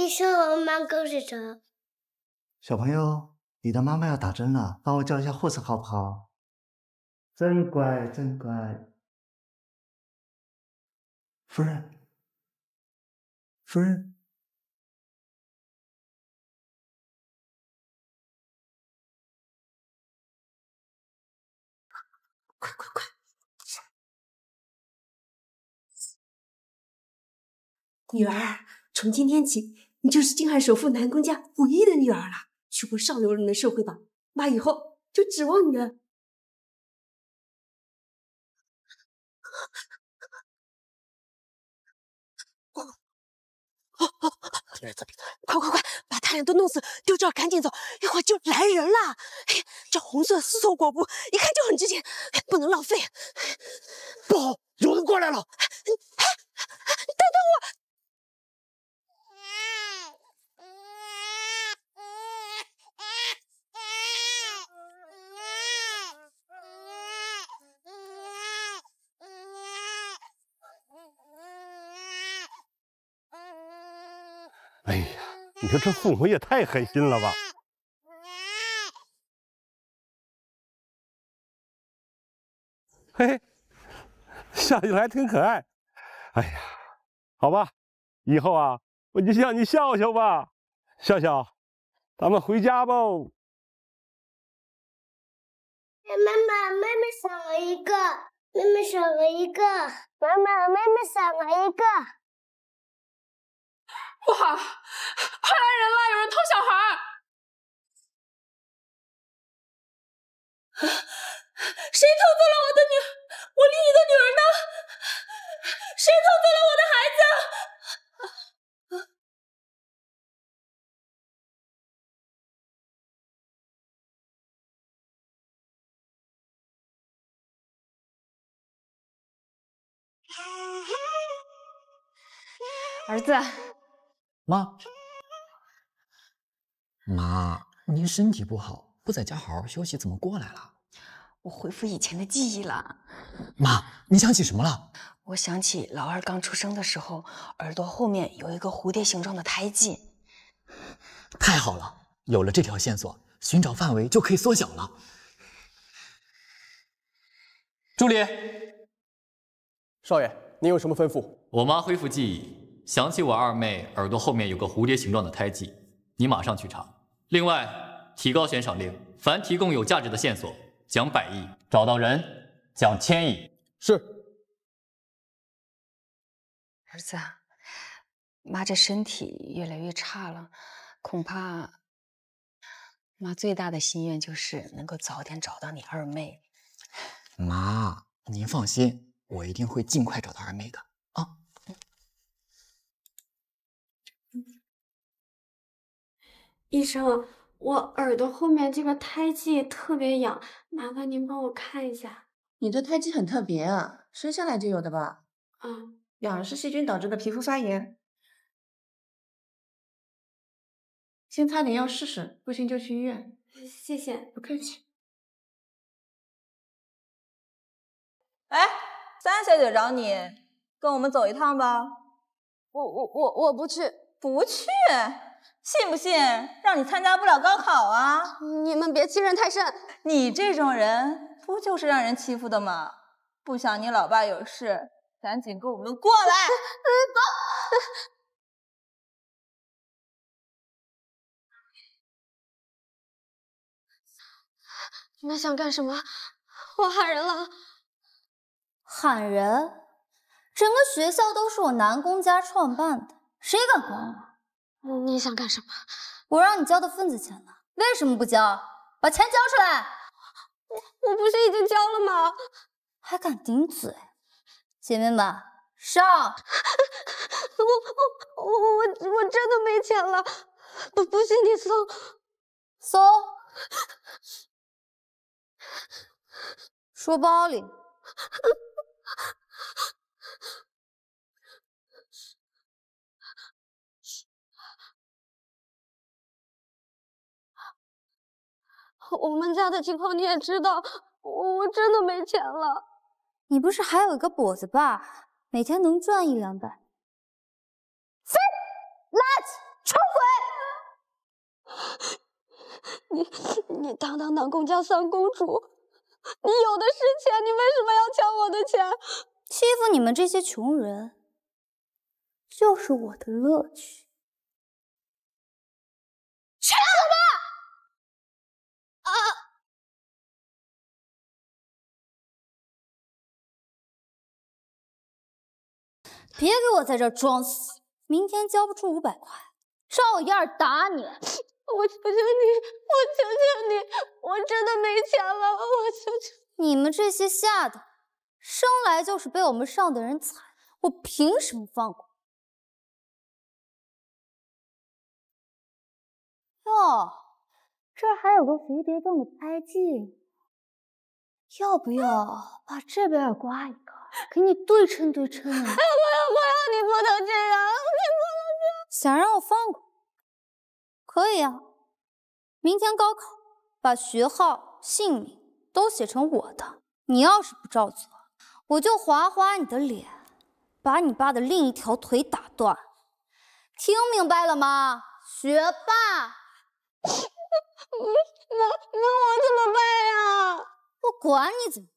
医生，我妈妈够睡小朋友，你的妈妈要打针了，帮我叫一下护士好不好？真乖，真乖。夫人，夫人，快快快，女儿，从今天起。你就是金海首富南宫家唯一的女儿了，去过上流人的社会吧。妈以后就指望你了。哦 哦快快快，把他俩都弄死，丢这儿，赶紧走，一会儿就来人了。这红色丝绸裹布一看就很值钱，不能浪费。不好，有人过来了。哎，等等我。你说这父母也太狠心了吧？嘿，嘿，笑笑还挺可爱。哎呀，好吧，以后啊，我就叫你笑笑吧。笑笑，咱们回家吧。妈妈，妹妹少了一个，妹妹少了一个，妈妈，妹妹少了一个。不 好，快来人了！有人偷小孩 谁偷走了我的女？我另一个女儿呢？谁偷走了我的孩子？儿子。妈，妈，您身体不好，不在家好好休息，怎么过来了？我恢复以前的记忆了。妈，你想起什么了？我想起老二刚出生的时候，耳朵后面有一个蝴蝶形状的胎记。太好了，有了这条线索，寻找范围就可以缩小了。助理，少爷，您有什么吩咐？我妈恢复记忆。想起我二妹耳朵后面有个蝴蝶形状的胎记，你马上去查。另外，提高悬赏令，凡提供有价值的线索，奖百亿；找到人，奖千亿。是。儿子，妈这身体越来越差了，恐怕妈最大的心愿就是能够早点找到你二妹。妈，您放心，我一定会尽快找到二妹的。医生，我耳朵后面这个胎记特别痒，麻烦您帮我看一下。你这胎记很特别啊，生下来就有的吧？啊，痒是细菌导致的皮肤发炎，先擦点药试试，不行就去医院。谢谢，不客气。哎，三小姐找你，跟我们走一趟吧。我我我我不去，不去。信不信让你参加不了高考啊！你们别欺人太甚！你这种人不就是让人欺负的吗？不想你老爸有事，赶紧跟我们过来！走。你们想干什么？我喊人了！喊人？整个学校都是我南宫家创办的，谁敢管我？你想干什么？我让你交的份子钱呢？为什么不交？把钱交出来！我我不是已经交了吗？还敢顶嘴？姐妹们，上！我我我我我真的没钱了！不不信你搜搜 书包里。我们家的情况你也知道，我我真的没钱了。你不是还有一个跛子爸，每天能赚一两百。垃圾！出轨！你你当当当公家三公主，你有的是钱，你为什么要抢我的钱？欺负你们这些穷人，就是我的乐趣。别给我在这装死！明天交不出五百块，照样打你！我求求你，我求求你，我真的没钱了，我求求你们这些下的，生来就是被我们上的人踩，我凭什么放过哟，这还有个蝴蝶状的胎记，要不要把这边也刮一个？给你对称对称啊！不要不要，你不能这样，你不能这样。想让我放过？可以啊。明天高考，把学号、姓名都写成我的。你要是不照做，我就划花你的脸，把你爸的另一条腿打断。听明白了吗，学霸？那那我怎么办呀？我管你怎么。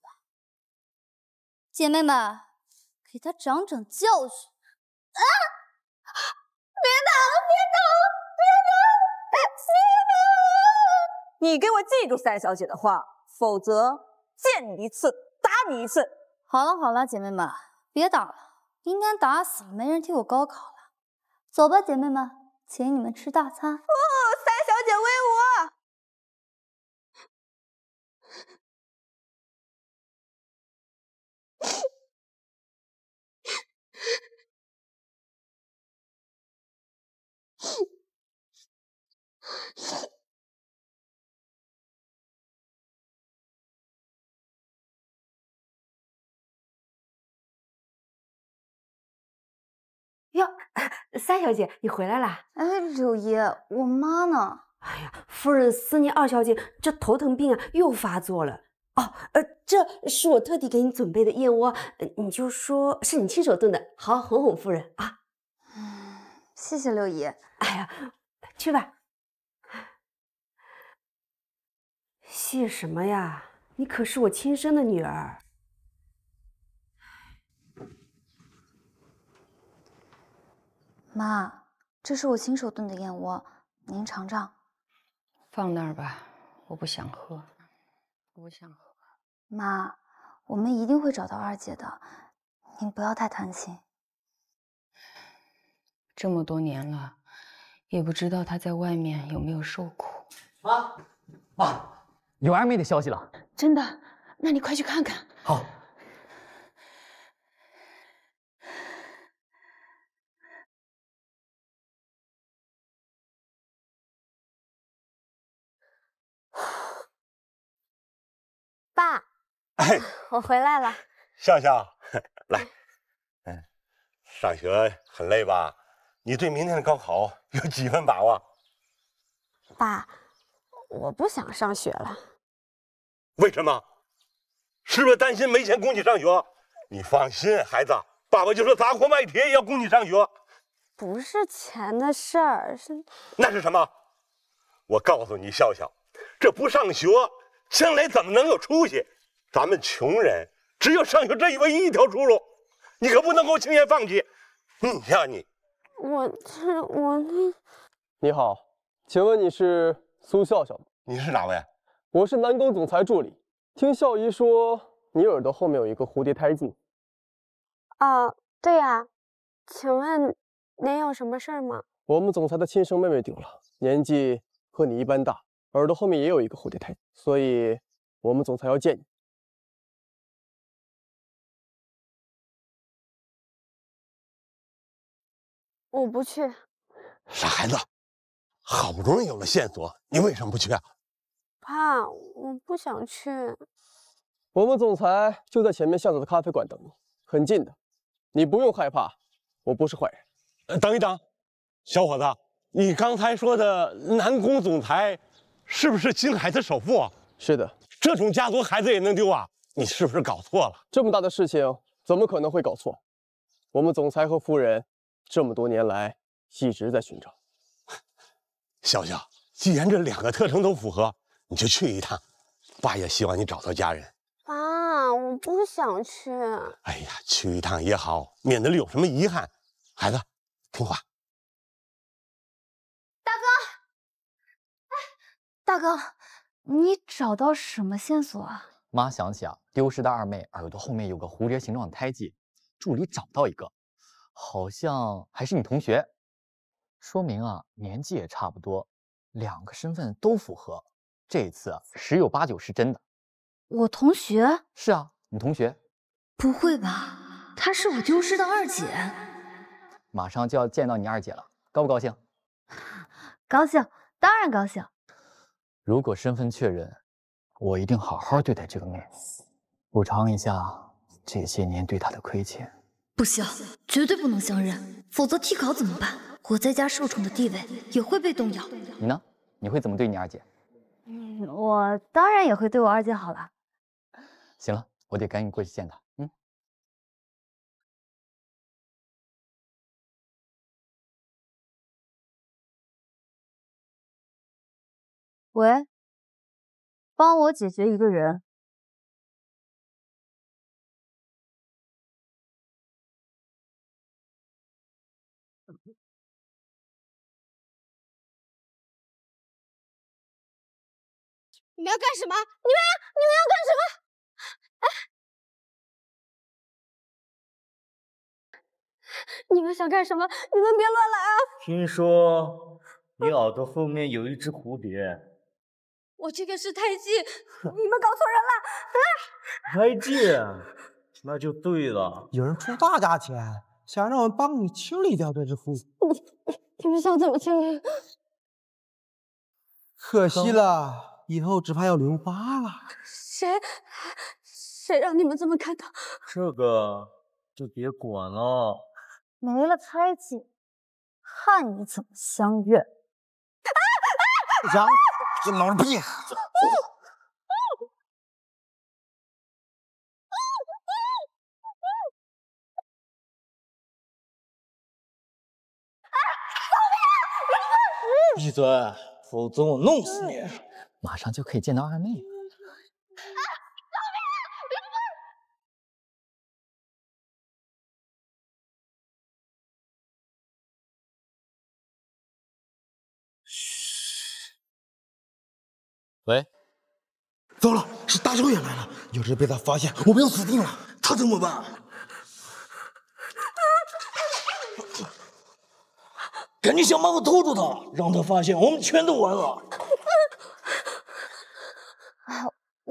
姐妹们，给她长长教训！啊！别打了，别打了，别打了，别打了！你给我记住三小姐的话，否则见你一次打你一次。好了好了，姐妹们，别打了，明天打死了没人替我高考了。走吧，姐妹们，请你们吃大餐。哟，三小姐，你回来啦！哎，六姨，我妈呢？哎呀，夫人思念二小姐，这头疼病啊又发作了。哦，呃，这是我特地给你准备的燕窝，你就说是你亲手炖的，好好哄哄夫人啊。嗯，谢谢六姨。哎呀，去吧。谢什么呀？你可是我亲生的女儿。妈，这是我亲手炖的燕窝，您尝尝。放那儿吧，我不想喝。不想喝。妈，我们一定会找到二姐的，您不要太贪心。这么多年了，也不知道她在外面有没有受苦。妈，妈。有阿妹的消息了，真的？那你快去看看。好。爸，我回来了。笑笑，来，上学很累吧？你对明天的高考有几分把握？爸，我不想上学了。为什么？是不是担心没钱供你上学？你放心，孩子，爸爸就是砸锅卖铁也要供你上学。不是钱的事儿，是那是什么？我告诉你，笑笑，这不上学，将来怎么能有出息？咱们穷人只有上学这唯一一条出路，你可不能够轻言放弃。你呀，你，我这我那。你好，请问你是苏笑笑吗？你是哪位？我是南宫总裁助理，听校姨说你耳朵后面有一个蝴蝶胎记。哦，对呀，请问您有什么事儿吗？我们总裁的亲生妹妹顶了，年纪和你一般大，耳朵后面也有一个蝴蝶胎，所以我们总裁要见你。我不去。傻孩子，好不容易有了线索，你为什么不去啊？怕，我不想去。我们总裁就在前面巷子的咖啡馆等你，很近的，你不用害怕，我不是坏人。等一等，小伙子，你刚才说的南宫总裁，是不是金海的首富？是的，这种家族孩子也能丢啊？你是不是搞错了？这么大的事情，怎么可能会搞错？我们总裁和夫人这么多年来一直在寻找。小小，既然这两个特征都符合。你就去一趟，爸也希望你找到家人。爸，我不想去。哎呀，去一趟也好，免得你有什么遗憾。孩子，听话。大哥，哎，大哥，你找到什么线索啊？妈想想，丢失的二妹耳朵后面有个蝴蝶形状的胎记，助理找到一个，好像还是你同学，说明啊，年纪也差不多，两个身份都符合。这次啊，十有八九是真的。我同学是啊，你同学。不会吧？她是我丢失的二姐。马上就要见到你二姐了，高不高兴？高兴，当然高兴。如果身份确认，我一定好好对待这个妹妹，补偿一下这些年对她的亏欠。不行，绝对不能相认，否则替考怎么办？我在家受宠的地位也会被动摇。你呢？你会怎么对你二姐？我当然也会对我二姐好了。行了，我得赶紧过去见她。嗯。喂，帮我解决一个人。你们要干什么？你们要你们要干什么？哎，你们想干什么？你们别乱来啊！听说你耳朵后面有一只蝴蝶。我这个是胎记，你们搞错人了。胎记，那就对了。有人出大价钱，想让我帮你清理掉这只蝴蝶。你你们想怎么清理？可惜了。以后只怕要留疤了。谁？谁让你们这么看到？这个就别管了。没了猜忌，看你怎么相怨！啊啊啊！老逼！闭嘴，否则我弄死你。马上就可以见到二妹了。救命！嘘。喂。糟了，是大少爷来了。要是被他发现，我们要死定了。他怎么办？赶紧想办法拖住他，让他发现，我们全都完了。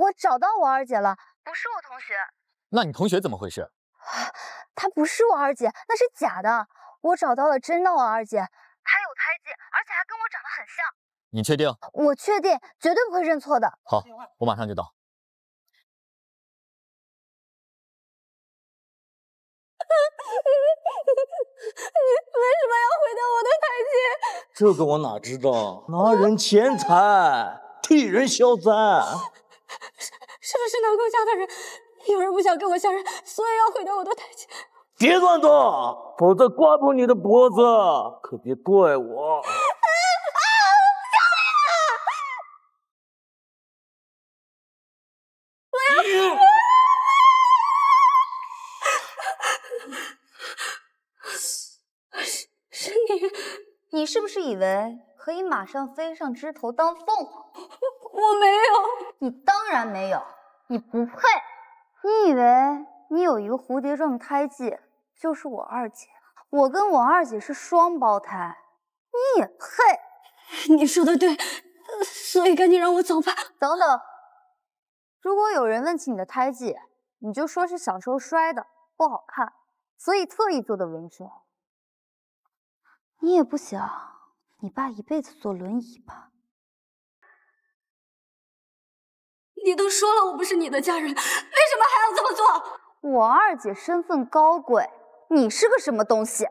我找到我二姐了，不是我同学。那你同学怎么回事？她不是我二姐，那是假的。我找到了真的我二姐，她有胎记，而且还跟我长得很像。你确定？我确定，绝对不会认错的。好，我马上就到。你为什么要毁掉我的胎记？这个我哪知道？拿人钱财，替人消灾。是是不是南宫家的人？有人不想跟我相认，所以要毁掉我的胎记。别乱动，否则刮破你的脖子，可别怪我。救命！我要死！是是，你，你是不是以为可以马上飞上枝头当凤凰？我没有，你当然没有，你不配。你以为你有一个蝴蝶状胎记就是我二姐？我跟我二姐是双胞胎，你也配？你说的对，所以赶紧让我走吧。等等，如果有人问起你的胎记，你就说是小时候摔的，不好看，所以特意做的纹身。你也不想你爸一辈子坐轮椅吧？你都说了我不是你的家人，为什么还要这么做？我二姐身份高贵，你是个什么东西？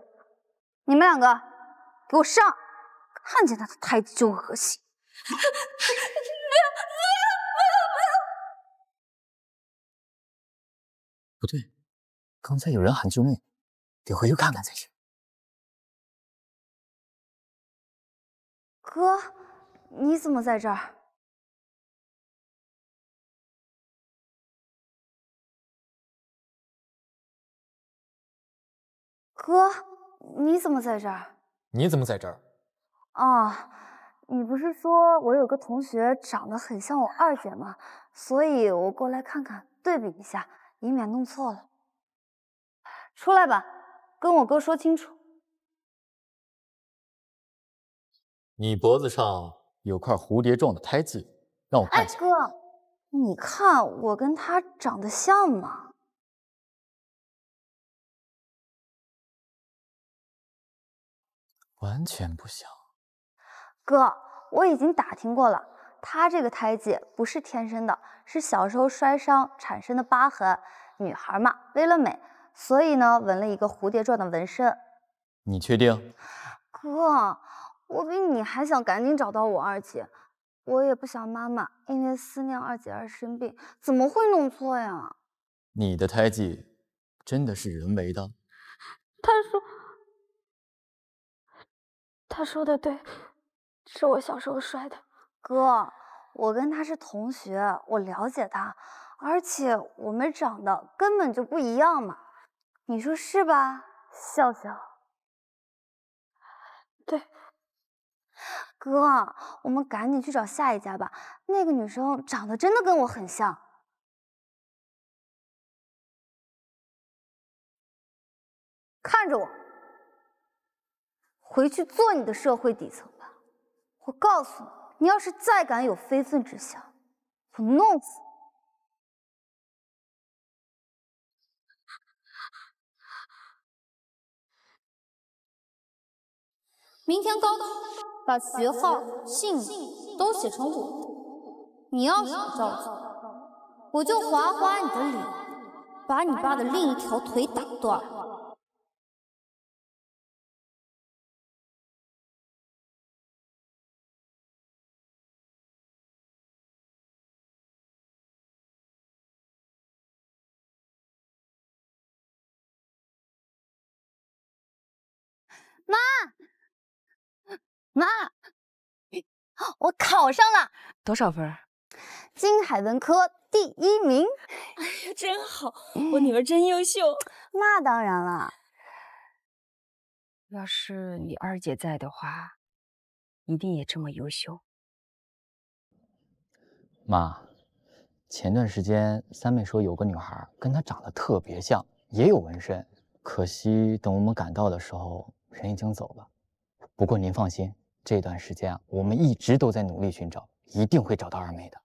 你们两个给我上！看见她的胎就恶心。不 不对，刚才有人喊救命，得回去看看才行。哥，你怎么在这儿？哥，你怎么在这儿？你怎么在这儿？啊，你不是说我有个同学长得很像我二姐吗？所以我过来看看，对比一下，以免弄错了。出来吧，跟我哥说清楚。你脖子上有块蝴蝶状的胎记，让我看。一下。哥，你看我跟她长得像吗？完全不像，哥，我已经打听过了，他这个胎记不是天生的，是小时候摔伤产生的疤痕。女孩嘛，为了美，所以呢纹了一个蝴蝶状的纹身。你确定？哥，我比你还想赶紧找到我二姐，我也不想妈妈因为思念二姐而生病，怎么会弄错呀？你的胎记，真的是人为的？他说。他说的对，是我小时候摔的。哥，我跟他是同学，我了解他，而且我们长得根本就不一样嘛，你说是吧？笑笑，对，哥，我们赶紧去找下一家吧。那个女生长得真的跟我很像，看着我。回去做你的社会底层吧！我告诉你，你要是再敢有非分之想，我弄死你！明天高考，把学号、姓名都写成我的。你要是照做，我就划划你的脸，把你爸的另一条腿打断。妈，我考上了多少分？金海文科第一名。哎呀，真好！我女儿真优秀。那当然了。要是你二姐在的话，一定也这么优秀。妈，前段时间三妹说有个女孩跟她长得特别像，也有纹身。可惜等我们赶到的时候，人已经走了。不过您放心。这段时间啊，我们一直都在努力寻找，一定会找到二妹的。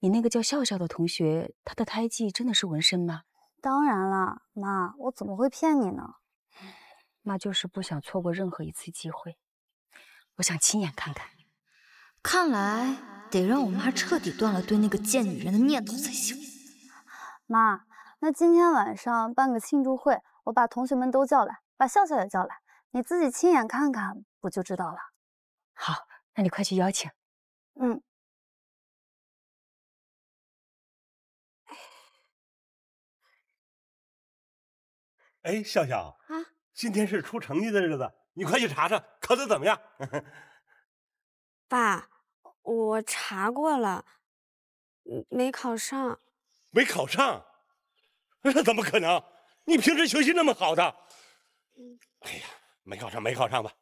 你那个叫笑笑的同学，她的胎记真的是纹身吗？当然了，妈，我怎么会骗你呢？妈就是不想错过任何一次机会，我想亲眼看看。看来得让我妈彻底断了对那个贱女人的念头才行。妈，那今天晚上办个庆祝会，我把同学们都叫来，把笑笑也叫来，你自己亲眼看看。我就知道了。好，那你快去邀请。嗯。哎，笑笑啊，今天是出成绩的日子，你快去查查，考的怎么样？爸，我查过了，没考上。没考上？那 怎么可能？你平时学习那么好的。哎呀，没考上，没考上吧。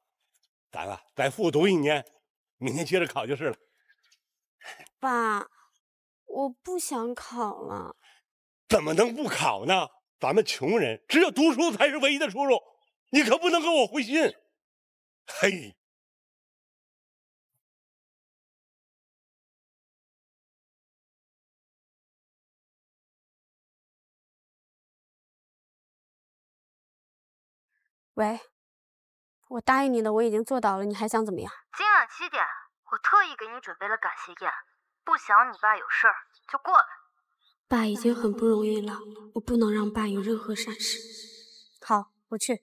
咱啊，再复读一年，明年接着考就是了。爸，我不想考了。怎么能不考呢？咱们穷人只有读书才是唯一的出路。你可不能跟我灰心。嘿。喂。我答应你的，我已经做到了，你还想怎么样？今晚七点，我特意给你准备了感谢宴，不想你爸有事儿就过来。爸已经很不容易了，我不能让爸有任何闪失。好，我去。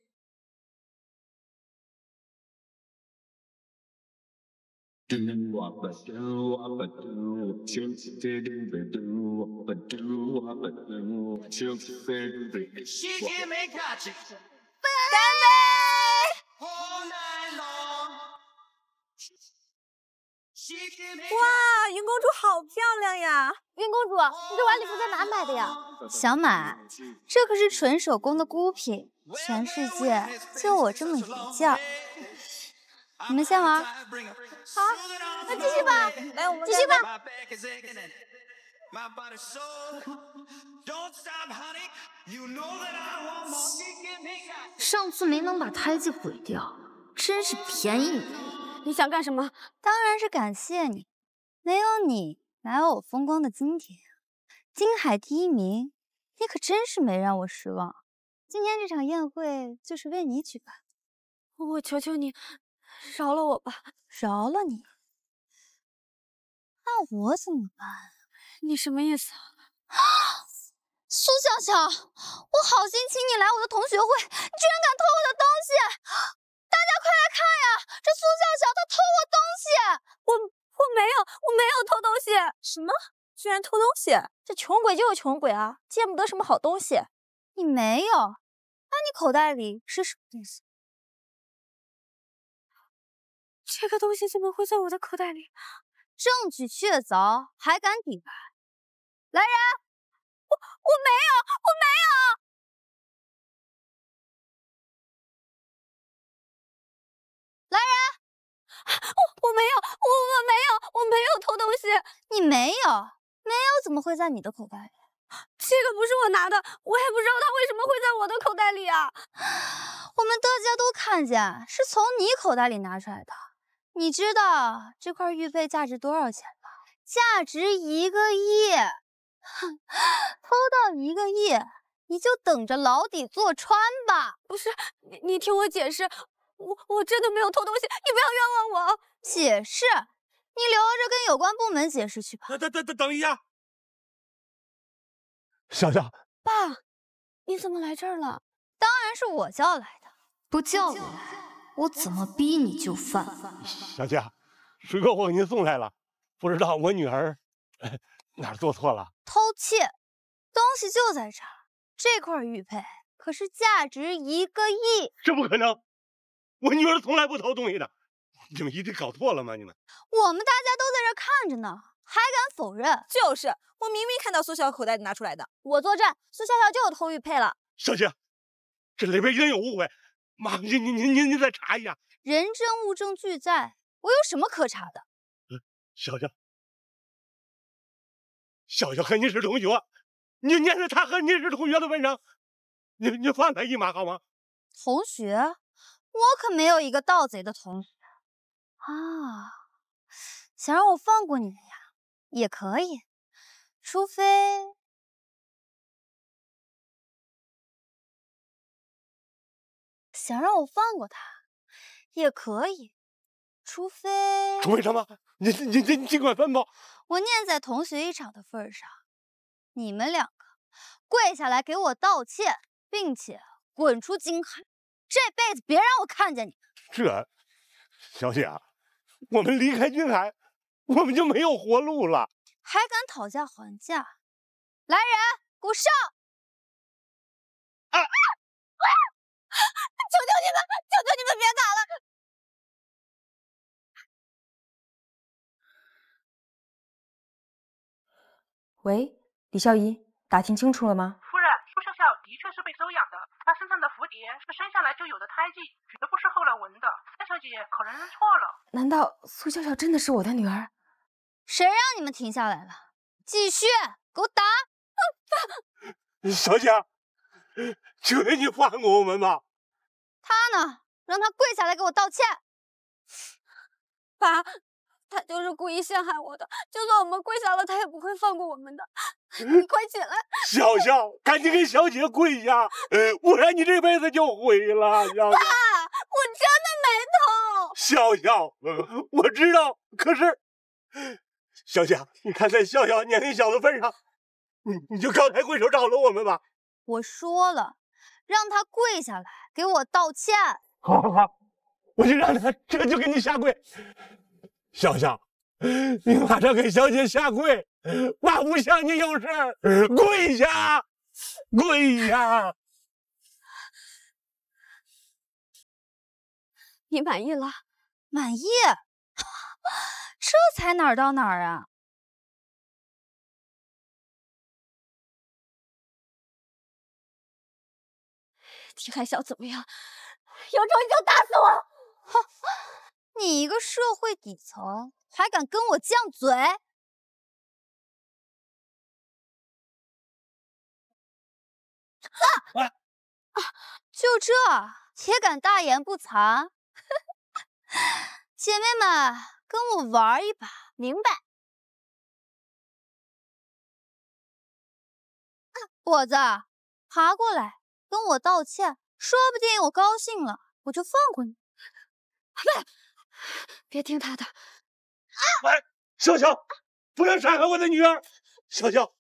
哇，云公主好漂亮呀！云公主，你这晚礼服在哪买的呀？小买？这可是纯手工的孤品，全世界就我这么一件。你们先玩，好，那继续吧，来，我们继续吧。上次没能把胎记毁掉，真是便宜你。你想干什么？当然是感谢你，没有你，哪有我风光的今天？金海第一名，你可真是没让我失望。今天这场宴会就是为你举办的。我求求你，饶了我吧！饶了你？那我怎么办？你什么意思，啊，苏笑笑？我好心请你来我的同学会，你居然敢偷我的东西！大家快来看呀，这苏笑笑她偷我东西！我我没有，我没有偷东西！什么？居然偷东西？这穷鬼就是穷鬼啊，见不得什么好东西。你没有？那你口袋里是什么东西？这个东西怎么会在我的口袋里？证据确凿，还敢抵赖？来人！我我没有，我没有。来人！我我没有，我我没有，我没有偷东西。你没有？没有怎么会在你的口袋里？这个不是我拿的，我也不知道它为什么会在我的口袋里啊！我们大家都看见是从你口袋里拿出来的。你知道这块玉佩价值多少钱吗？价值一个亿。偷到一个亿，你就等着牢底坐穿吧！不是你，你听我解释，我我真的没有偷东西，你不要冤枉我。解释？你留着跟有关部门解释去吧。等等等等一下，小夏，爸，你怎么来这儿了？当然是我叫来的。不叫我，我怎么逼你就范？小夏，水客我给您送来了，不知道我女儿。哪儿做错了？偷窃，东西就在这儿。这块玉佩可是价值一个亿，这不可能！我女儿从来不偷东西的，你们一定搞错了吗？你们，我们大家都在这看着呢，还敢否认？就是，我明明看到苏笑笑口袋里拿出来的，我作证，苏笑笑就是偷玉佩了。小姐，这里边一定有误会。妈，您您您您您再查一下，人证物证俱在，我有什么可查的？嗯，小小，小小和你是同学，你念在他和你是同学的份上，你你放他一马好吗？同学，我可没有一个盗贼的同学啊！想让我放过你呀？也可以，除非想让我放过他，也可以。除非，除非什么？你你你，尽管分吧。我念在同学一场的份上，你们两个跪下来给我道歉，并且滚出金海，这辈子别让我看见你。这，小姐，我们离开金海，我们就没有活路了。还敢讨价还价？来人，给我上！啊！求求你们，求求你们别打了。喂，李孝仪，打听清楚了吗？夫人，苏笑笑的确是被收养的，她身上的蝴蝶是生下来就有的胎记，绝不是后来纹的。三小姐可能认错了。难道苏笑笑真的是我的女儿？谁让你们停下来了？继续，给我打。小姐，求求你放过我们吧。他呢？让他跪下来给我道歉。爸。他就是故意陷害我的，就算我们跪下了，他也不会放过我们的。你快起来，笑笑，赶紧给小姐跪下，呃，不然你这辈子就毁了。爸，我真的没偷。笑笑，我知道，可是，小姐，你看在笑笑年龄小的份上，你你就高抬贵手饶了我们吧。我说了，让他跪下来给我道歉。好，好，好，我就让他这就给你下跪。小小，你马上给小姐下跪，妈不想你有事儿。跪下，跪下。你满意了？满意？这才哪儿到哪儿啊？你还想怎么样？有种你就打死我！好。你一个社会底层，还敢跟我犟嘴？啊！就这也敢大言不惭？姐妹们，跟我玩一把，明白？啊！果子，爬过来，跟我道歉，说不定我高兴了，我就放过你。啊。别听他的！喂，潇潇，不要伤害我的女儿！潇潇，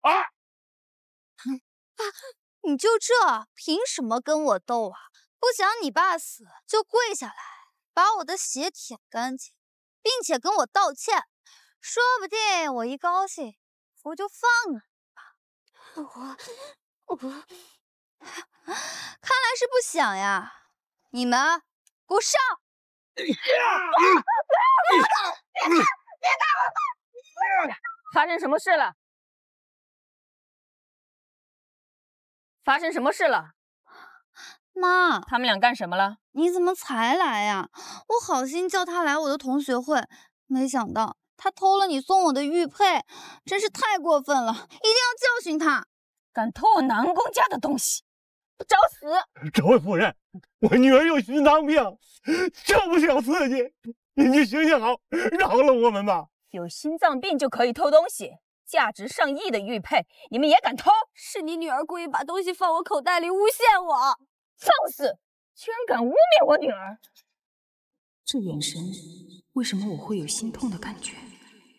啊！你就这，凭什么跟我斗啊？不想你爸死，就跪下来，把我的血舔干净，并且跟我道歉。说不定我一高兴，我就放了你吧。我，我……看来是不想呀。你们。不上！别打！别打发生什么事了？发生什么事了？妈！他们俩干什么了？你怎么才来呀？我好心叫他来我的同学会，没想到他偷了你送我的玉佩，真是太过分了！一定要教训他！敢偷我南宫家的东西！找死！这位夫人，我女儿有心脏病，受不了刺激。你行行好，饶了我们吧。有心脏病就可以偷东西？价值上亿的玉佩，你们也敢偷？是你女儿故意把东西放我口袋里诬陷我！放肆！居然敢污蔑我女儿！这眼神，为什么我会有心痛的感觉？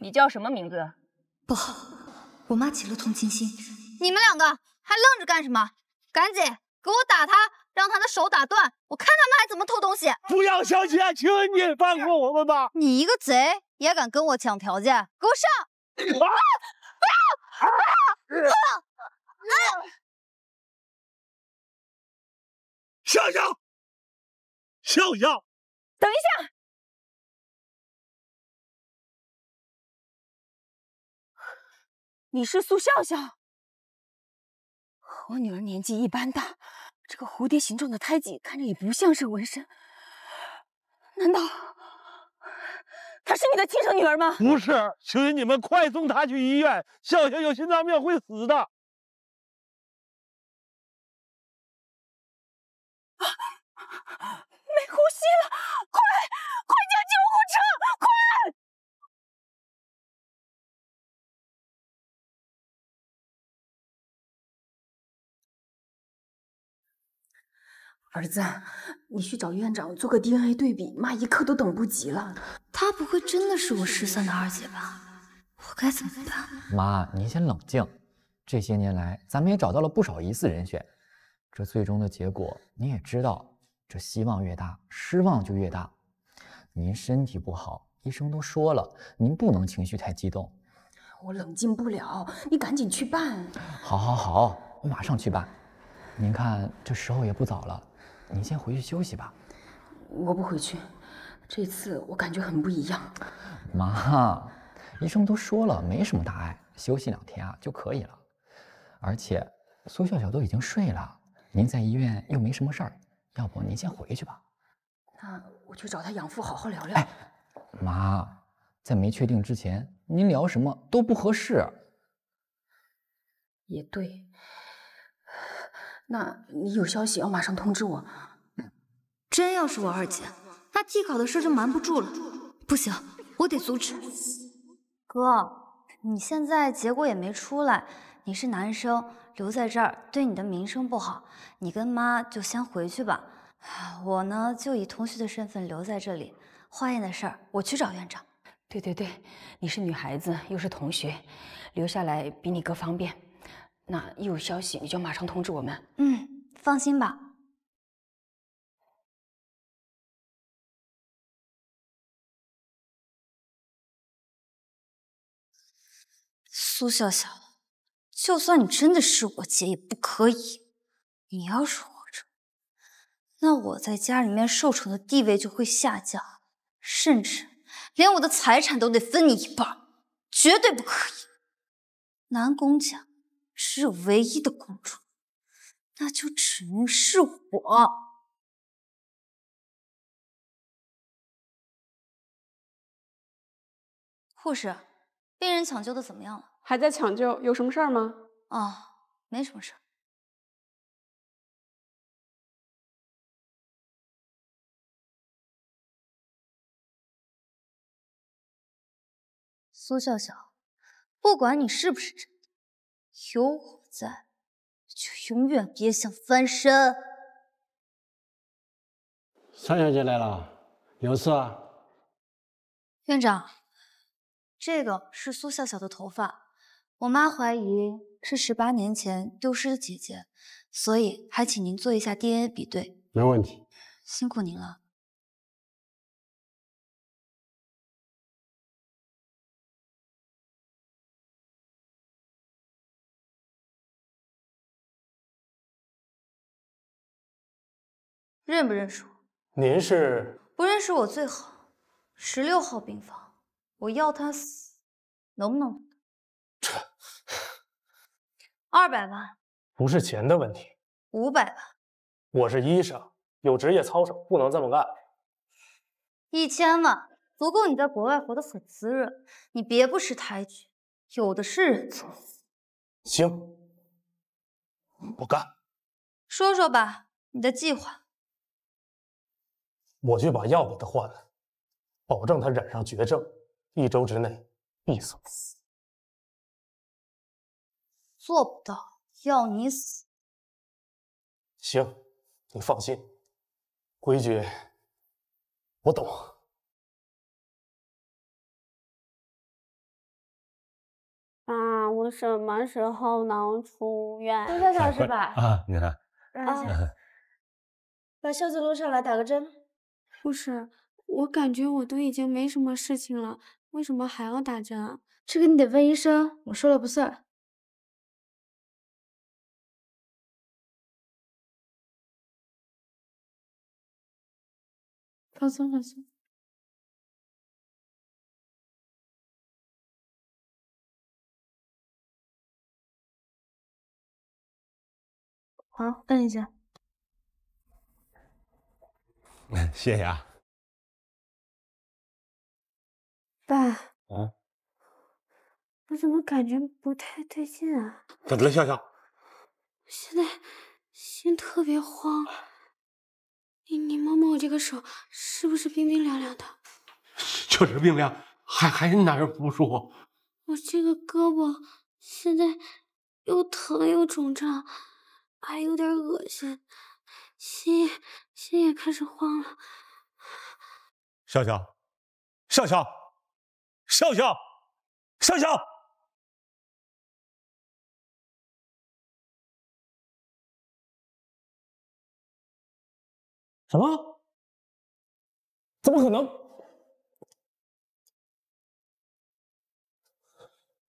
你叫什么名字？不好，我妈起了同情心。你们两个还愣着干什么？赶紧！给我打他，让他的手打断，我看他们还怎么偷东西！不要小姐，请你放过我们吧！你一个贼也敢跟我抢条件？给我上！笑笑，笑笑，等一下，你是苏笑笑？我女儿年纪一般大，这个蝴蝶形状的胎记看着也不像是纹身，难道她是你的亲生女儿吗？不是，求求你们快送她去医院，笑笑有心脏病会死的，没呼吸了，快快叫救护车！快！儿子，你去找院长做个 DNA 对比，妈一刻都等不及了。她不会真的是我失散的二姐吧？我该怎么办？妈，您先冷静。这些年来，咱们也找到了不少疑似人选，这最终的结果您也知道，这希望越大，失望就越大。您身体不好，医生都说了，您不能情绪太激动。我冷静不了，你赶紧去办。好，好，好，我马上去办。您看，这时候也不早了。您先回去休息吧，我不回去。这次我感觉很不一样。妈，医生都说了没什么大碍，休息两天啊就可以了。而且苏笑笑都已经睡了，您在医院又没什么事儿，要不您先回去吧。那我去找他养父好好聊聊。哎，妈，在没确定之前，您聊什么都不合适。也对。那你有消息要马上通知我。真要是我二姐，那替考的事就瞒不住了。不行，我得阻止。哥，你现在结果也没出来，你是男生，留在这儿对你的名声不好。你跟妈就先回去吧，我呢就以同学的身份留在这里。化验的事儿我去找院长。对对对，你是女孩子，又是同学，留下来比你哥方便。那一有消息，你就马上通知我们。嗯，放心吧。苏笑笑，就算你真的是我姐，也不可以。你要是活着，那我在家里面受宠的地位就会下降，甚至连我的财产都得分你一半，绝对不可以。南宫家。是唯一的公主，那就只能是我。护士，病人抢救的怎么样了？还在抢救，有什么事儿吗？哦，没什么事儿。苏笑笑，不管你是不是真。有我在，就永远别想翻身。三小姐来了，有事？啊？院长，这个是苏笑笑的头发，我妈怀疑是十八年前丢失的姐姐，所以还请您做一下 DNA 比对。没问题，辛苦您了。认不认识我？您是不认识我最好。十六号病房，我要他死，能不能？这二百万不是钱的问题。五百万，我是医生，有职业操守，不能这么干。一千万足够你在国外活得很滋润，你别不识抬举，有的是人做。行，不干。说说吧，你的计划。我去把药给他换了，保证他染上绝症，一周之内必死。做不到，要你死。行，你放心，规矩我懂。啊，我什么时候能出院？半个小时吧。啊，你看。啊。把袖子撸上来，打个针。护士，我感觉我都已经没什么事情了，为什么还要打针啊？这个你得问医生，我说了不算。放松，放松。好，摁一下。谢谢啊，爸。啊，我怎么感觉不太对劲啊？怎么了，笑笑。现在心特别慌。你你摸摸我这个手，是不是冰冰凉凉的？确实冰凉，还还是哪儿不舒服？我这个胳膊现在又疼又肿胀，还有点恶心，心。心也开始慌了，笑笑，笑笑，笑笑，笑笑，什么？怎么可能？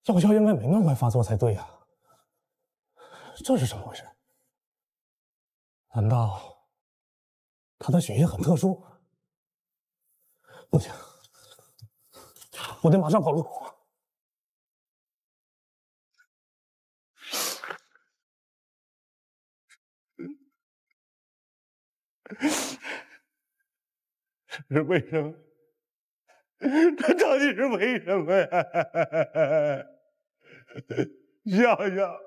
药效应该没那么快发作才对呀，这是怎么回事？难道？他的血液很特殊，不行，我得马上跑路这是为什么？这到底是为什么呀？笑笑，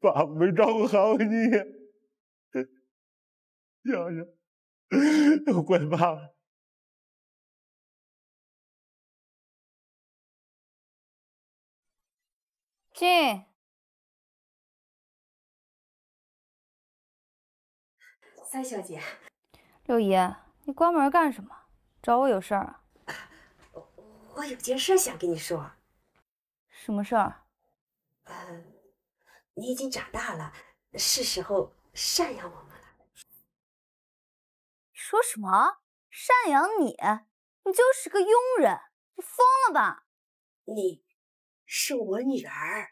爸爸没照顾好你。娘娘，都 怪爸。进三小姐，六姨，你关门干什么？找我有事儿啊？我我有件事想跟你说。什么事儿？呃，你已经长大了，是时候赡养我们。说什么赡养你？你就是个佣人！你疯了吧？你是我女儿。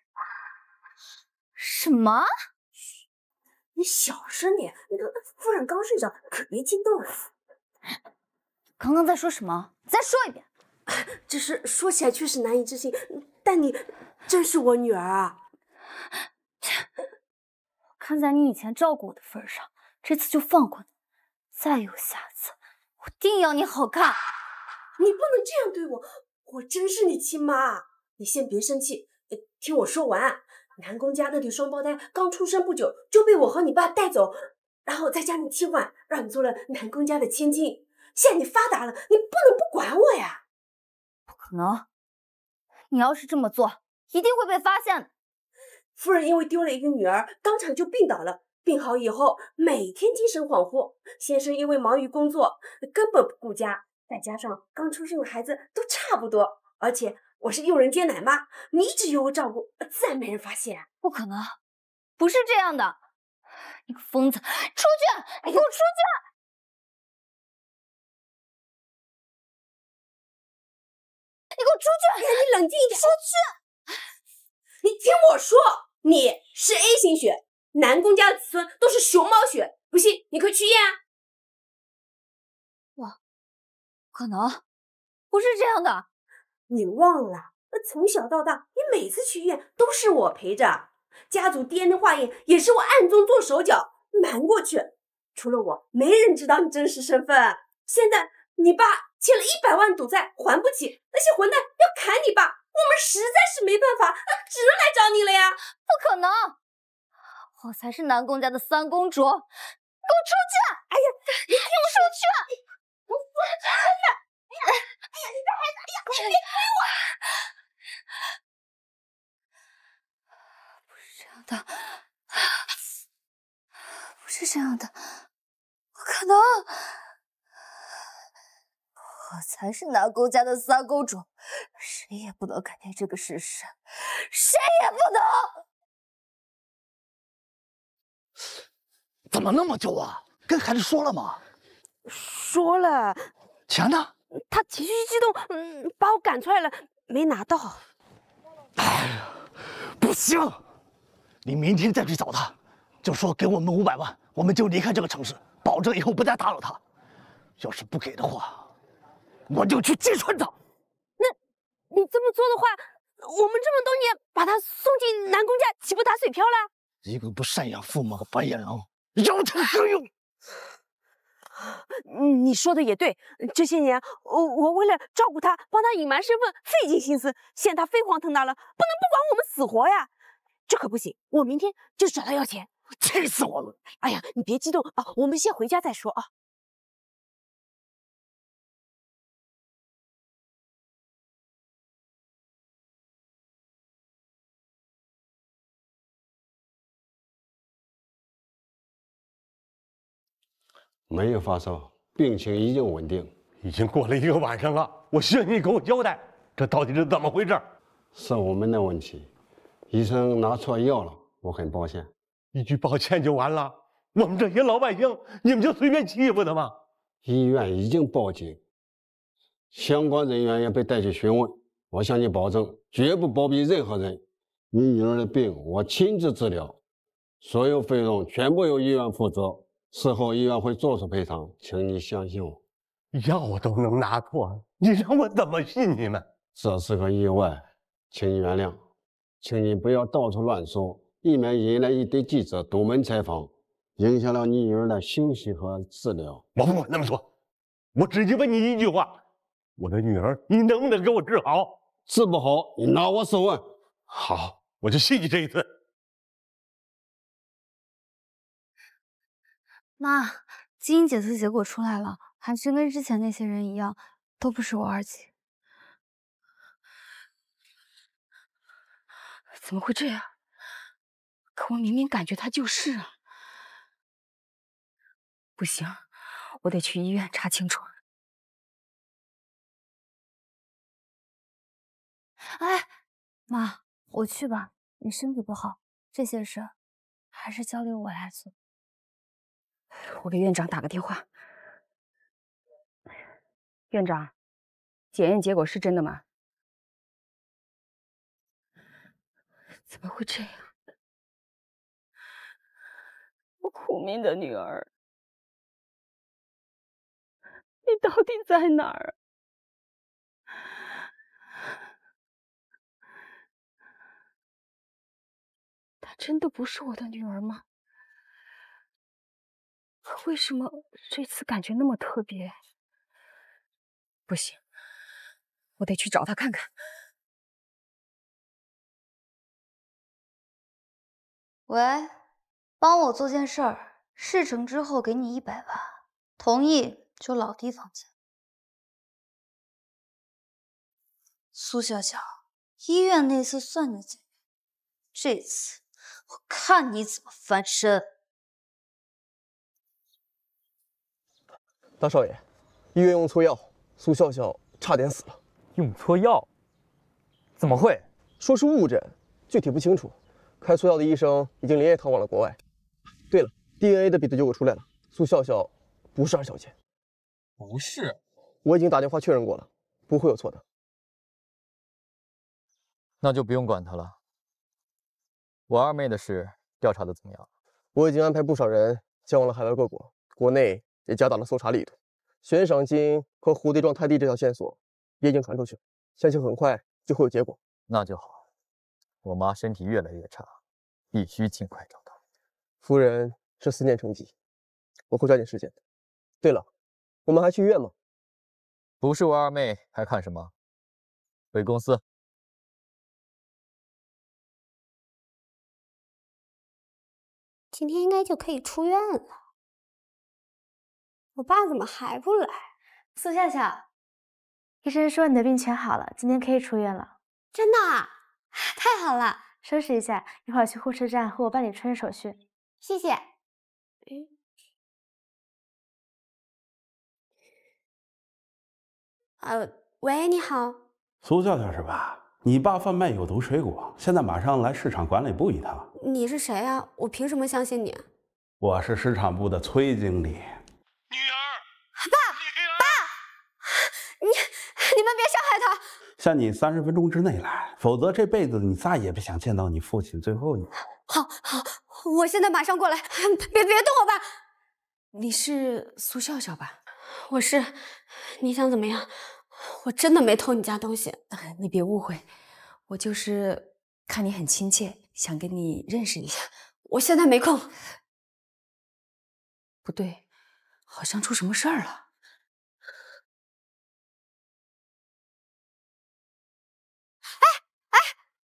什么？嘘，你小声点，夫人刚睡着，可别惊动了。刚刚在说什么？再说一遍。只是说起来确实难以置信，但你真是我女儿啊！看在你以前照顾我的份上，这次就放过你。再有下次，我定要你好看！你不能这样对我，我真是你亲妈！你先别生气，听我说完。南宫家那对双胞胎刚出生不久就被我和你爸带走，然后在家里替换，让你做了南宫家的千金。现在你发达了，你不能不管我呀！不可能，你要是这么做，一定会被发现夫人因为丢了一个女儿，当场就病倒了。病好以后，每天精神恍惚。先生因为忙于工作，根本不顾家，再加上刚出生的孩子都差不多，而且我是佣人兼奶妈，你一直由我照顾，自然没人发现。不可能，不是这样的，你个疯子，出去，你给我出去，你给我出去，你冷静一点，出去，你听我说，你是 A 型血。南宫家的子孙都是熊猫血，不信你可以去验啊！我不可能，不是这样的。你忘了，从小到大，你每次去医院都是我陪着。家族 DNA 化验也是我暗中做手脚瞒过去，除了我，没人知道你真实身份。现在你爸欠了一百万赌债还不起，那些混蛋要砍你爸，我们实在是没办法，只能来找你了呀！不可能。我才是南宫家的三公主，给我出去！哎呀，给我出去！我不是真的！哎呀，哎呀，你这孩我！哎呀，你别开我！不是这样的，不是这样的，不可能！我才是南宫家的三公主，谁也不能改变这个事实，谁也不能！怎么那么久啊？跟孩子说了吗？说了。钱呢？他情绪激动，嗯，把我赶出来了，没拿到。哎呀，不行！你明天再去找他，就说给我们五百万，我们就离开这个城市，保证以后不再打扰他。要是不给的话，我就去揭穿他。那，你这么做的话，我们这么多年把他送进南宫家，岂不打水漂了？一个不赡养父母的白眼狼！有他何用？你说的也对，这些年我我为了照顾他，帮他隐瞒身份，费尽心思，现在他飞黄腾达了，不能不管我们死活呀，这可不行！我明天就找他要钱，气死我了！哎呀，你别激动啊，我们先回家再说啊。没有发烧，病情已经稳定。已经过了一个晚上了，我需要你给我交代，这到底是怎么回事？是我们的问题，医生拿错药了，我很抱歉。一句抱歉就完了？我们这些老百姓，你们就随便欺负的吗？医院已经报警，相关人员也被带去询问。我向你保证，绝不包庇任何人。你女儿的病，我亲自治疗，所有费用全部由医院负责。事后医院会做出赔偿，请你相信我。药都能拿错，你让我怎么信你们？这是个意外，请你原谅，请你不要到处乱说，以免引来一堆记者堵门采访，影响了你女儿的休息和治疗。我不管那么说，我只问你一句话：我的女儿，你能不能给我治好？治不好，你拿我手问。好，我就信你这一次。妈，基因检测结果出来了，还是跟之前那些人一样，都不是我二姐。怎么会这样？可我明明感觉她就是啊！不行，我得去医院查清楚。哎，妈，我去吧，你身体不好，这些事还是交给我来做。我给院长打个电话。院长，检验结果是真的吗？怎么会这样？我苦命的女儿，你到底在哪儿她真的不是我的女儿吗？为什么这次感觉那么特别？不行，我得去找他看看。喂，帮我做件事儿，事成之后给你一百万。同意就老地方见。苏小小，医院那次算你这次我看你怎么翻身。大少爷，医院用错药，苏笑笑差点死了。用错药，怎么会？说是误诊，具体不清楚。开错药的医生已经连夜逃往了国外。对了，DNA 的比对结果出来了，苏笑笑不是二小姐。不是，我已经打电话确认过了，不会有错的。那就不用管他了。我二妹的事调查的怎么样？我已经安排不少人前往了海外各国，国内。也加大了搜查力度，悬赏金和蝴蝶状泰迪这条线索也已经传出去，相信很快就会有结果。那就好，我妈身体越来越差，必须尽快找到。夫人是思念成疾，我会抓紧时间的。对了，我们还去医院吗？不是我二妹，还看什么？回公司。今天应该就可以出院了。我爸怎么还不来？苏笑笑，医生说你的病全好了，今天可以出院了。真的？太好了！收拾一下，一会儿去护士站和我办理出院手续。谢谢。哎，呃，喂，你好，苏笑笑是吧？你爸贩卖有毒水果，现在马上来市场管理部一趟。你是谁啊？我凭什么相信你？我是市场部的崔经理。女儿，爸爸，你你们别伤害他。限你三十分钟之内来，否则这辈子你再也别想见到你父亲。最后面。好，好，我现在马上过来。别别动我爸。你是苏笑笑吧？我是。你想怎么样？我真的没偷你家东西。你别误会，我就是看你很亲切，想跟你认识一下。我现在没空。不对。好像出什么事儿了？哎哎，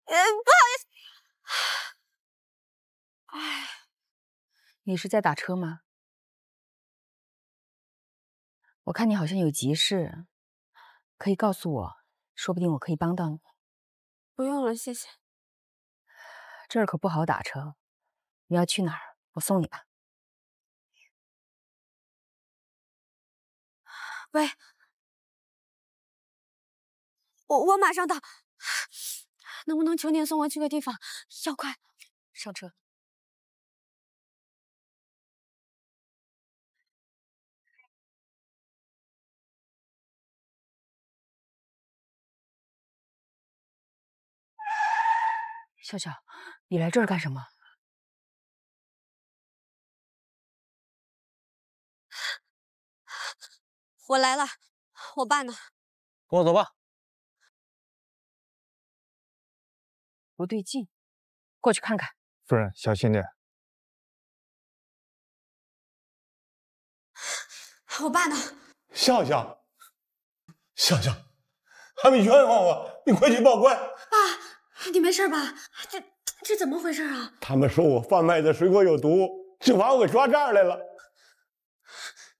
不好意思。哎，你是在打车吗？我看你好像有急事，可以告诉我，说不定我可以帮到你。不用了，谢谢。这儿可不好打车，你要去哪儿？我送你吧。喂，我我马上到，能不能求你送我去个地方？要快，上车。笑笑，你来这儿干什么？我来了，我爸呢？跟我走吧。不对劲，过去看看。夫人，小心点。我爸呢？笑笑，笑笑，他们冤枉我，你快去报官。爸，你没事吧？这这怎么回事啊？他们说我贩卖的水果有毒，就把我给抓这儿来了。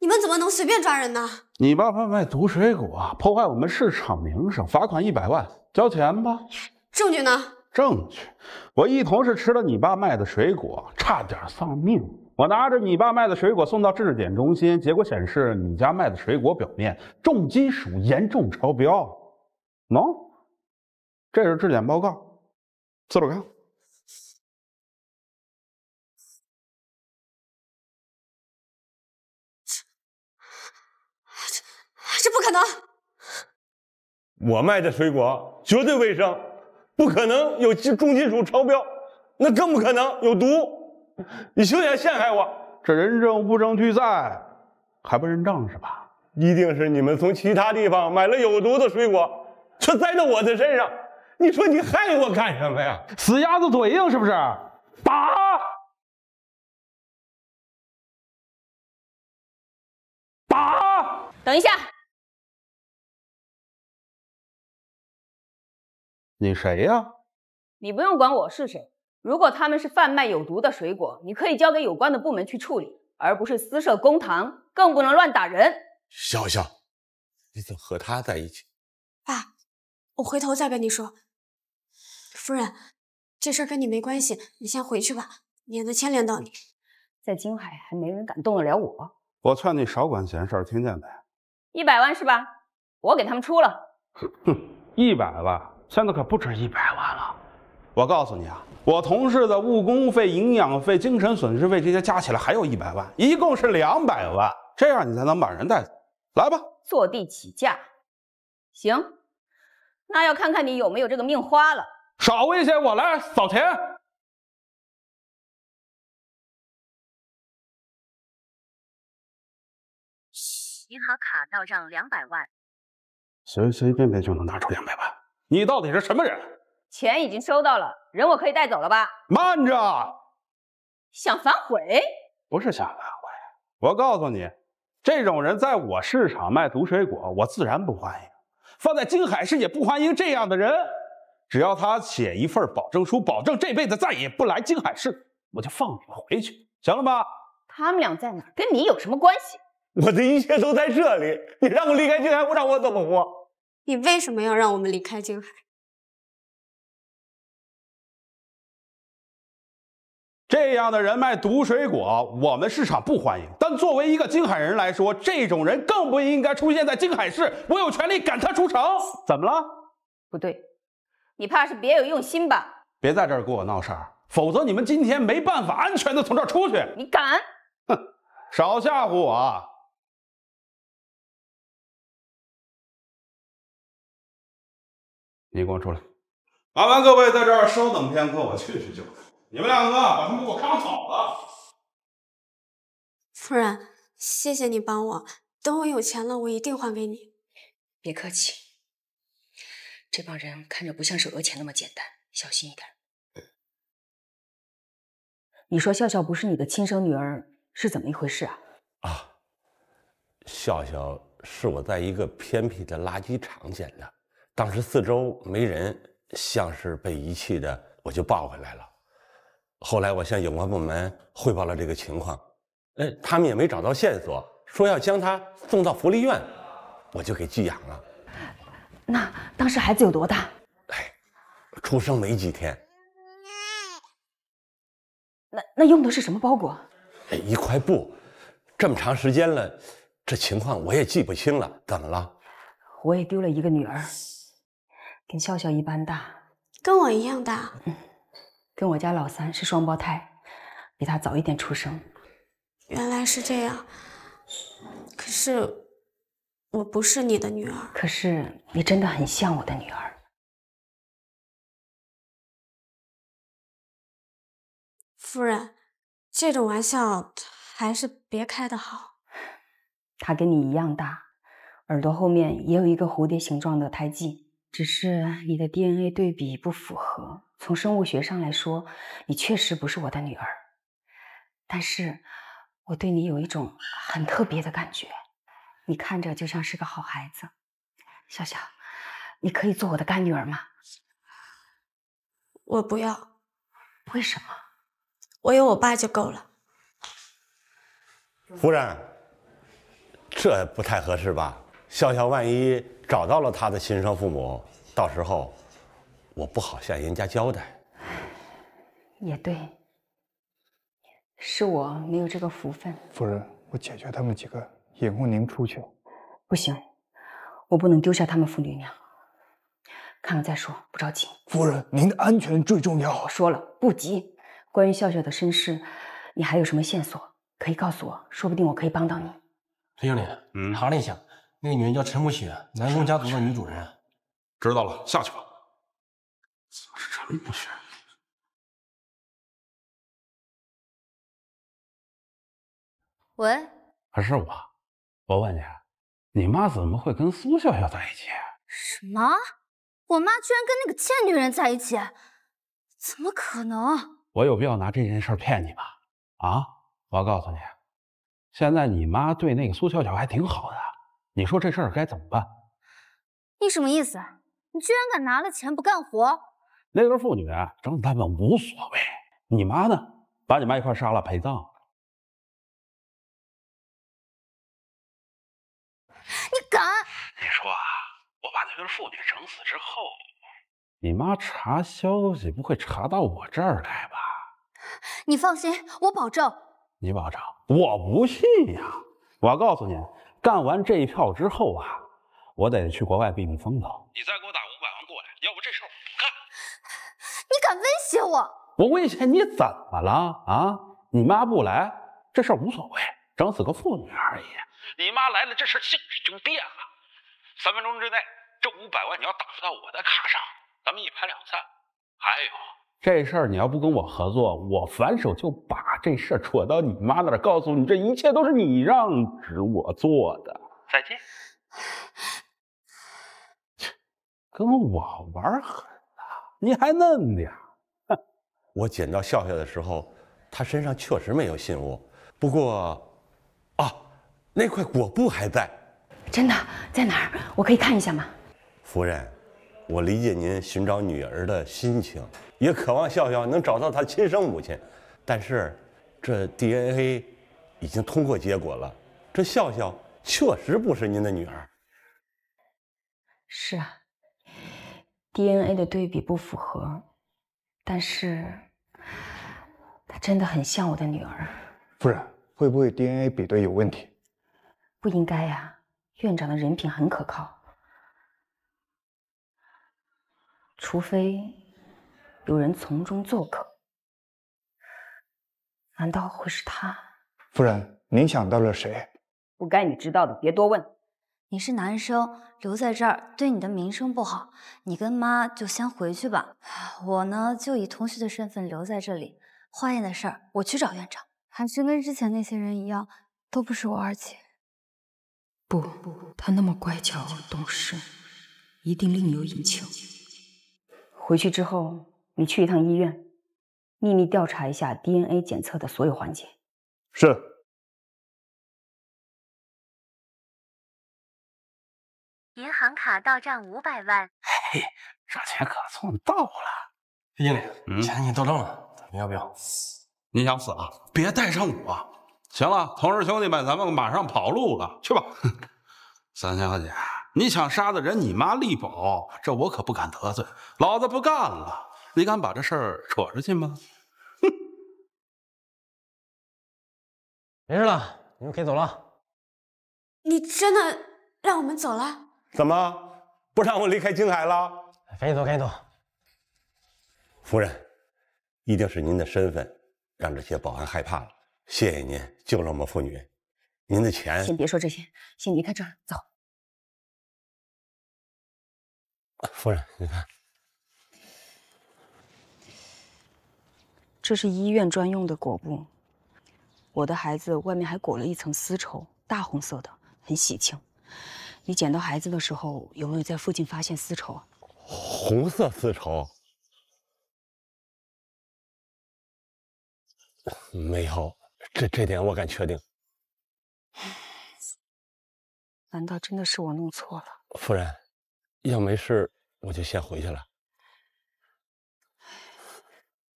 你们怎么能随便抓人呢？你爸贩卖毒水果，破坏我们市场名声，罚款一百万，交钱吧。证据呢？证据，我一同事吃了你爸卖的水果，差点丧命。我拿着你爸卖的水果送到质检中心，结果显示你家卖的水果表面重金属严重超标。喏，这是质检报告，自个看。不可能！我卖的水果绝对卫生，不可能有重金属超标，那更不可能有毒。你休想陷害我！这人证物证俱在，还不认账是吧？一定是你们从其他地方买了有毒的水果，却栽到我的身上。你说你害我干什么呀？死鸭子嘴硬是不是？打！打！等一下。你谁呀？你不用管我是谁。如果他们是贩卖有毒的水果，你可以交给有关的部门去处理，而不是私设公堂，更不能乱打人。笑笑，你怎么和他在一起？爸，我回头再跟你说。夫人，这事儿跟你没关系，你先回去吧，免得牵连到你。在京海，还没人敢动得了我。我劝你少管闲事儿，听见没？一百万是吧？我给他们出了。哼，一百万。现在可不止一百万了，我告诉你啊，我同事的误工费、营养费、精神损失费这些加起来还有一百万，一共是两百万，这样你才能把人带走。来吧，坐地起价。行，那要看看你有没有这个命花了。少威胁我，来扫钱。银行卡到账两百万。随随便便就能拿出两百万。你到底是什么人？钱已经收到了，人我可以带走了吧？慢着，想反悔？不是想反悔，我告诉你，这种人在我市场卖毒水果，我自然不欢迎；放在京海市也不欢迎这样的人。只要他写一份保证书，保证这辈子再也不来京海市，我就放你们回去，行了吧？他们俩在哪儿，跟你有什么关系？我的一切都在这里，你让我离开京海，我让我怎么活？你为什么要让我们离开静海？这样的人卖毒水果，我们市场不欢迎。但作为一个静海人来说，这种人更不应该出现在静海市。我有权利赶他出城。怎么了？不对，你怕是别有用心吧？别在这儿给我闹事儿，否则你们今天没办法安全的从这儿出去。你敢？哼，少吓唬我。你给我出来！麻烦各位在这儿稍等片刻，我去去就来。你们两个把他们给我看好了。夫人，谢谢你帮我。等我有钱了，我一定还给你。别客气。这帮人看着不像是讹钱那么简单，小心一点。你说笑笑不是你的亲生女儿是怎么一回事啊？啊，笑笑是我在一个偏僻的垃圾场捡的。当时四周没人，像是被遗弃的，我就抱回来了。后来我向有关部门汇报了这个情况，哎，他们也没找到线索，说要将他送到福利院，我就给寄养了。那当时孩子有多大？哎，出生没几天。那那用的是什么包裹？哎，一块布。这么长时间了，这情况我也记不清了。怎么了？我也丢了一个女儿。跟笑笑一般大，跟我一样大，嗯，跟我家老三是双胞胎，比他早一点出生。原来是这样，可是我不是你的女儿，可是你真的很像我的女儿。夫人，这种玩笑还是别开的好。他跟你一样大，耳朵后面也有一个蝴蝶形状的胎记。只是你的 DNA 对比不符合，从生物学上来说，你确实不是我的女儿。但是，我对你有一种很特别的感觉，你看着就像是个好孩子。笑笑，你可以做我的干女儿吗？我不要，为什么？我有我爸就够了。夫人，这不太合适吧？笑笑，万一找到了他的亲生父母，到时候我不好向人家交代。也对，是我没有这个福分。夫人，我解决他们几个，引顾您出去。不行，我不能丢下他们父女俩。看看再说，不着急。夫人，您的安全最重要。我说了，不急。关于笑笑的身世，你还有什么线索可以告诉我？说不定我可以帮到你。陈经理，嗯，查一下。那个女人叫陈慕雪，南宫家族的女主人。知道了，下去吧。怎么是陈慕雪？喂。是我。我问你，你妈怎么会跟苏笑笑在一起？什么？我妈居然跟那个贱女人在一起？怎么可能？我有必要拿这件事骗你吗？啊？我告诉你，现在你妈对那个苏笑笑还挺好的。你说这事儿该怎么办？你什么意思？你居然敢拿了钱不干活？那对妇女啊，整他们无所谓。你妈呢？把你妈一块杀了陪葬。你敢？你说啊，我把那对妇女整死之后，你妈查消息不会查到我这儿来吧？你放心，我保证。你保证？我不信呀！我要告诉你。干完这一票之后啊，我得去国外避避风头。你再给我打五百万过来，要不这事儿我不干。你敢威胁我？我威胁你怎么了啊？你妈不来，这事儿无所谓，整死个妇女而已。你妈来了，这事儿性质就变了。三分钟之内，这五百万你要打到我的卡上，咱们一拍两散。还有。这事儿你要不跟我合作，我反手就把这事儿戳到你妈那儿，告诉你这一切都是你让指我做的。再见。跟我玩狠的，你还嫩点。我捡到笑笑的时候，他身上确实没有信物，不过，啊，那块果布还在。真的，在哪儿？我可以看一下吗？夫人。我理解您寻找女儿的心情，也渴望笑笑能找到她亲生母亲。但是，这 DNA 已经通过结果了，这笑笑确实不是您的女儿。是啊，DNA 的对比不符合，但是她真的很像我的女儿。夫人，会不会 DNA 比对有问题？不应该呀，院长的人品很可靠。除非有人从中作梗，难道会是他？夫人，您想到了谁？不该你知道的，别多问。你是男生，留在这儿对你的名声不好。你跟妈就先回去吧。我呢，就以同学的身份留在这里。化验的事儿，我去找院长。还是跟之前那些人一样，都不是我二姐。不，她那么乖巧懂事，一定另有隐情。回去之后，你去一趟医院，秘密调查一下 DNA 检测的所有环节。是。银行卡到账五百万。嘿，这钱可算到了。经理，嗯，钱已经到账了，咱们要不要？你想死啊？别带上我。行了，同事兄弟们，咱们马上跑路了，去吧。三小姐。你想杀的人，你妈力保，这我可不敢得罪。老子不干了！你敢把这事儿扯出去吗？哼！没事了，你们可以走了。你真的让我们走了？怎么不让我离开京海了？赶紧走，赶紧走。夫人，一定是您的身份让这些保安害怕了。谢谢您救了我们父女。您的钱……先别说这些，先离开这儿，走。夫人，你看，这是医院专用的裹布，我的孩子外面还裹了一层丝绸，大红色的，很喜庆。你捡到孩子的时候，有没有在附近发现丝绸？红色丝绸没有，这这点我敢确定。难道真的是我弄错了？夫人。要没事，我就先回去了。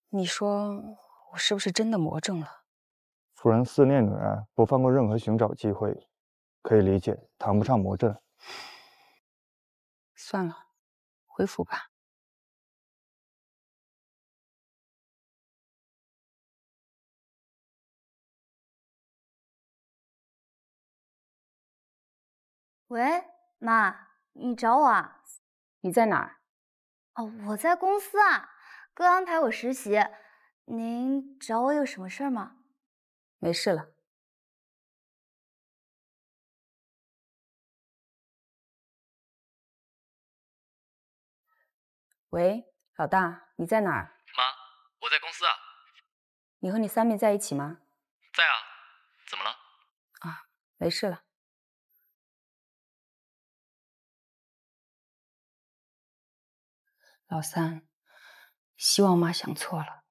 你说我是不是真的魔怔了？夫人思念女人，不放过任何寻找机会，可以理解，谈不上魔怔。算了，回府吧。喂，妈，你找我啊？你在哪儿？哦，我在公司啊，哥安排我实习。您找我有什么事吗？没事了。喂，老大，你在哪儿？妈，我在公司啊。你和你三妹在一起吗？在啊。怎么了？啊，没事了。老三，希望妈想错了。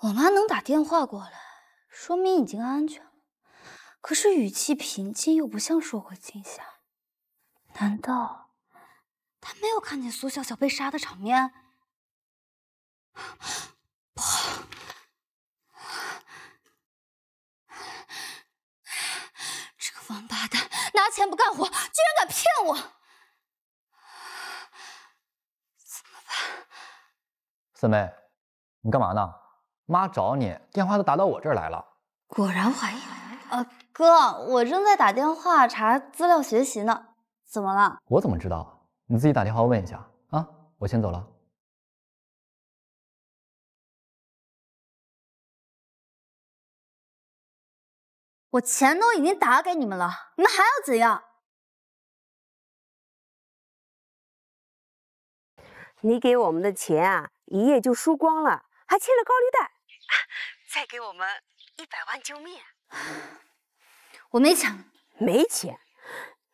我妈能打电话过来，说明已经安全了。可是语气平静，又不像受过惊吓。难道他没有看见苏小小被杀的场面？不好！这个王八蛋拿钱不干活，居然敢骗我！三妹，你干嘛呢？妈找你，电话都打到我这儿来了。果然怀疑啊！哥，我正在打电话查资料学习呢，怎么了？我怎么知道？你自己打电话问一下啊！我先走了。我钱都已经打给你们了，你们还要怎样？你给我们的钱啊！一夜就输光了，还欠了高利贷。再给我们一百万，救命！我没钱，没钱，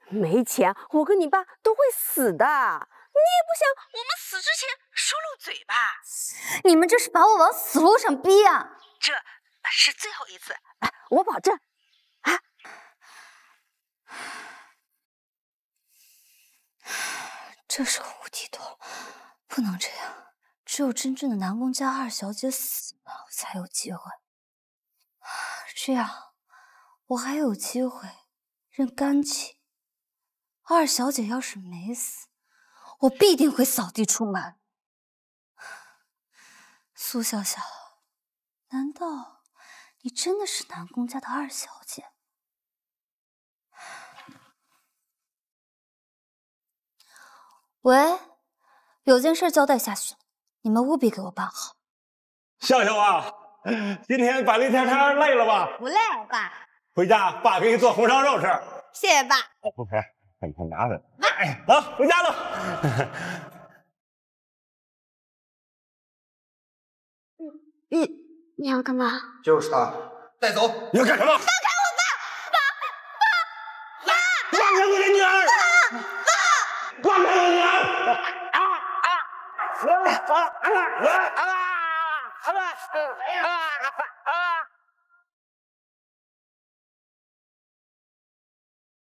没钱，我跟你爸都会死的。你也不想我们死之前说漏嘴吧？你们这是把我往死路上逼啊！这是最后一次，我保证。啊！这是个无底洞，不能这样。只有真正的南宫家二小姐死了，我才有机会。这样，我还有机会认干亲。二小姐要是没死，我必定会扫地出门。苏小小，难道你真的是南宫家的二小姐？喂，有件事交代下去。你们务必给我办好。笑笑啊，今天摆了一天摊累了吧？不累，爸。回家，爸给你做红烧肉吃。谢谢爸。不陪，气，今拿着。烦哎，妈，走，回家了。你你你要干嘛？就是他，带走！你要干什么？放开！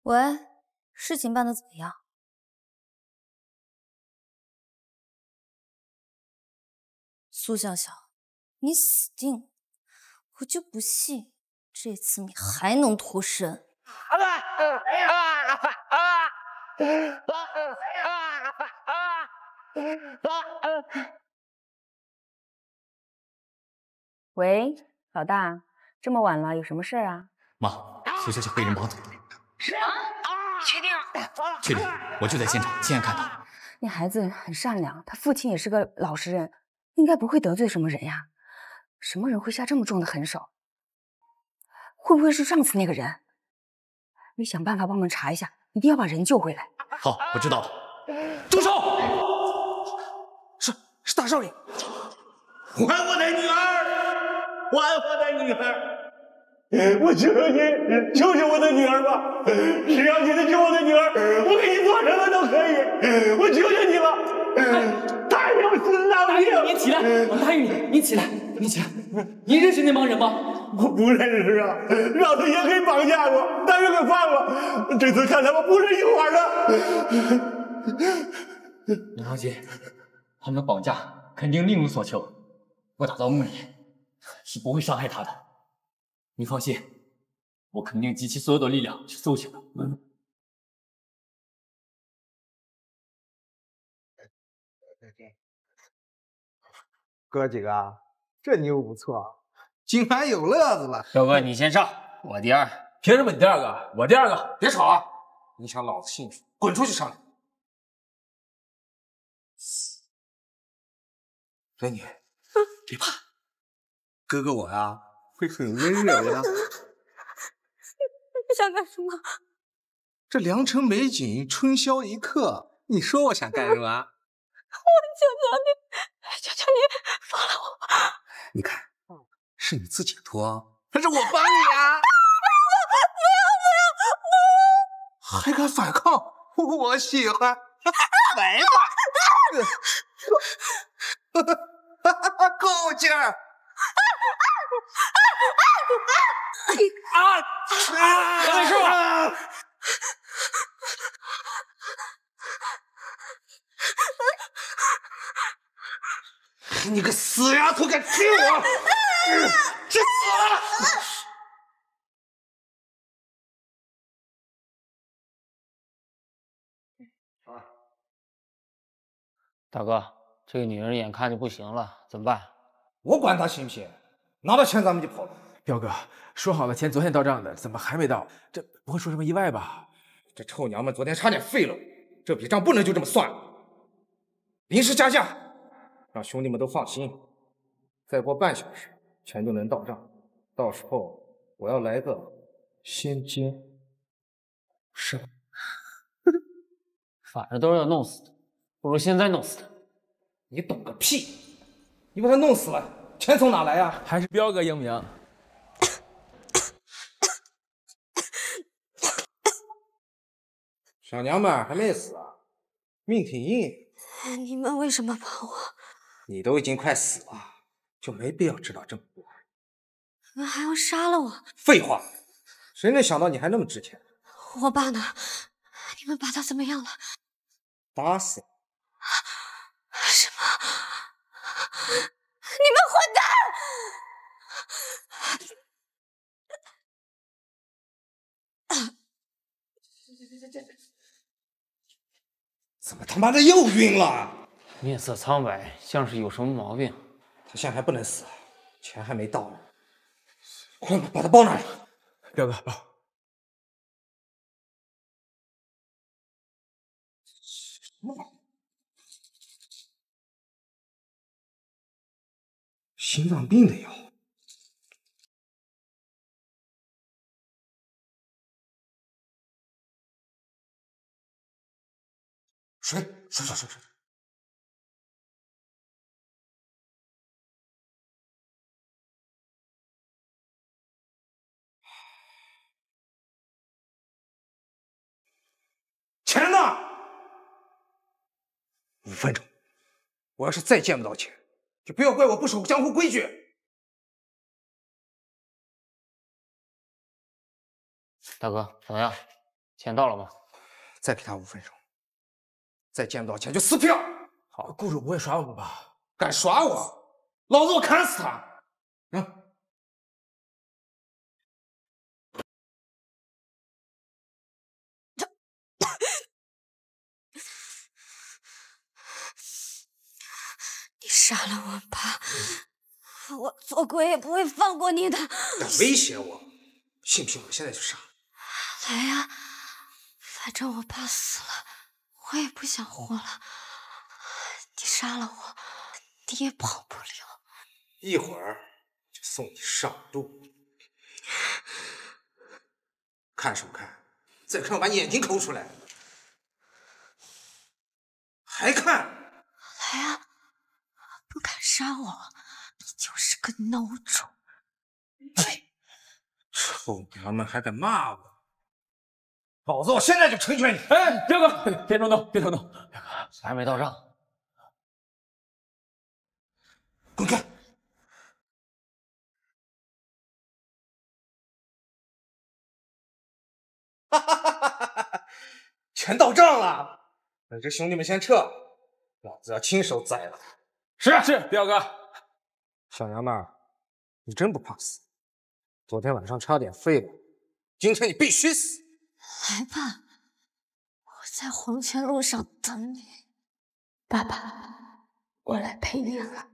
喂，事情办得怎么样？苏笑笑，你死定了！我就不信这次你还能脱身。喂，老大，这么晚了，有什么事啊？妈，苏小小被人绑走了。什么？确定？确定，我就在现场，亲眼看到。那孩子很善良，他父亲也是个老实人，应该不会得罪什么人呀。什么人会下这么重的狠手？会不会是上次那个人？你想办法帮忙查一下，一定要把人救回来。好，我知道了。大少爷，还我的女儿！还我的女儿！我求求你，救救我的女儿吧！只要你能救我的女儿，我给你做什么都可以。我求求你了！大少爷，我真了。大爷，你起来！大爷，你起来！你起来！你认识那帮人吗？我不认识啊！让他也给绑架过。大爷，给放了！这次看来我不是一伙的。你放心。他们绑架肯定另有所求，我打到墓里是不会伤害他的。你放心，我肯定集齐所有的力量去揍起来。哥几个，这妞不错，今晚有乐子了。小哥，你先上，我第二。凭什么你第二个？我第二个？别吵啊！影响老子兴趣，滚出去商量。美女，别怕，哥哥我呀会很温柔的呀。你想干什么？这良辰美景，春宵一刻，你说我想干什么？我求求你，求求你放了我。你看，是你自己脱，还是我帮你啊？不要不要还敢反抗，我喜欢。没了。哈哈，够劲儿！啊！算数！你个死丫头，敢欺我！真死大哥。这个女人眼看就不行了，怎么办？我管她行不行，拿到钱咱们就跑。彪哥，说好了钱昨天到账的，怎么还没到？这不会出什么意外吧？这臭娘们昨天差点废了，这笔账不能就这么算了。临时加价，让兄弟们都放心。再过半小时钱就能到账，到时候我要来个先奸，是吧？反正都是要弄死她，不如现在弄死她。你懂个屁！你把他弄死了，钱从哪来呀？还是彪哥英明。小娘们还没死，啊，命挺硬。你们为什么帮我？你都已经快死了，就没必要知道这么多。你们还要杀了我？废话，谁能想到你还那么值钱？我爸呢？你们把他怎么样了？打死。你们混蛋！怎么他妈的又晕了？面色苍白，像是有什么毛病。他现在还不能死，钱还没到呢。快，把他包拿来，彪子。心脏病的药，谁谁谁谁？钱呢？五分钟，我要是再见不到钱。就不要怪我不守江湖规矩，大哥，怎么样？钱到了吗？再给他五分钟，再见不到钱就撕票。好，雇主不会耍我们吧？敢耍我，老子我砍死他！杀了我吧！我做鬼也不会放过你的。敢威胁我，信不信我现在就杀？来呀！反正我爸死了，我也不想活了。你杀了我，你也跑不了。一会儿就送你上路。看什么看？再看我把眼睛抠出来！还看？来呀！杀我！你就是个孬种！臭娘们还敢骂我！老子我现在就成全你！哎，彪哥，别冲动，别冲动！彪哥，钱没到账。滚开！哈哈哈哈哈哈！钱到账了，等着兄弟们先撤，老子要亲手宰了他。是是，彪哥，小娘们儿，你真不怕死？昨天晚上差点废了，今天你必须死！来吧，我在黄泉路上等你。爸爸，我来陪你了。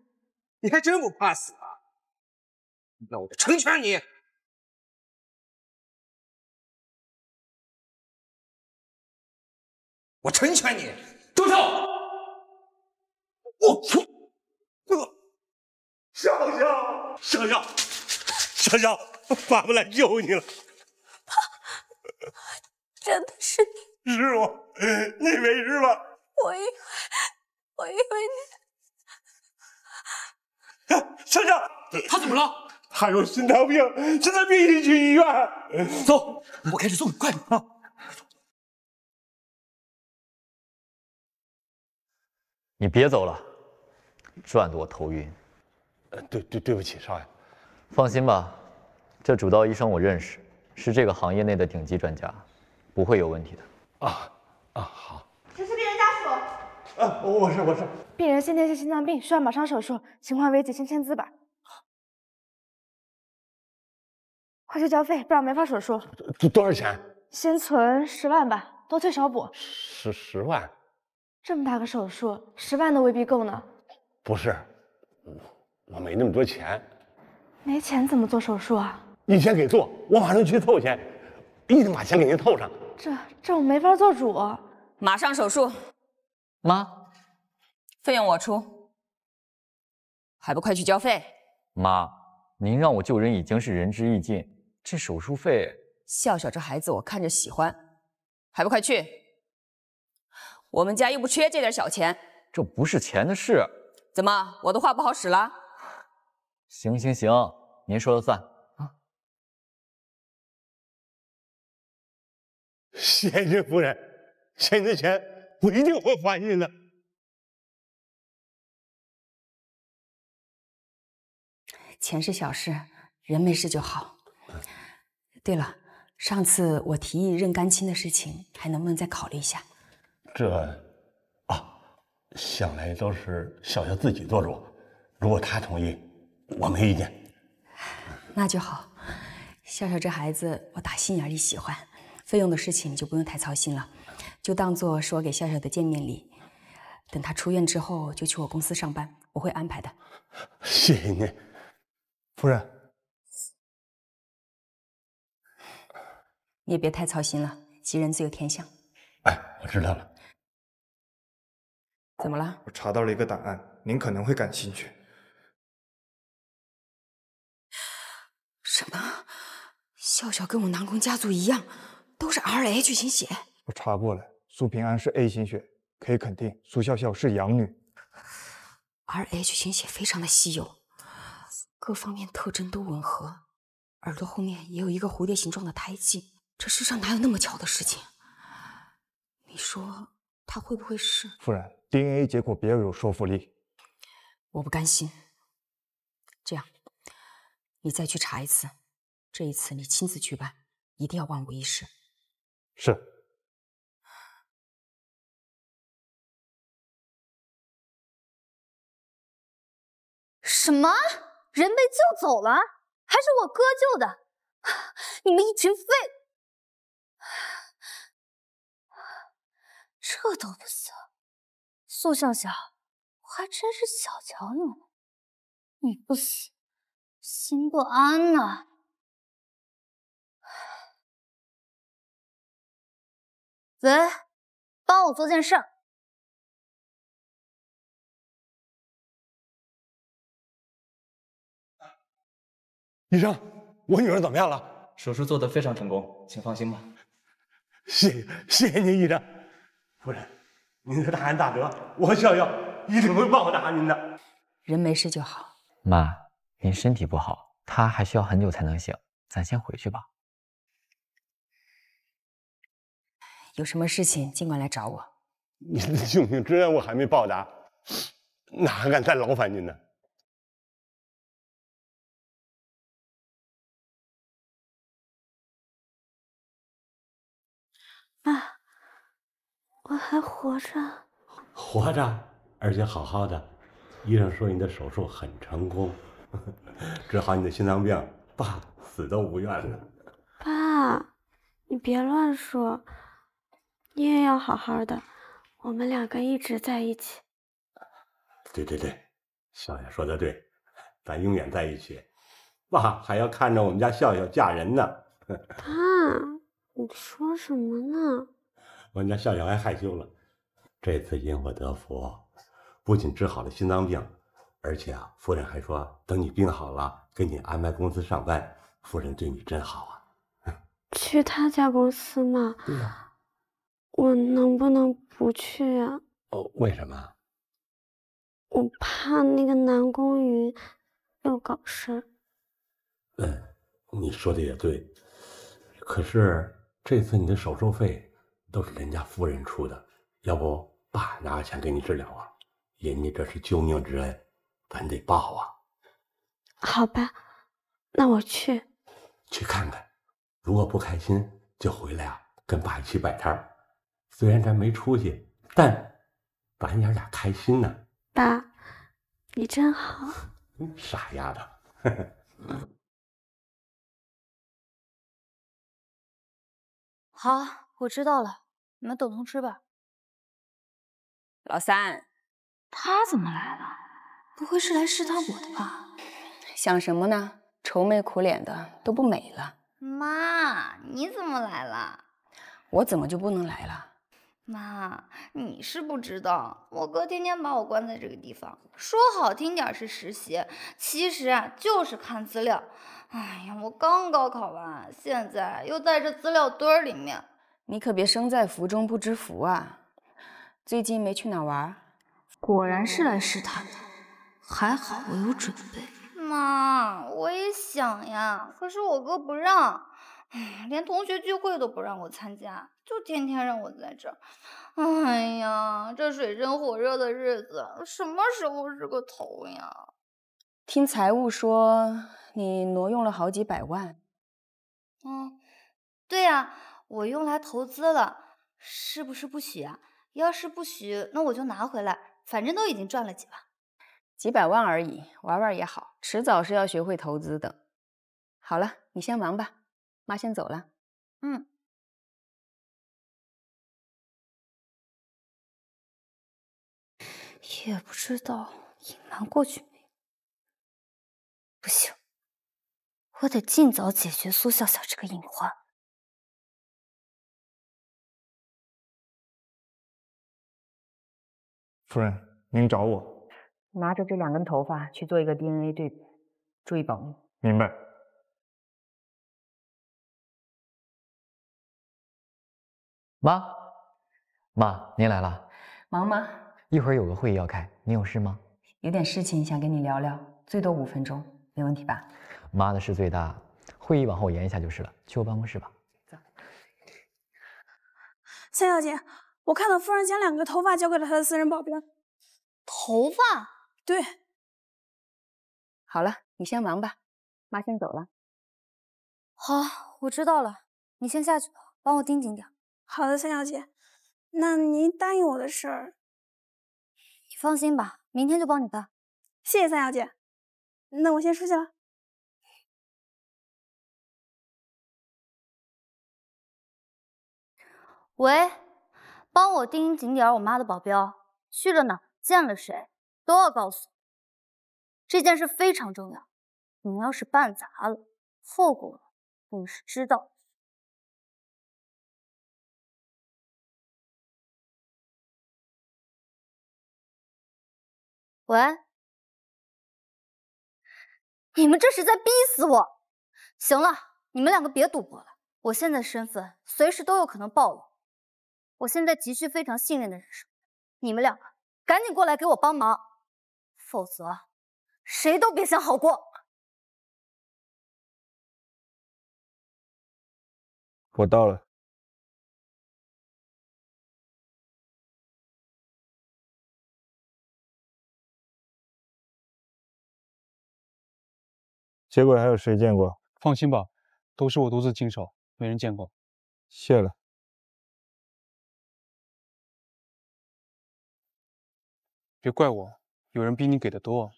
你还真不怕死啊？那我就成全你，我成全你。住手！我操！笑笑，笑笑，笑笑，爸爸来救你了！真的是你，是我，你没事吧？我以我以为你，笑笑，他怎么了？他有心脏病，现在必须去医院。走，我开始送，你，快点啊！你别走了，转的我头晕。呃，对对对不起，少爷。放心吧，这主刀医生我认识，是这个行业内的顶级专家，不会有问题的。啊啊，好。这是病人家属。啊，我是我是。病人先天性心脏病，需要马上手术，情况危急，先签字吧。好。快去交费，不然没法手术。多多少钱？先存十万吧，多退少补。十十万？这么大个手术，十万都未必够呢。不是。我没那么多钱，没钱怎么做手术啊？你先给做，我马上去凑钱，一定把钱给您凑上。这这我没法做主，马上手术，妈，费用我出，还不快去交费？妈，您让我救人已经是仁至义尽，这手术费……笑笑这孩子我看着喜欢，还不快去？我们家又不缺这点小钱，这不是钱的事，怎么我的话不好使了？行行行，您说了算啊！贤生夫人，欠您的钱我一定会还您的。钱是小事，人没事就好。对了，上次我提议认干亲的事情，还能不能再考虑一下？这啊，想来都是小笑自己做主，如果她同意。我没意见，那就好。笑笑这孩子，我打心眼里喜欢。费用的事情你就不用太操心了，就当做是我给笑笑的见面礼。等他出院之后，就去我公司上班，我会安排的。谢谢您，夫人。你也别太操心了，吉人自有天相。哎，我知道了。怎么了？我查到了一个档案，您可能会感兴趣。什么？笑笑跟我南宫家族一样，都是 RH 型血。我查过了，苏平安是 A 型血，可以肯定苏笑笑是养女。RH 型血非常的稀有，各方面特征都吻合，耳朵后面也有一个蝴蝶形状的胎记。这世上哪有那么巧的事情？你说他会不会是？夫人，DNA 结果别有说服力。我不甘心。这样。你再去查一次，这一次你亲自去办，一定要万无一失。是。什么人被救走了？还是我哥救的？你们一群废物，这都不行，苏笑笑，我还真是小瞧你了，你不死。心不安呢。喂，帮我做件事。医生，我女儿怎么样了？手术做得非常成功，请放心吧。谢，谢谢您，医生。夫人，您的大恩大德，我和笑笑一定会报答您的。人没事就好，妈。您身体不好，他还需要很久才能醒，咱先回去吧。有什么事情尽管来找我。你的救命之恩我还没报答，哪敢再劳烦您呢？爸，我还活着，活着，而且好好的。医生说你的手术很成功。治好你的心脏病，爸死都无怨了。爸，你别乱说，你也要好好的。我们两个一直在一起。对对对，笑笑说的对，咱永远在一起。爸还要看着我们家笑笑嫁人呢。爸，你说什么呢？我们家笑笑还害羞了。这次因祸得福，不仅治好了心脏病。而且啊，夫人还说等你病好了，给你安排公司上班。夫人对你真好啊！去他家公司吗？我能不能不去呀？哦，为什么？我怕那个南宫云又搞事。嗯，你说的也对。可是这次你的手术费都是人家夫人出的，要不爸拿钱给你治疗啊？人家这是救命之恩。咱得报啊，好吧，那我去，去看看。如果不开心，就回来啊，跟爸一起摆摊儿。虽然咱没出息，但咱娘俩开心呢。爸，你真好，傻丫头。好，我知道了，你们等通知吧。老三，他怎么来了？不会是来试探我的吧？想什么呢？愁眉苦脸的都不美了。妈，你怎么来了？我怎么就不能来了？妈，你是不知道，我哥天天把我关在这个地方，说好听点儿是实习，其实啊就是看资料。哎呀，我刚高考完，现在又在这资料堆儿里面。你可别生在福中不知福啊！最近没去哪玩？果然是来试探的。还好我有准备。妈，我也想呀，可是我哥不让，连同学聚会都不让我参加，就天天让我在这儿。哎呀，这水深火热的日子，什么时候是个头呀？听财务说你挪用了好几百万。嗯，对呀，我用来投资了。是不是不许啊？要是不许，那我就拿回来，反正都已经赚了几万。几百万而已，玩玩也好，迟早是要学会投资的。好了，你先忙吧，妈先走了。嗯。也不知道隐瞒过去没？不行，我得尽早解决苏笑笑这个隐患。夫人，您找我。拿着这两根头发去做一个 DNA 对比，注意保密。明白。妈，妈，您来了。忙吗？一会儿有个会议要开，你有事吗？有点事情想跟你聊聊，最多五分钟，没问题吧？妈的事最大，会议往后延一下就是了。去我办公室吧。走。三小姐，我看到夫人将两个头发交给了她的私人保镖。头发？对，好了，你先忙吧，妈先走了。好，我知道了，你先下去吧，帮我盯紧点。好的，三小姐，那您答应我的事儿，你放心吧，明天就帮你办。谢谢三小姐，那我先出去了。喂，帮我盯紧点我妈的保镖，去了哪儿，见了谁。都要告诉这件事非常重要。你们要是办砸了，后果你们是知道的。喂，你们这是在逼死我！行了，你们两个别赌博了。我现在身份随时都有可能暴露，我现在急需非常信任的人手。你们两个赶紧过来给我帮忙。否则，谁都别想好过。我到了。结果还有谁见过？放心吧，都是我独自经手，没人见过。谢了。别怪我。有人比你给的多。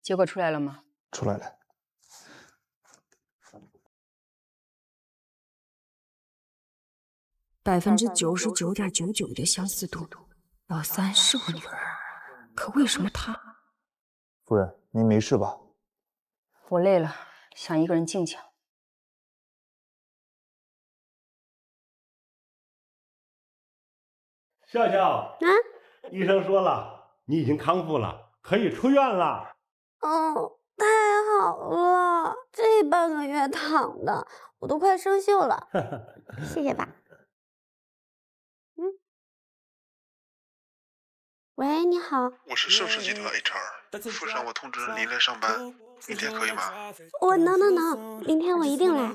结果出来了吗？出来了，百分之九十九点九九的相似度，老三是我女儿，可为什么她？夫人，您没事吧？我累了，想一个人静静。笑笑。嗯，医生说了。你已经康复了，可以出院了。哦，太好了！这半个月躺的，我都快生锈了。谢谢爸。喂，你好，我是盛世集团 HR 夫人，我通知您来上班，明天可以吗？我能能能，明天我一定来。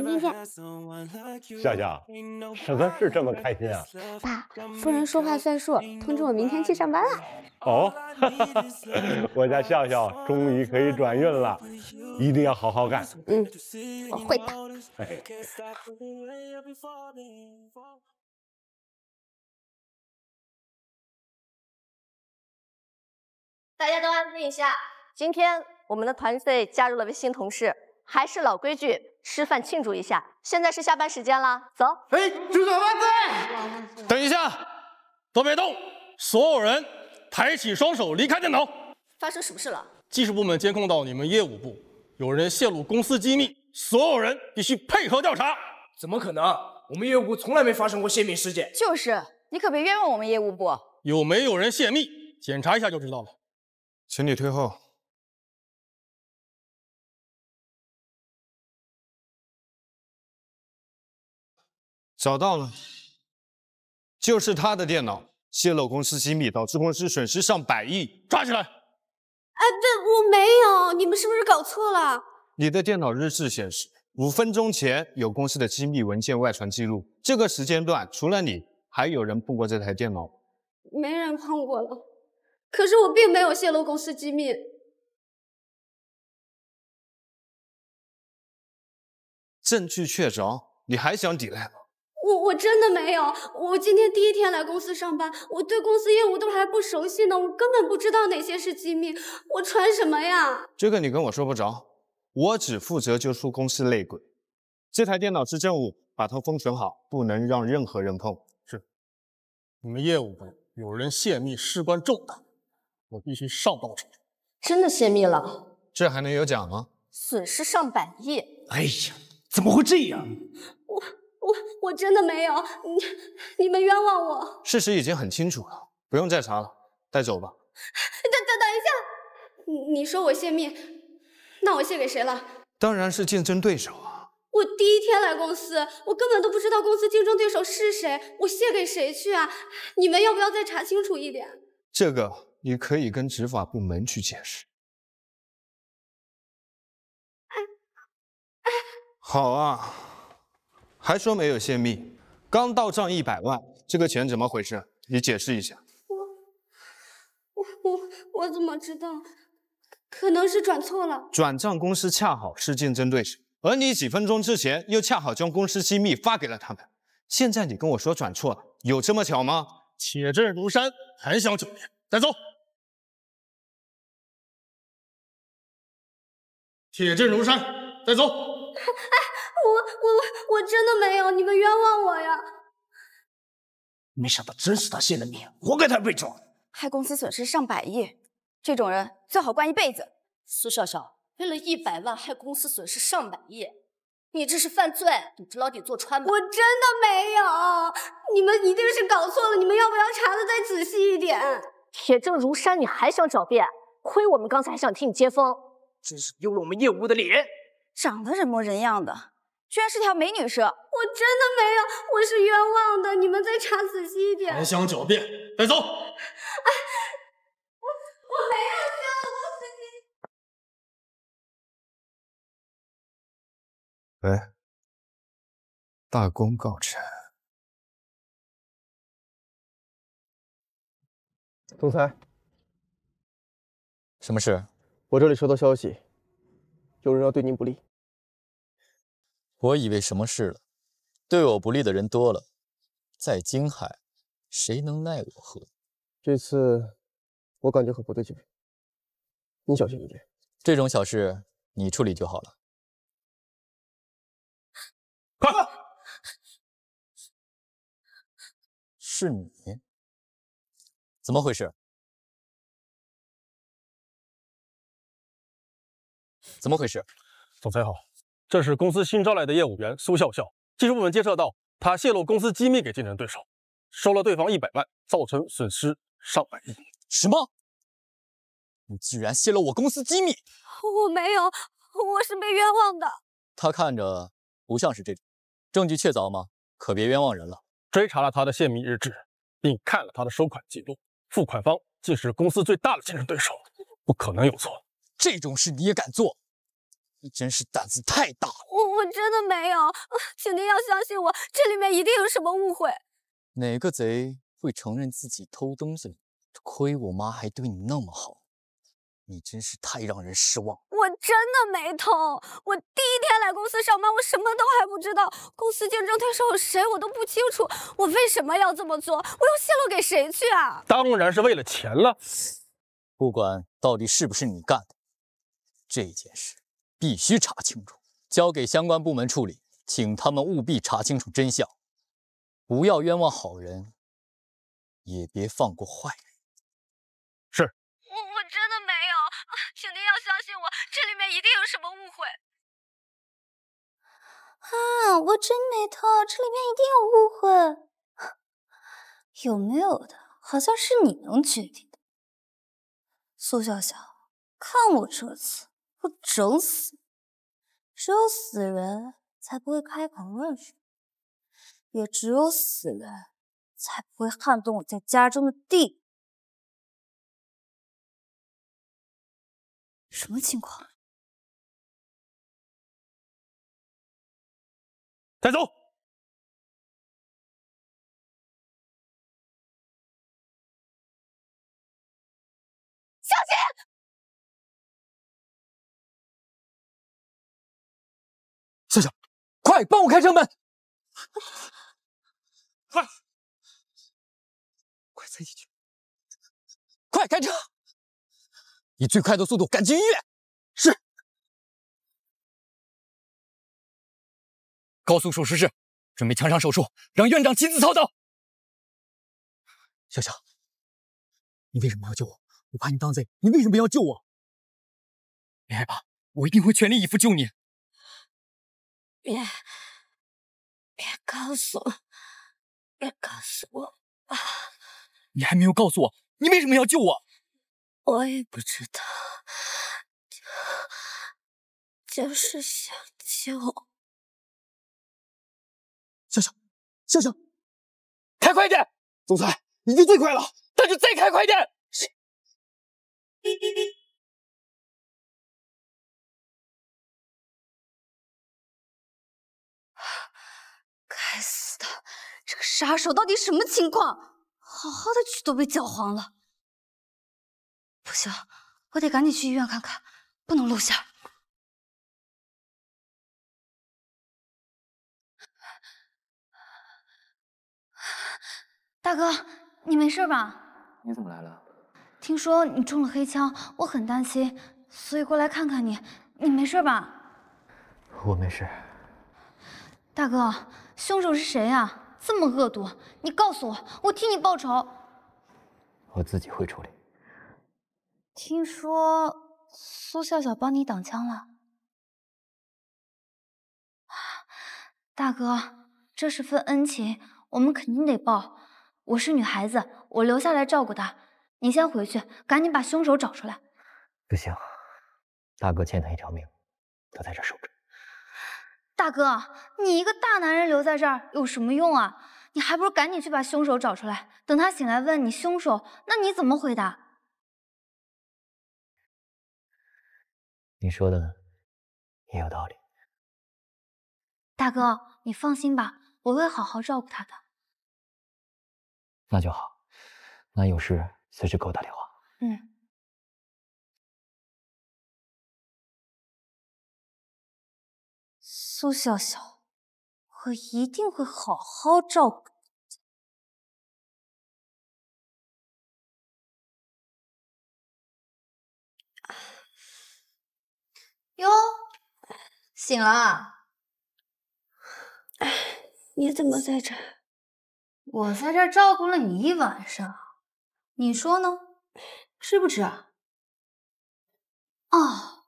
明天见，笑笑，什么事这么开心啊？爸，夫人说话算数，通知我明天去上班了。哦，哈哈，我家笑笑终于可以转运了，一定要好好干。嗯，我会的。哎大家都安静一下。今天我们的团队加入了位新同事，还是老规矩，吃饭庆祝一下。现在是下班时间了，走。哎，祝万岁！等一下，都别动，所有人抬起双手，离开电脑。发生什么事了？技术部门监控到你们业务部有人泄露公司机密，所有人必须配合调查。怎么可能？我们业务部从来没发生过泄密事件。就是，你可别冤枉我们业务部。有没有人泄密？检查一下就知道了。请你退后。找到了，就是他的电脑泄露公司机密，导致公司损失上百亿，抓起来。啊不，我没有，你们是不是搞错了？你的电脑日志显示，五分钟前有公司的机密文件外传记录，这个时间段除了你，还有人碰过这台电脑？没人碰过了。可是我并没有泄露公司机密，证据确凿，你还想抵赖吗？我我真的没有，我今天第一天来公司上班，我对公司业务都还不熟悉呢，我根本不知道哪些是机密，我传什么呀？这个你跟我说不着，我只负责揪出公司内鬼。这台电脑是证物，把它封存好，不能让任何人碰。是，你们业务部有人泄密，事关重大。我必须上报，真的泄密了，这还能有假吗？损失上百亿！哎呀，怎么会这样？我我我真的没有，你你们冤枉我。事实已经很清楚了，不用再查了，带走吧。等等等一下，你你说我泄密，那我泄给谁了？当然是竞争对手啊。我第一天来公司，我根本都不知道公司竞争对手是谁，我泄给谁去啊？你们要不要再查清楚一点？这个。你可以跟执法部门去解释。好啊，还说没有泄密，刚到账一百万，这个钱怎么回事？你解释一下。我、我、我、我怎么知道？可能是转错了。转账公司恰好是竞争对手，而你几分钟之前又恰好将公司机密发给了他们，现在你跟我说转错了，有这么巧吗？铁证如山，还想狡辩？带走。铁证如山，带走！哎，我我我真的没有，你们冤枉我呀！没想到真是他泄的密，活该他被抓，害公司损失上百亿，这种人最好关一辈子。苏笑笑，为了一百万，害公司损失上百亿，你这是犯罪，等着牢底坐穿吧！我真的没有，你们一定是搞错了，你们要不要查的再仔细一点？铁证如山，你还想狡辩？亏我们刚才还想替你接风。真是丢了我们业务的脸！长得人模人样的，居然是条美女蛇！我真的没有，我是冤枉的！你们再查仔细一点！还想狡辩？带走！我我没有！再仔细！喂，大功告成，总裁，什么事？我这里收到消息，有人要对您不利。我以为什么事了？对我不利的人多了，在京海，谁能奈我何？这次我感觉很不对劲，你小心一点。这种小事你处理就好了。快！是你？怎么回事？怎么回事？总裁好，这是公司新招来的业务员苏笑笑。技术部门监测到，他泄露公司机密给竞争对手，收了对方一百万，造成损失上百亿。什么？你居然泄露我公司机密！我没有，我是被冤枉的。他看着不像是这种，证据确凿吗？可别冤枉人了。追查了他的泄密日志，并看了他的收款记录，付款方竟是公司最大的竞争对手，不可能有错。这种事你也敢做？你真是胆子太大了！我我真的没有，请您要相信我，这里面一定有什么误会。哪个贼会承认自己偷东西？亏我妈还对你那么好，你真是太让人失望！我真的没偷。我第一天来公司上班，我什么都还不知道，公司竞争对手有谁我都不清楚。我为什么要这么做？我又泄露给谁去啊？当然是为了钱了。不管到底是不是你干的，这件事。必须查清楚，交给相关部门处理，请他们务必查清楚真相，不要冤枉好人，也别放过坏人。是，我我真的没有，请您要相信我，这里面一定有什么误会。啊，我真没偷，这里面一定有误会。有没有的好像是你能决定的，苏笑笑，看我这次。不整死，只有死人才不会开口什么，也只有死人才不会撼动我在家中的地位。什么情况？带走！小心！快帮我开车门！快，快塞进去！快开车，以最快的速度赶去医院。是，高速手术室准备枪伤手术，让院长亲自操刀。小小，你为什么要救我？我怕你当贼，你为什么要救我？别害怕，我一定会全力以赴救你。别别告诉我，别告诉我！你还没有告诉我，你为什么要救我？我也不知道，就就是想救。笑笑，笑笑，开快点！总裁，已经最快了，那就再开快点！是。该死的，这个杀手到底什么情况？好好的局都被搅黄了。不行，我得赶紧去医院看看，不能露馅。大哥，你没事吧？你怎么来了？听说你中了黑枪，我很担心，所以过来看看你。你没事吧？我没事。大哥。凶手是谁啊？这么恶毒！你告诉我，我替你报仇。我自己会处理。听说苏笑笑帮你挡枪了，大哥，这是份恩情，我们肯定得报。我是女孩子，我留下来照顾她。你先回去，赶紧把凶手找出来。不行，大哥欠他一条命，他在这守着。大哥，你一个大男人留在这儿有什么用啊？你还不如赶紧去把凶手找出来。等他醒来问你凶手，那你怎么回答？你说的也有道理。大哥，你放心吧，我会好好照顾他的。那就好，那有事随时给我打电话。嗯。苏笑笑，我一定会好好照顾哟，醒了？你怎么在这？我在这照顾了你一晚上，你说呢？吃不吃？啊、哦，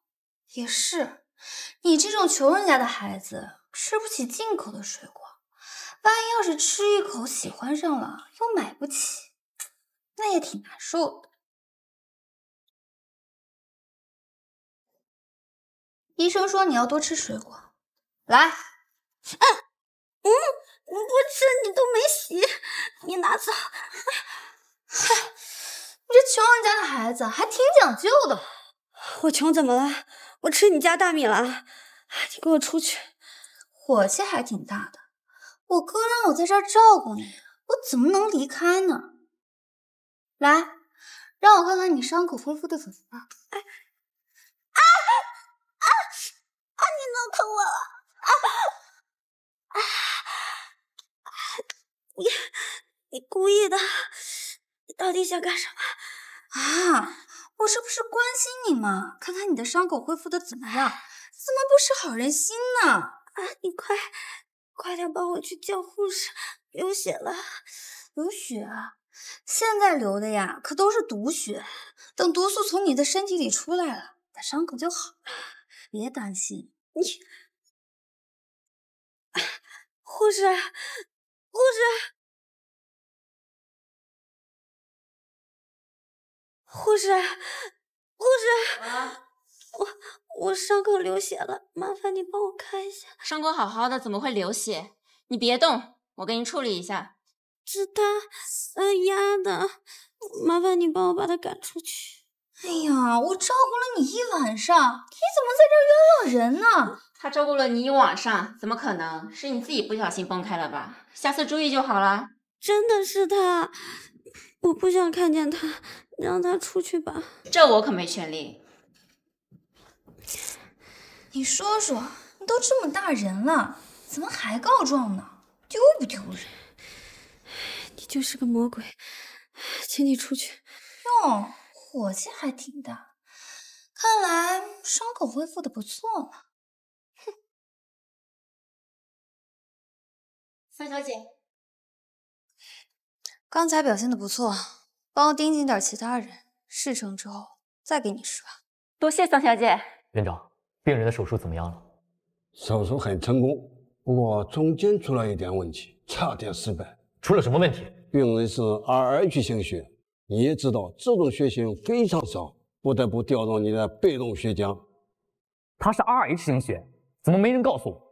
也是。你这种穷人家的孩子，吃不起进口的水果，万一要是吃一口喜欢上了，又买不起，那也挺难受的。医生说你要多吃水果，来。嗯嗯，我不吃，你都没洗，你拿走。嗨，你这穷人家的孩子还挺讲究的。我穷怎么了？我吃你家大米了，你给我出去！火气还挺大的。我哥让我在这儿照顾你，我怎么能离开呢？来，让我看看你伤口恢复的怎么样。哎，啊啊啊！你弄疼我了！啊啊！你你故意的，你到底想干什么？啊！我这不是关心你吗？看看你的伤口恢复的怎么样？怎么不识好人心呢？啊，你快，快点帮我去叫护士！流血了，流血，现在流的呀，可都是毒血，等毒素从你的身体里出来了，那伤口就好。别担心，你 护士，护士。护士，护士，我我伤口流血了，麻烦你帮我看一下。伤口好好的，怎么会流血？你别动，我给你处理一下。是他摁丫的，麻烦你帮我把他赶出去。哎呀，我照顾了你一晚上，你怎么在这冤枉人呢？他照顾了你一晚上，怎么可能是你自己不小心崩开了吧？下次注意就好了。真的是他。我不想看见他，让他出去吧。这我可没权利。你说说，你都这么大人了，怎么还告状呢？丢不丢人？你就是个魔鬼，请你出去。哟，火气还挺大，看来伤口恢复的不错嘛。哼，三小姐。刚才表现的不错，帮我盯紧点其他人。事成之后再给你十万，多谢桑小姐。院长，病人的手术怎么样了？手术很成功，不过中间出了一点问题，差点失败。出了什么问题？病人是 R H 型血，你也知道，这种血型非常少，不得不调动你的被动血浆。他是 R H 型血，怎么没人告诉我？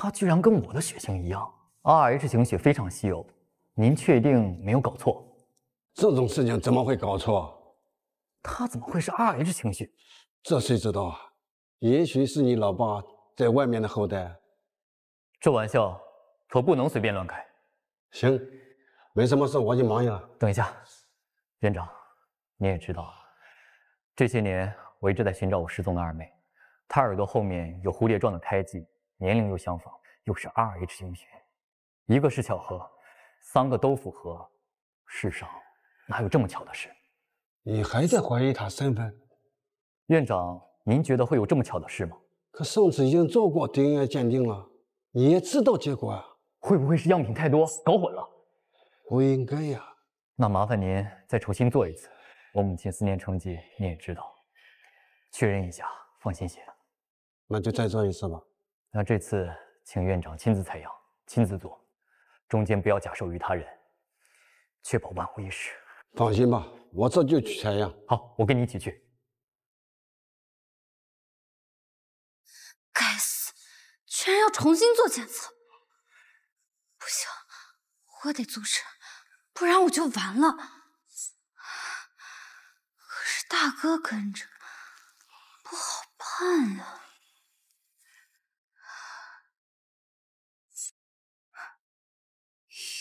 他居然跟我的血型一样，Rh 型血非常稀有。您确定没有搞错？这种事情怎么会搞错？他怎么会是 Rh 型血？这谁知道啊？也许是你老爸在外面的后代。这玩笑可不能随便乱开。行，没什么事，我就忙去了。等一下，院长，你也知道，这些年我一直在寻找我失踪的二妹，她耳朵后面有蝴蝶状的胎记。年龄又相仿，又是 R H 型血，一个是巧合，三个都符合，世上哪有这么巧的事？你还在怀疑他身份？院长，您觉得会有这么巧的事吗？可上次已经做过 DNA 鉴定了，你也知道结果啊，会不会是样品太多搞混了？不应该呀。那麻烦您再重新做一次。我母亲思念成绩你也知道，确认一下，放心些。那就再做一次吧。那这次请院长亲自采样，亲自做，中间不要假手于他人，确保万无一失。放心吧，我这就去采样。好，我跟你一起去。该死，居然要重新做检测！不行，我得阻止，不然我就完了。可是大哥跟着，不好办啊。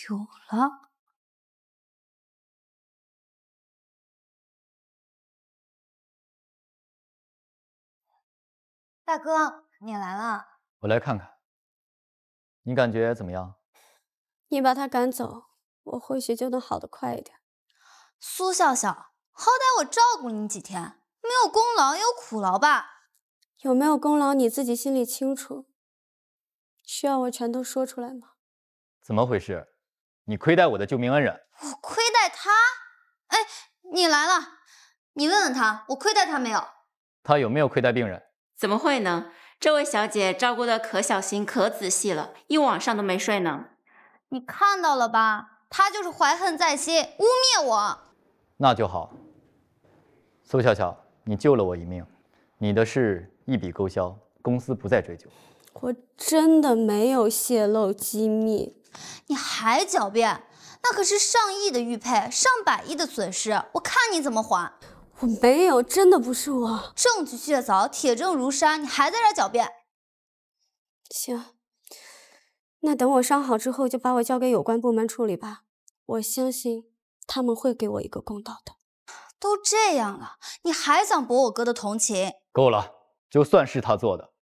有了，大哥，你来了，我来看看，你感觉怎么样？你把他赶走，我或许就能好得快一点。苏笑笑，好歹我照顾你几天，没有功劳也有苦劳吧？有没有功劳你自己心里清楚，需要我全都说出来吗？怎么回事？你亏待我的救命恩人，我亏待他？哎，你来了，你问问他，我亏待他没有？他有没有亏待病人？怎么会呢？这位小姐照顾的可小心可仔细了，一晚上都没睡呢。你看到了吧？他就是怀恨在心，污蔑我。那就好。苏俏俏，你救了我一命，你的事一笔勾销，公司不再追究。我真的没有泄露机密。你还狡辩？那可是上亿的玉佩，上百亿的损失，我看你怎么还！我没有，真的不是我。证据确凿，铁证如山，你还在这狡辩？行，那等我伤好之后，就把我交给有关部门处理吧。我相信他们会给我一个公道的。都这样了，你还想博我哥的同情？够了！就算是他做的，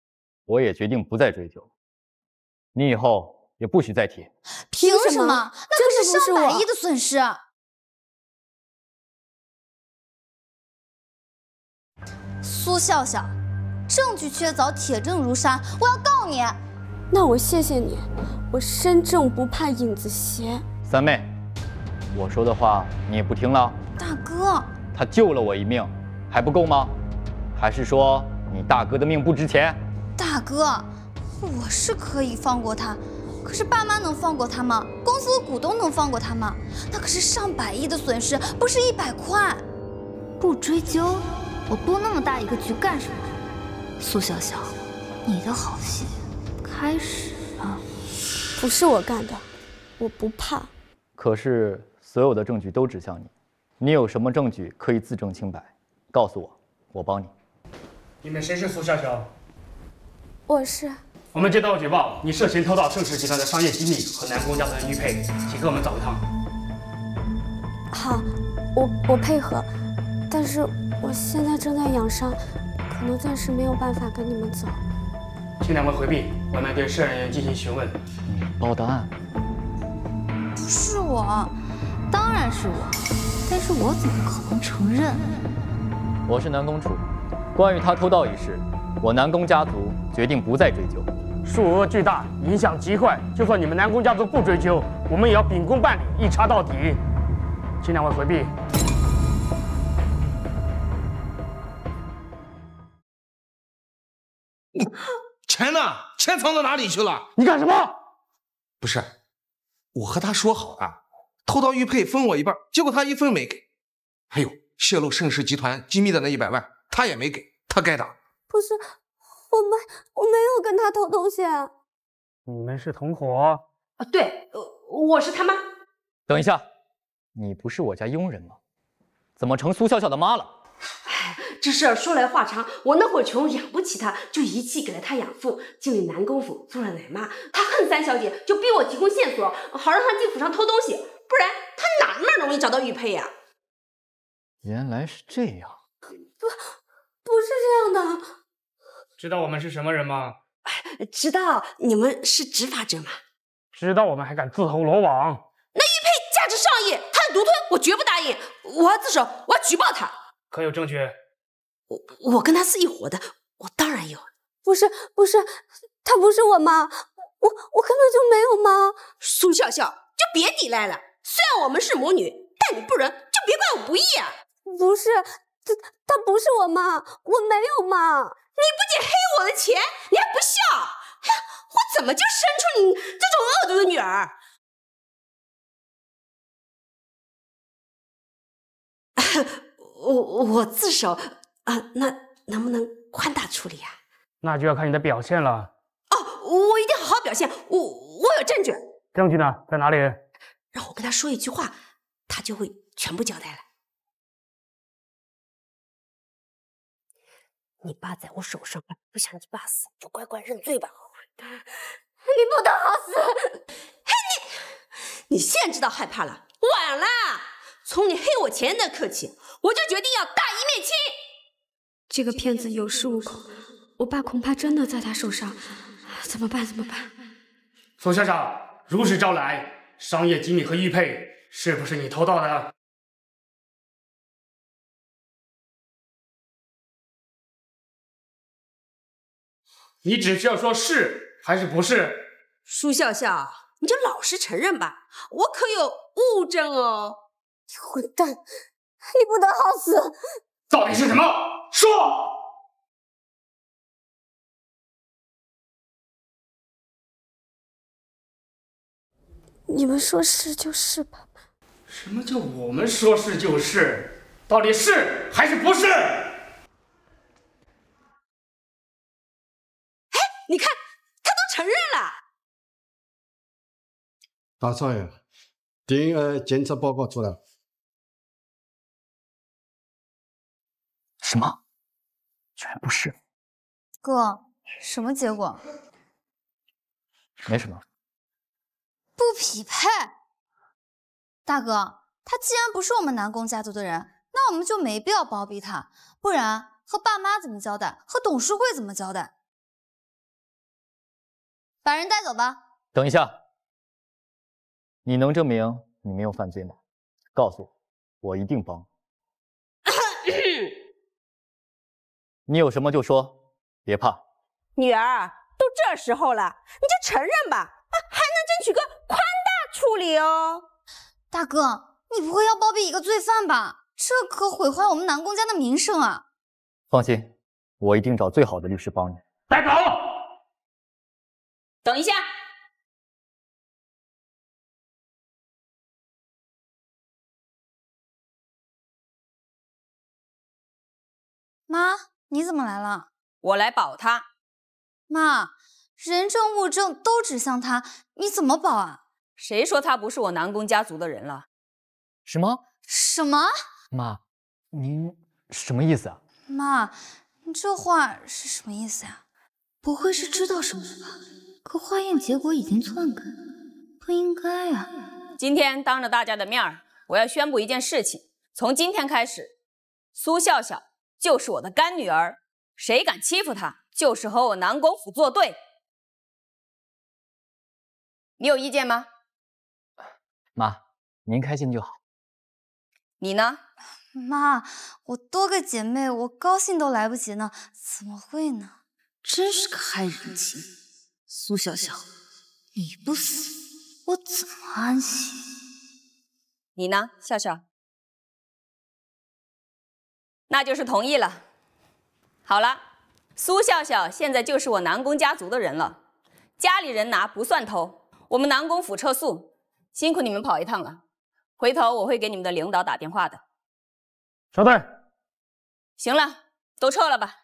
我也决定不再追究。你以后。也不许再提。凭什么？那可是上百亿的损失。苏笑笑，证据确凿，铁证如山，我要告你。那我谢谢你，我身正不怕影子斜。三妹，我说的话你也不听了。大哥，他救了我一命，还不够吗？还是说你大哥的命不值钱？大哥，我是可以放过他。可是爸妈能放过他吗？公司的股东能放过他吗？那可是上百亿的损失，不是一百块。不追究，我布那么大一个局干什么？苏小小，你的好戏开始了。不是我干的，我不怕。可是所有的证据都指向你，你有什么证据可以自证清白？告诉我，我帮你。你们谁是苏小小？我是。我们接到举报，你涉嫌偷盗盛世集团的商业机密和南宫家族的玉佩，请跟我们走一趟。好，我我配合，但是我现在正在养伤，可能暂时没有办法跟你们走。请两位回避，我们对涉案人员进行询问，报答案。不是我，当然是我，但是我怎么可能承认？我是南宫楚，关于他偷盗一事，我南宫家族决定不再追究。数额巨大，影响极坏。就算你们南宫家族不追究，我们也要秉公办理，一查到底。请两位回避。钱呢？钱藏到哪里去了？你干什么？不是，我和他说好的，偷到玉佩分我一半，结果他一分没给。还有泄露盛世集团机密的那一百万，他也没给，他该打。不是。我们我没有跟他偷东西啊！你们是同伙？啊，对，我是他妈。等一下，你不是我家佣人吗？怎么成苏笑笑的妈了？哎，这事儿说来话长。我那会儿穷，养不起他，就遗弃给了他养父，进了南宫府做了奶妈。他恨三小姐，就逼我提供线索，好让他进府上偷东西，不然他哪那么容易找到玉佩呀？原来是这样。不，不是这样的。知道我们是什么人吗？知道你们是执法者吗？知道我们还敢自投罗网？那玉佩价值上亿，他要独吞，我绝不答应。我要自首，我要举报他。可有证据？我我跟他是一伙的，我当然有。不是不是，她不是我妈，我我根本就没有妈。苏笑笑，就别抵赖了。虽然我们是母女，但你不仁，就别怪我不义。啊。不是，她她不是我妈，我没有妈。你不仅黑我的钱，你还不孝！我怎么就生出你这种恶毒的女儿？我我自首啊，那能不能宽大处理啊？那就要看你的表现了。哦，我一定好好表现。我我有证据。证据呢？在哪里？让我跟他说一句话，他就会全部交代了。你爸在我手上，不想你爸死，就乖乖认罪吧。你不得好死！嘿，你，你现在知道害怕了？晚了！从你黑我钱那刻起，我就决定要大义灭亲。这个骗子有恃无恐，我爸恐怕真的在他手上，怎么办？怎么办？宋校长，如实招来，商业机密和玉佩是不是你偷到的？你只需要说是还是不是，舒笑笑，你就老实承认吧，我可有物证哦！你混蛋，你不得好死！到底是什么？说！你们说是就是吧？什么叫我们说是就是？到底是还是不是？大少爷，DNA 检测报告出来了。什么？全不是。哥，什么结果？没什么。不匹配。大哥，他既然不是我们南宫家族的人，那我们就没必要包庇他。不然，和爸妈怎么交代？和董事会怎么交代？把人带走吧。等一下。你能证明你没有犯罪吗？告诉我，我一定帮你。你有什么就说，别怕。女儿，都这时候了，你就承认吧，还能争取个宽大处理哦。大哥，你不会要包庇一个罪犯吧？这可毁坏我们南宫家的名声啊！放心，我一定找最好的律师帮你带走。等一下。妈，你怎么来了？我来保他。妈，人证物证都指向他，你怎么保啊？谁说他不是我南宫家族的人了？什么？什么？妈，您什么意思啊？妈，你这话是什么意思呀？不会是知道什么了吧？可化验结果已经篡改，不应该啊。今天当着大家的面儿，我要宣布一件事情。从今天开始，苏笑笑。就是我的干女儿，谁敢欺负她，就是和我南国府作对。你有意见吗？妈，您开心就好。你呢，妈？我多个姐妹，我高兴都来不及呢，怎么会呢？真是个害人精，苏笑笑，你不死，我怎么安心？你呢，笑笑？那就是同意了。好了，苏笑笑现在就是我南宫家族的人了。家里人拿不算偷，我们南宫府撤诉，辛苦你们跑一趟了。回头我会给你们的领导打电话的。稍等。行了，都撤了吧。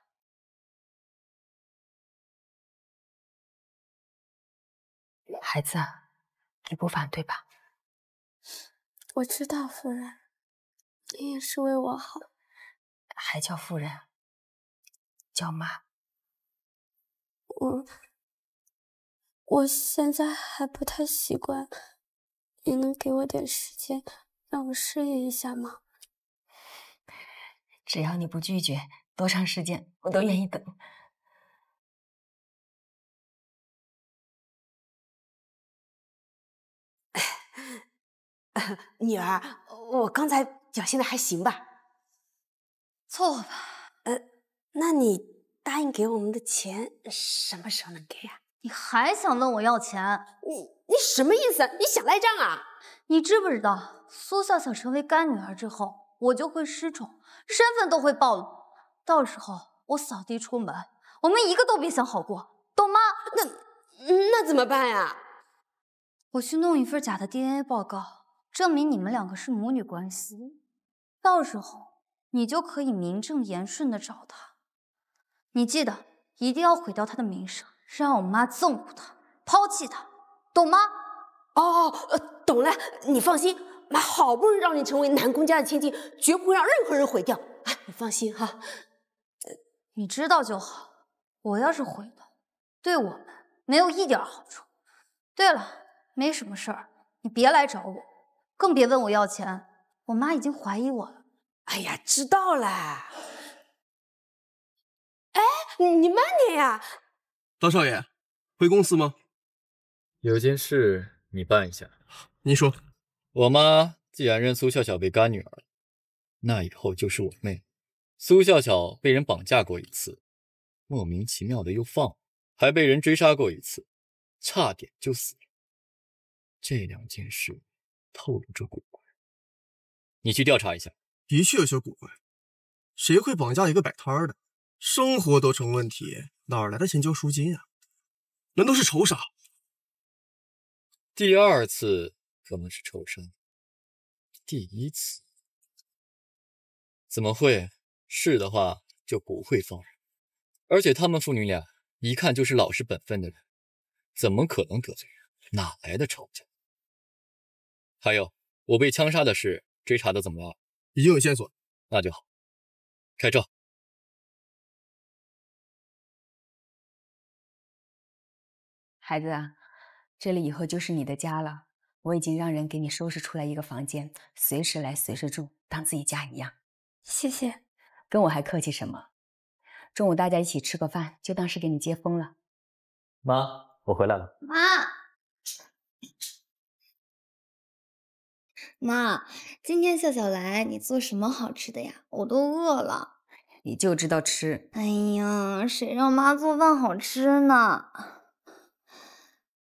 孩子，你不反对吧？我知道，夫人，你也是为我好。还叫夫人，叫妈。我我现在还不太习惯，你能给我点时间让我适应一下吗？只要你不拒绝，多长时间我都愿意等。女儿，我刚才表现的还行吧？凑合吧，呃，那你答应给我们的钱什么时候能给呀？你还想问我要钱？你你什么意思？你想赖账啊？你知不知道苏笑笑成为干女儿之后，我就会失宠，身份都会暴露，到时候我扫地出门，我们一个都别想好过，懂吗？那那怎么办呀？我去弄一份假的 DNA 报告，证明你们两个是母女关系，到时候。你就可以名正言顺的找他，你记得一定要毁掉他的名声，让我妈憎恶他、抛弃他，懂吗？哦，懂了。你放心，妈好不容易让你成为南宫家的千金，绝不会让任何人毁掉。你放心哈，你知道就好。我要是毁了，对我们没有一点好处。对了，没什么事儿，你别来找我，更别问我要钱。我妈已经怀疑我了。哎呀，知道了。哎，你慢点呀。大少爷，回公司吗？有件事你办一下。您说，我妈既然认苏笑笑为干女儿，那以后就是我妹。苏笑笑被人绑架过一次，莫名其妙的又放还被人追杀过一次，差点就死了。这两件事透露着古怪，你去调查一下。的确有些古怪，谁会绑架一个摆摊的？生活都成问题，哪来的钱交赎金啊？难道是仇杀？第二次可能是仇杀，第一次怎么会是的话就不会放人。而且他们父女俩一看就是老实本分的人，怎么可能得罪人？哪来的仇家？还有我被枪杀的事，追查的怎么了？已经有线索，那就好，开车。孩子，啊，这里以后就是你的家了，我已经让人给你收拾出来一个房间，随时来随时住，当自己家一样。谢谢，跟我还客气什么？中午大家一起吃个饭，就当是给你接风了。妈，我回来了。妈。妈，今天笑笑来，你做什么好吃的呀？我都饿了。你就知道吃。哎呀，谁让妈做饭好吃呢？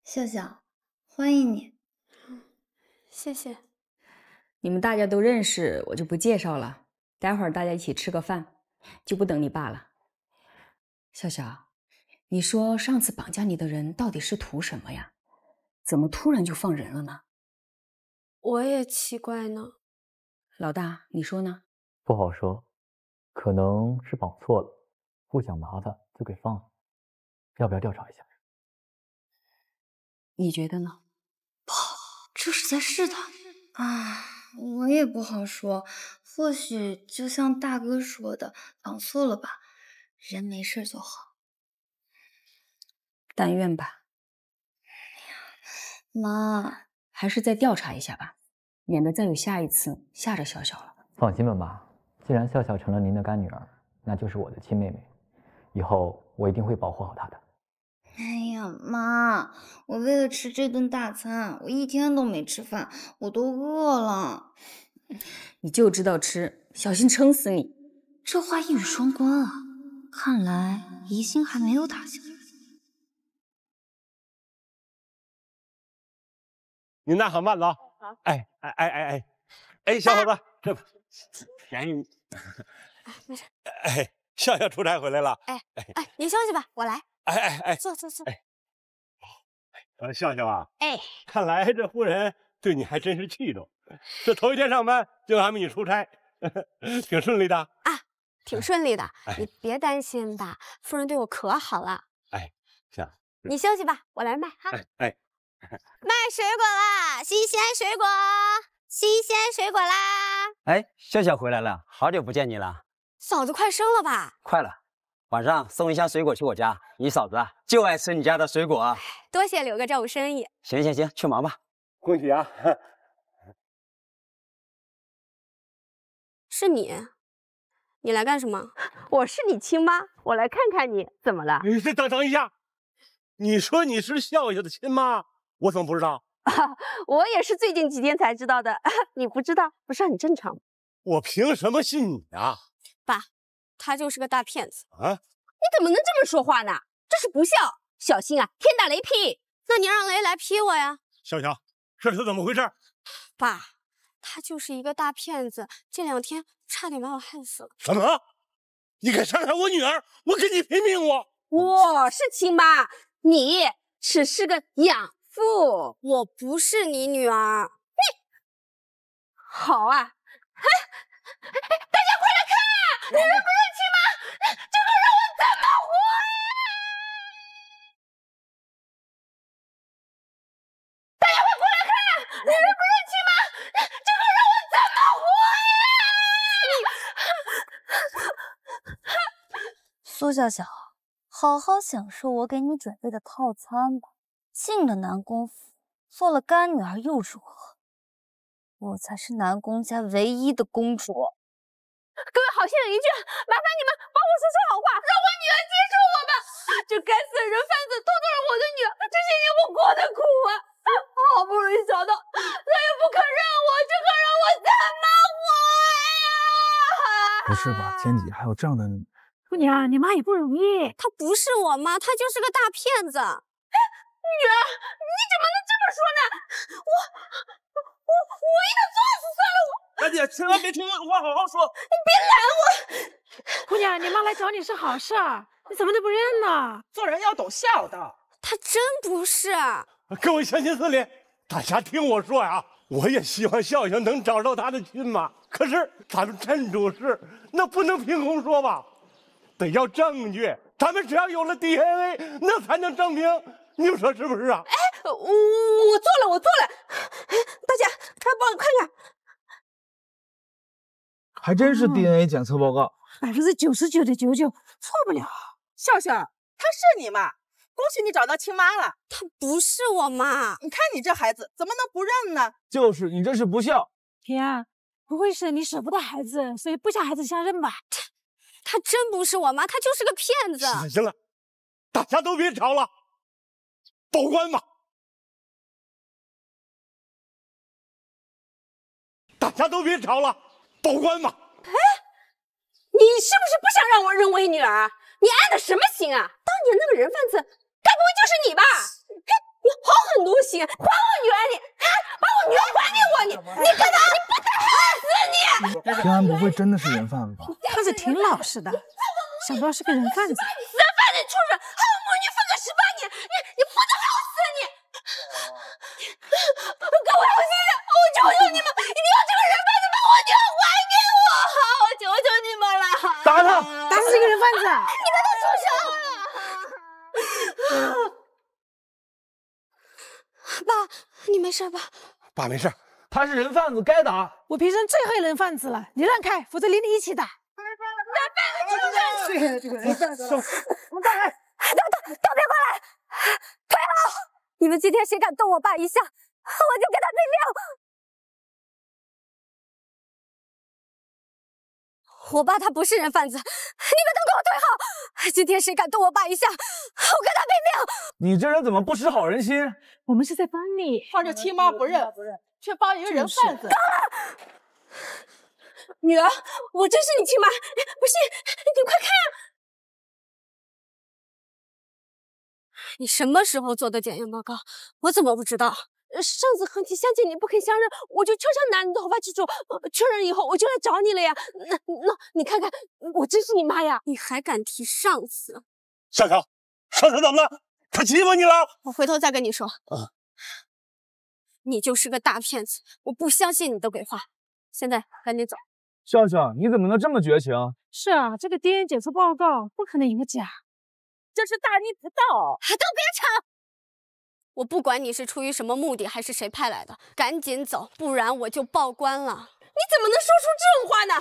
笑笑，欢迎你。谢谢。你们大家都认识，我就不介绍了。待会儿大家一起吃个饭，就不等你爸了。笑笑，你说上次绑架你的人到底是图什么呀？怎么突然就放人了呢？我也奇怪呢，老大，你说呢？不好说，可能是绑错了，不想麻烦就给放了，要不要调查一下？你觉得呢？不好，这是在试探。啊，我也不好说，或许就像大哥说的，绑错了吧，人没事就好。但愿吧。妈。还是再调查一下吧，免得再有下一次吓着笑笑了。放心吧，妈，既然笑笑成了您的干女儿，那就是我的亲妹妹，以后我一定会保护好她的。哎呀，妈，我为了吃这顿大餐，我一天都没吃饭，我都饿了。你就知道吃，小心撑死你！这话一语双关啊，看来疑心还没有打消。您那好，慢走。好，哎哎哎哎哎，哎，小伙子，这便宜，没事。哎，笑笑出差回来了。哎哎哎，您休息吧，我来。哎哎哎，坐坐坐。哎，呃，笑笑啊，哎，看来这夫人对你还真是器重。这头一天上班就安排你出差，挺顺利的啊，挺顺利的。你别担心吧，夫人对我可好了。哎，行。你休息吧，我来卖哈。哎哎。卖水果啦，新鲜水果，新鲜水果啦！哎，笑笑回来了，好久不见你了。嫂子快生了吧？快了，晚上送一箱水果去我家，你嫂子就爱吃你家的水果。多谢刘哥照顾生意。行行行，去忙吧。恭喜啊！是你，你来干什么？我是你亲妈，我来看看你怎么了。你再等等一下，你说你是笑笑的亲妈？我怎么不知道？我也是最近几天才知道的。你不知道不是很正常吗？我凭什么信你啊？爸，他就是个大骗子啊！你怎么能这么说话呢？这是不孝，小心啊，天打雷劈！那你让雷来劈我呀？笑笑，这是怎么回事？爸，他就是一个大骗子，这两天差点把我害死了。怎么你敢伤害我女儿，我跟你拼命！我我是亲妈，你只是个养。不，我不是你女儿。你，好啊！哎，大家快来看，女人不认亲吗？这个让我怎么活啊！大家快过来看，女人不认亲吗？这个让我怎么活啊！苏小小，好好享受我给你准备的套餐吧。进了南宫府，做了干女儿又如何？我才是南宫家唯一的公主。各位好心人一句，麻烦你们帮我说说好话，让我女儿接受我吧。这 该死的人贩子偷走了我的女儿，这些年我过得苦啊，好不容易找到，他又不肯认我，这可让我怎么活呀？不是吧，天底下还有这样的姑娘？你妈也不容易，她不是我妈，她就是个大骗子。女儿，你怎么能这么说呢？我我我，一头撞死算了。我大姐，千万别听我有话好好说。你别拦我。姑娘，你妈来找你是好事，你怎么能不认呢？做人要懂孝道。她真不是。各位乡亲四邻，大家听我说呀，我也希望笑笑能找到她的亲妈。可是咱们镇主事，那不能凭空说吧，得要证据。咱们只要有了 DNA，那才能证明。你说是不是啊？哎，我我做了，我做了。大家，快帮我看看，还真是 DNA 检测报告，百分之九十九点九九，错不了。笑笑，她是你吗？恭喜你找到亲妈了。她不是我妈，你看你这孩子怎么能不认呢？就是你这是不孝。平安，不会是你舍不得孩子，所以不想孩子相认吧？她，她真不是我妈，她就是个骗子。行了，大家都别吵了。报官嘛！大家都别吵了，报官嘛！哎，你是不是不想让我认我女儿？你安的什么心啊？当年那个人贩子，该不会就是你吧？你好狠毒心！还我女儿你！哎，把我女儿还给我你！你干嘛？你不得好死！你平安不会真的是人贩子吧？他着挺老实的，想不到是个人贩子。人贩子出生，害我母女分隔十八年，你。贩子，你们都住手！爸，你没事吧？爸没事，他是人贩子，该打。我平生最恨人贩子了，你让开，否则连你一起打。这个人贩子，我们让开，都都都别过来，退后！你们今天谁敢动我爸一下，我就给他毙命！我爸他不是人贩子，你们都给我退后！今天谁敢动我爸一下，我跟他拼命！你这人怎么不识好人心？我们是在帮你，放着亲妈不认，却帮一个人贩子！女儿，我真是你亲妈，不信你快看！你什么时候做的检验报告？我怎么不知道？上次和你相见你不肯相认，我就悄悄拿你的头发去做确认，以后我就来找你了呀。那那你看看，我真是你妈呀！你还敢提上次？笑笑，上次怎么了？他欺负你了？我回头再跟你说。啊！你就是个大骗子，我不相信你的鬼话。现在赶紧走。笑笑，你怎么能这么绝情？是啊，这个 DNA 检测报告不可能有假，这是大逆不道！都别吵。我不管你是出于什么目的，还是谁派来的，赶紧走，不然我就报官了。你怎么能说出这种话呢？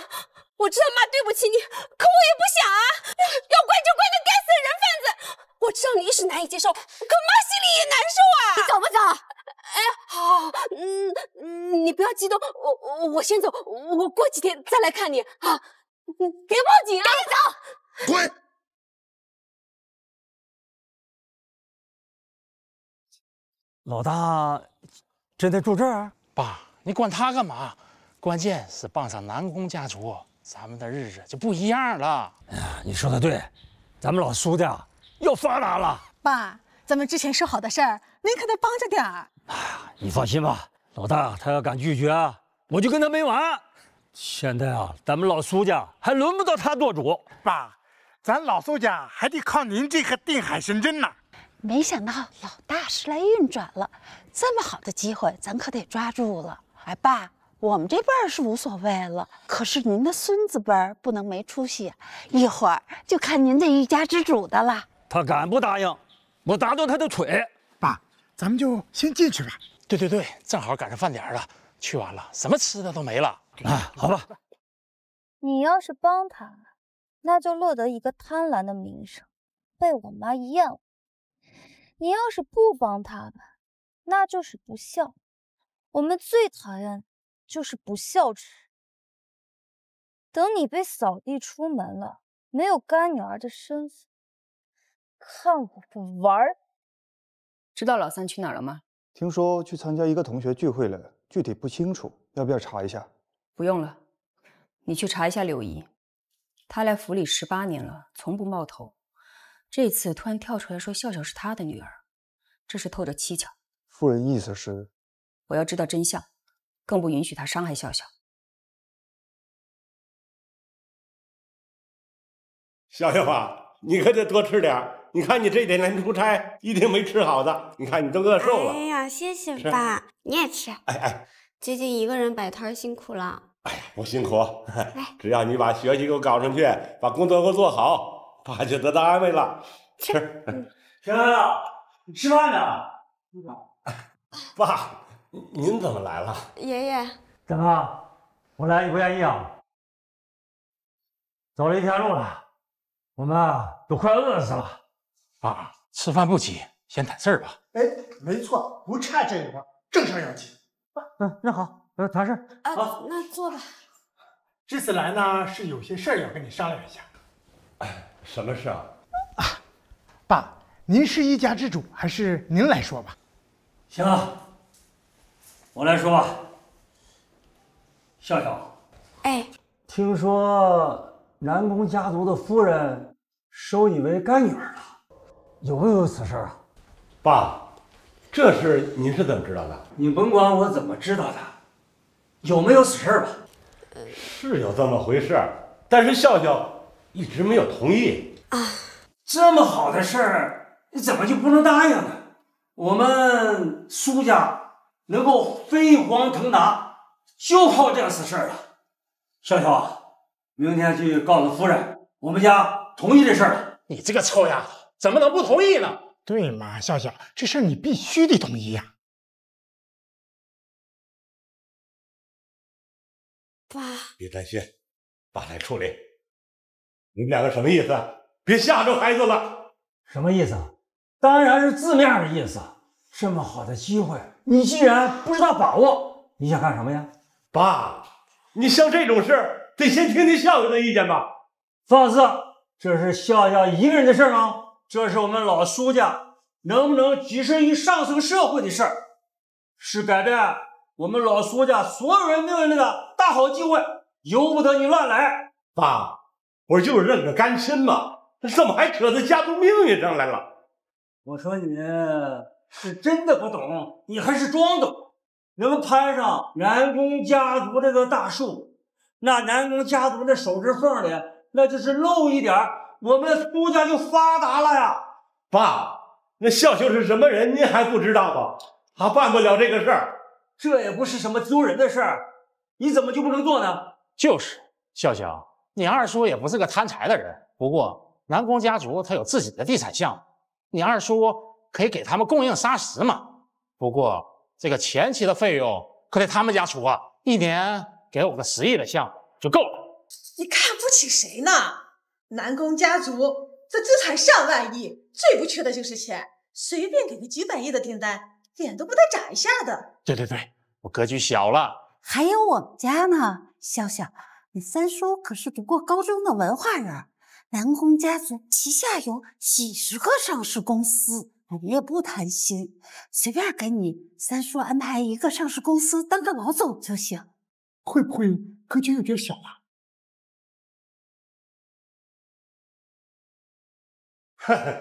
我知道妈对不起你，可我也不想啊。要怪就怪那该死的人贩子。我知道你一时难以接受，可妈心里也难受啊。你走不走？哎，好，嗯，你不要激动，我我先走，我过几天再来看你啊。嗯，别报警啊！赶紧走！滚！老大，真的住这儿？爸，你管他干嘛？关键是傍上南宫家族，咱们的日子就不一样了。哎呀，你说的对，咱们老苏家又发达了。爸，咱们之前说好的事儿，您可得帮着点儿。哎，你放心吧，老大他要敢拒绝，我就跟他没完。现在啊，咱们老苏家还轮不到他做主。爸，咱老苏家还得靠您这颗定海神针呢。没想到老大时来运转了，这么好的机会，咱可得抓住了。哎，爸，我们这辈儿是无所谓了，可是您的孙子辈儿不能没出息。一会儿就看您这一家之主的了。他敢不答应，我打断他的腿。爸，咱们就先进去吧。对对对，正好赶上饭点了。去晚了，什么吃的都没了啊。好吧，你要是帮他，那就落得一个贪婪的名声，被我妈厌恶。你要是不帮他们，那就是不孝。我们最讨厌就是不孝之等你被扫地出门了，没有干女儿的身份，看我不玩知道老三去哪儿了吗？听说去参加一个同学聚会了，具体不清楚，要不要查一下？不用了，你去查一下柳姨。她来府里十八年了，从不冒头。这次突然跳出来说笑笑是他的女儿，这是透着蹊跷。夫人意思是，我要知道真相，更不允许他伤害笑笑。笑笑啊，你可得多吃点，你看你这几天出差一天没吃好的，你看你都饿瘦了。哎呀，谢谢爸，你也吃。哎哎，最近一个人摆摊辛苦了。哎呀，不辛苦，只要你把学习给我搞上去，把工作给我做好。爸就得到安慰了。吃。平儿，你吃饭呢？不。爸，您怎么来了？爷爷。怎么，我来你不愿意啊？走了一天路了，我们都快饿死了。爸，吃饭不急，先谈事儿吧。哎，没错，不差这会儿，正商要紧。爸，嗯，那好，那谈事儿。啊，那坐吧。这次来呢，是有些事儿要跟你商量一下。什么事啊？啊，爸，您是一家之主，还是您来说吧。行，我来说吧。笑笑，哎，听说南宫家族的夫人收你为干女儿了，有没有此事啊？爸，这事您是怎么知道的？你甭管我怎么知道的，有没有此事吧？是有这么回事，但是笑笑。一直没有同意啊！这么好的事儿，你怎么就不能答应呢？我们苏家能够飞黄腾达，就靠这样子事儿了。笑笑啊，明天去告诉夫人，我们家同意这事儿了。你这个臭丫头，怎么能不同意呢？对嘛，笑笑，这事儿你必须得同意呀，爸。别担心，爸来处理。你们两个什么意思？别吓着孩子了！什么意思？当然是字面的意思。这么好的机会，你既然不知道把握，你想干什么呀？爸，你像这种事得先听听笑笑的意见吧。放肆！这是笑笑一个人的事吗？这是我们老苏家能不能跻身于上层社会的事，是改变我们老苏家所有人命运的大好机会，由不得你乱来，爸。不就是认个干亲吗？怎么还扯到家族命运上来了？我说你是真的不懂，你还是装懂。能攀上南宫家族这个大树，那南宫家族那手指缝里，那就是露一点，我们苏家就发达了呀！爸，那笑笑是什么人，您还不知道吗？他办不了这个事儿，这也不是什么丢人的事儿，你怎么就不能做呢？就是笑笑。你二叔也不是个贪财的人，不过南宫家族他有自己的地产项目，你二叔可以给他们供应砂石嘛。不过这个前期的费用可得他们家出啊，一年给我个十亿的项目就够了。你看不起谁呢？南宫家族这资产上万亿，最不缺的就是钱，随便给个几百亿的订单，脸都不带眨一下的。对对对，我格局小了。还有我们家呢，笑笑。你三叔可是读过高中的文化人，南宫家族旗下有几十个上市公司，你也不贪心，随便给你三叔安排一个上市公司当个老总就行。会不会格局有点小啊？哈 哈，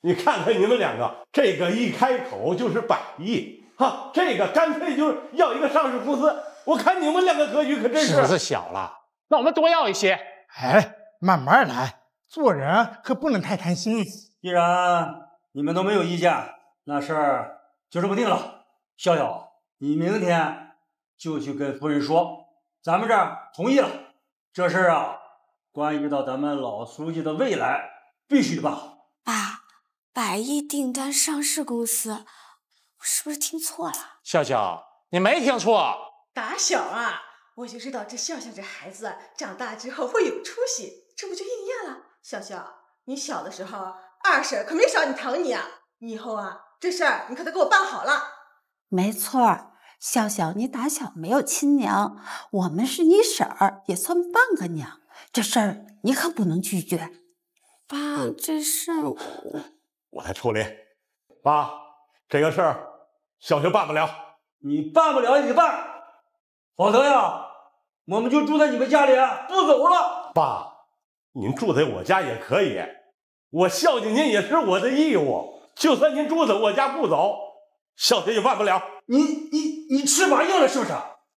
你看看你们两个，这个一开口就是百亿，哈，这个干脆就是要一个上市公司，我看你们两个格局可真是小了。那我们多要一些，哎，慢慢来，做人可不能太贪心。既然你们都没有意见，那事儿就这么定了。笑笑，你明天就去跟夫人说，咱们这儿同意了。这事儿啊，关系到咱们老书记的未来，必须办。爸，百亿订单上市公司，我是不是听错了？笑笑，你没听错。打小啊。我就知道这笑笑这孩子长大之后会有出息，这不就应验了？笑笑，你小的时候二婶可没少你疼你啊，你以后啊这事儿你可得给我办好了。没错，笑笑，你打小没有亲娘，我们是你婶儿也算半个娘，这事儿你可不能拒绝。爸，这事儿我……我来处理。爸，这个事儿笑笑办不了，你办不了也得办。老德呀，我们就住在你们家里，不走了。爸，您住在我家也可以，我孝敬您也是我的义务。就算您住在我家不走，孝敬也办不了。你你你翅膀硬了是不是？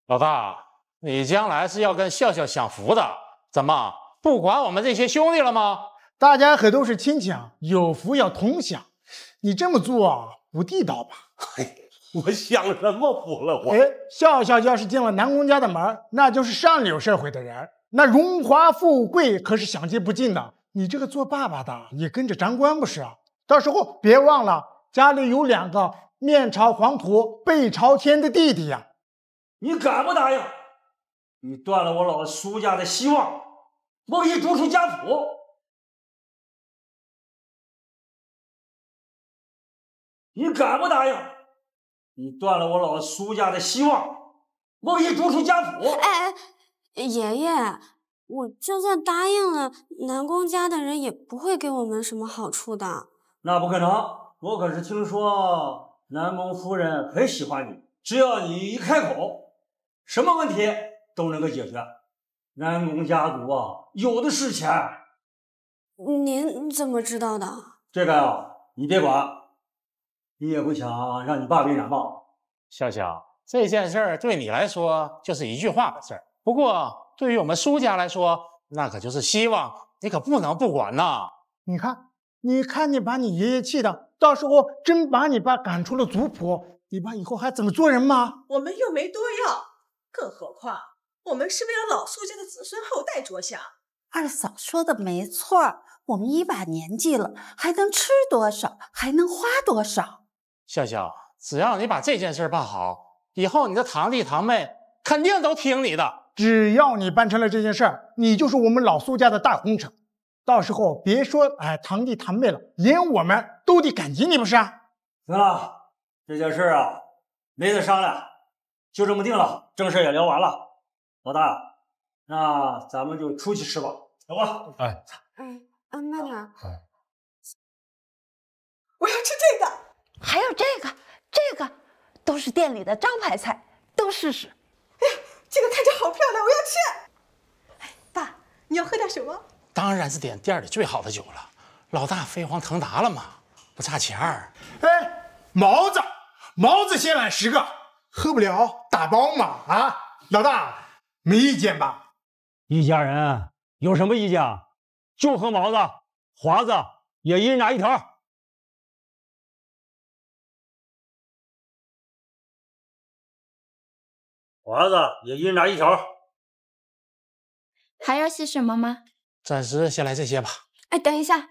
老大，你将来是要跟笑笑享福的，怎么不管我们这些兄弟了吗？大家可都是亲戚啊，有福要同享。你这么做不地道吧？嘿。我享什么福了我？哎，笑笑，要是进了南宫家的门那就是上流社会的人，那荣华富贵可是享尽不尽的。你这个做爸爸的也跟着沾光不是啊？到时候别忘了家里有两个面朝黄土背朝天的弟弟呀！你敢不答应？你断了我老苏家的希望，我给你逐出家谱。你敢不答应？你断了我老苏家的希望，我给你逐出家谱。哎哎，爷爷，我就算答应了南宫家的人，也不会给我们什么好处的。那不可能，我可是听说南宫夫人很喜欢你，只要你一开口，什么问题都能够解决。南宫家族啊，有的是钱。您怎么知道的？这个啊，你别管。你也不想让你爸被染暴，笑笑这件事儿对你来说就是一句话的事儿。不过对于我们苏家来说，那可就是希望，你可不能不管呐！你看，你看，你把你爷爷气的，到时候真把你爸赶出了族谱，你爸以后还怎么做人吗？我们又没多要，更何况我们是为了老苏家的子孙后代着想。二嫂说的没错，我们一把年纪了，还能吃多少，还能花多少？笑笑，只要你把这件事儿办好，以后你的堂弟堂妹肯定都听你的。只要你办成了这件事儿，你就是我们老苏家的大功臣。到时候别说哎堂弟堂妹了，连我们都得感激你，不是？行了，这件事儿啊，没得商量，就这么定了。正事也聊完了，老大，那咱们就出去吃吧。走吧，哎，哎，嗯慢点。我要吃这个。还有这个，这个，都是店里的招牌菜，都试试。哎呀，这个菜着好漂亮，我要吃。哎，爸，你要喝点什么？当然是点店里最好的酒了。老大飞黄腾达了嘛，不差钱儿。哎，毛子，毛子先来十个，喝不了打包嘛。啊，老大，没意见吧？一家人有什么意见？就喝毛子，华子也一人拿一条。我儿子也一人拿一条，还要些什么吗？暂时先来这些吧。哎，等一下，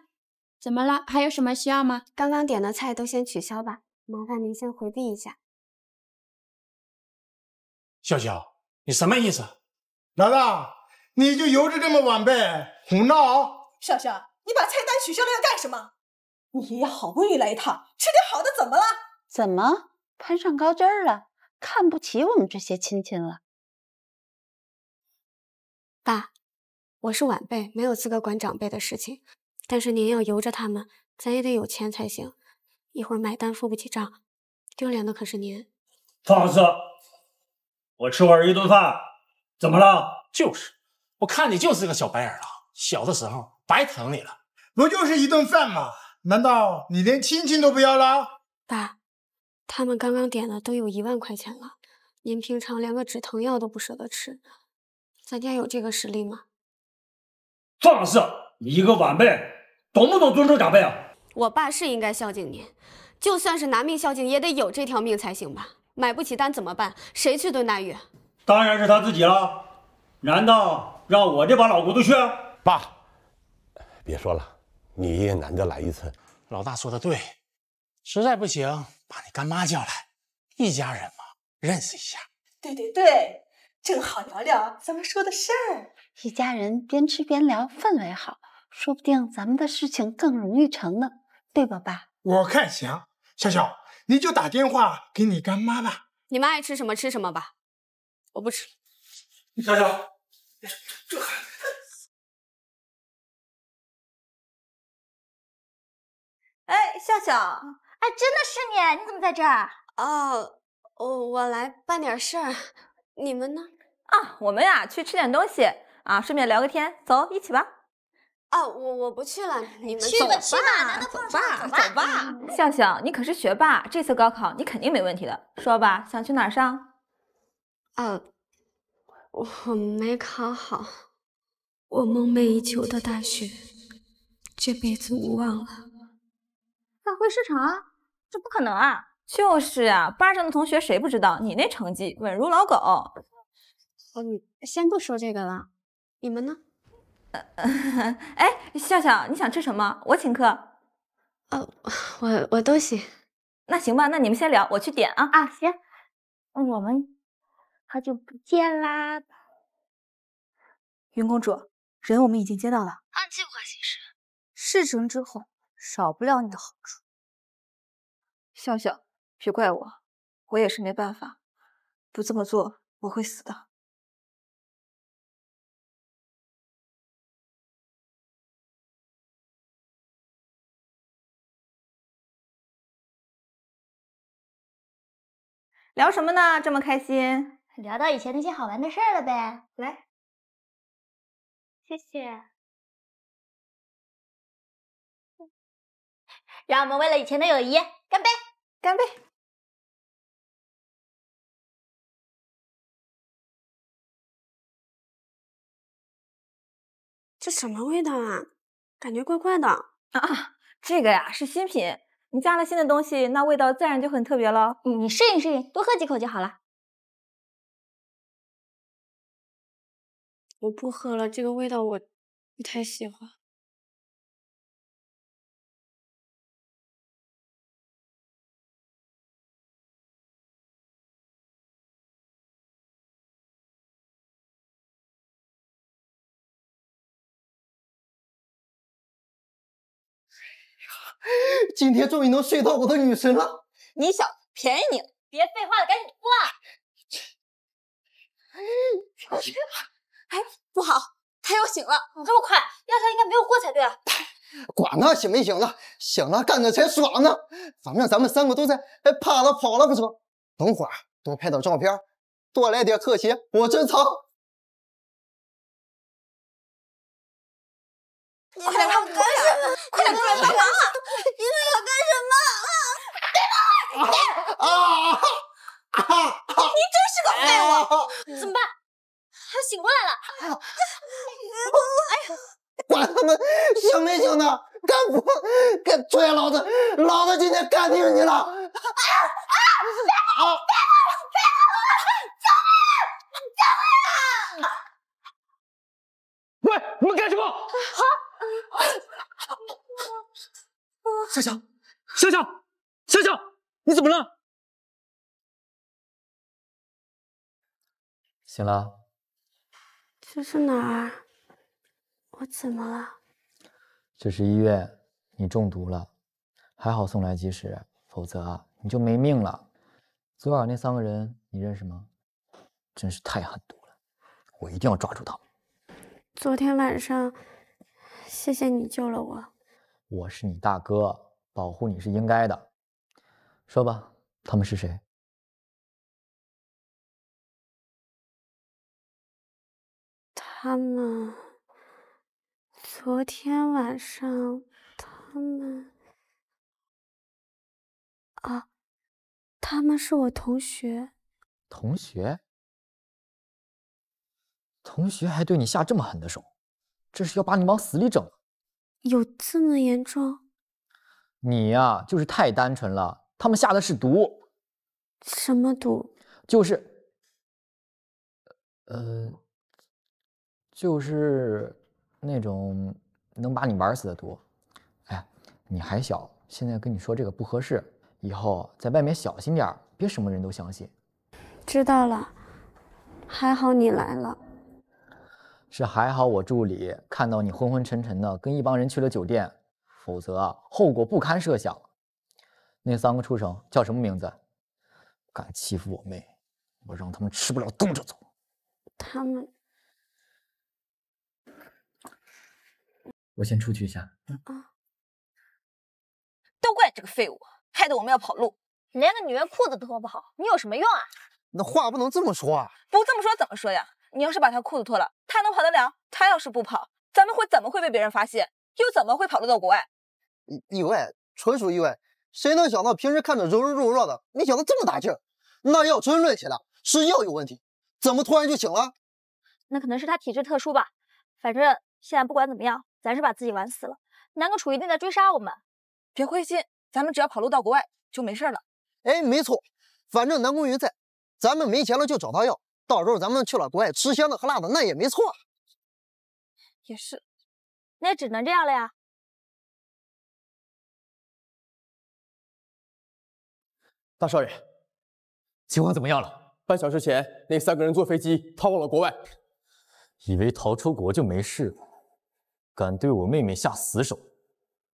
怎么了？还有什么需要吗？刚刚点的菜都先取消吧。麻烦您先回避一下。笑笑，你什么意思？老大，你就由着这么晚辈胡闹？笑笑，你把菜单取消了要干什么？你爷爷好不容易来一趟，吃点好的怎么了？怎么攀上高枝了？看不起我们这些亲戚了，爸，我是晚辈，没有资格管长辈的事情。但是您要由着他们，咱也得有钱才行。一会儿买单付不起账，丢脸的可是您。放肆！我吃我一顿饭，怎么了？就是，我看你就是个小白眼狼。小的时候白疼你了，不就是一顿饭吗？难道你连亲亲都不要了？爸。他们刚刚点的都有一万块钱了，您平常连个止疼药都不舍得吃，咱家有这个实力吗？壮士，你一个晚辈，懂不懂尊重长辈啊？我爸是应该孝敬您，就算是拿命孝敬，也得有这条命才行吧？买不起单怎么办？谁去蹲大狱？当然是他自己了，难道让我这把老骨头去？爸，别说了，你爷爷难得来一次，老大说的对，实在不行。把你干妈叫来，一家人嘛，认识一下。对对对，正好聊聊咱们说的事儿。一家人边吃边聊，氛围好，说不定咱们的事情更容易成呢，对吧，爸？我看行，笑笑，你就打电话给你干妈吧。你们爱吃什么吃什么吧，我不吃笑笑，这孩子。哎，笑笑。哎，真的是你？你怎么在这儿？哦，我我来办点事儿。你们呢？啊，我们呀去吃点东西啊，顺便聊个天，走一起吧。啊，我我不去了，你们去吧，去吧，走吧，走吧，走吧。笑笑，你可是学霸，这次高考你肯定没问题的。说吧，想去哪儿上？啊，我没考好，我梦寐以求的大学，这辈子无望了。发挥市场。这不可能啊！就是啊，班上的同学谁不知道你那成绩稳如老狗。嗯，先不说这个了，你们呢？呃，哎，笑笑，你想吃什么？我请客。啊，我我都行。那行吧，那你们先聊，我去点啊。啊，行。我们好久不见啦，云公主。人我们已经接到了，按计划行事。事成之后，少不了你的好处。笑笑，别怪我，我也是没办法，不这么做我会死的。聊什么呢？这么开心？聊到以前那些好玩的事儿了呗。来，谢谢，让我们为了以前的友谊干杯！干杯！这什么味道啊？感觉怪怪的。啊，这个呀是新品，你加了新的东西，那味道自然就很特别了。你适应适应，多喝几口就好了。我不喝了，这个味道我不太喜欢。今天终于能睡到我的女神了！你小子便宜你了，别废话了，赶紧脱啊！哎，不好，他要醒了，怎么这么快？药效应该没有过才对啊！管他醒没醒呢，醒了干的才爽呢，反正咱们三个都在，哎，怕他跑了可成？等会儿多拍点照片，多来点特写，我珍藏。快点过来！快点过来帮忙！啊啊你真是个废物！怎么办？他醒过来了！哎呀！管他们醒没醒呢！干不干死老子！老子今天干定你了！啊啊！啊啊喂，你们干什么？好。小小，小小，小小。你怎么了？醒了。这是哪儿？我怎么了？这是医院，你中毒了，还好送来及时，否则你就没命了。昨晚那三个人你认识吗？真是太狠毒了，我一定要抓住他们。昨天晚上，谢谢你救了我。我是你大哥，保护你是应该的。说吧，他们是谁？他们昨天晚上，他们啊，他们是我同学。同学？同学还对你下这么狠的手，这是要把你往死里整？有这么严重？你呀，就是太单纯了。他们下的是毒，什么毒？就是，呃，就是那种能把你玩死的毒。哎，你还小，现在跟你说这个不合适。以后在外面小心点儿，别什么人都相信。知道了，还好你来了。是还好我助理看到你昏昏沉沉的，跟一帮人去了酒店，否则后果不堪设想。那三个畜生叫什么名字？敢欺负我妹，我让他们吃不了兜着走。他们，我先出去一下。都怪你这个废物，害得我们要跑路，连个女人裤子都脱不好，你有什么用啊？那话不能这么说啊！不这么说怎么说呀？你要是把他裤子脱了，他能跑得了？他要是不跑，咱们会怎么会被别人发现？又怎么会跑路到国外？意外，纯属意外。谁能想到平时看着柔柔弱弱的，没想到这么大劲儿？那药真论起来，是药有问题，怎么突然就醒了？那可能是他体质特殊吧。反正现在不管怎么样，咱是把自己玩死了。南宫楚一定在追杀我们。别灰心，咱们只要跑路到国外就没事了。哎，没错，反正南宫云在，咱们没钱了就找他要。到时候咱们去了国外，吃香的喝辣的，那也没错。也是，那也只能这样了呀。大少爷，情况怎么样了？半小时前，那三个人坐飞机逃往了国外。以为逃出国就没事了？敢对我妹妹下死手，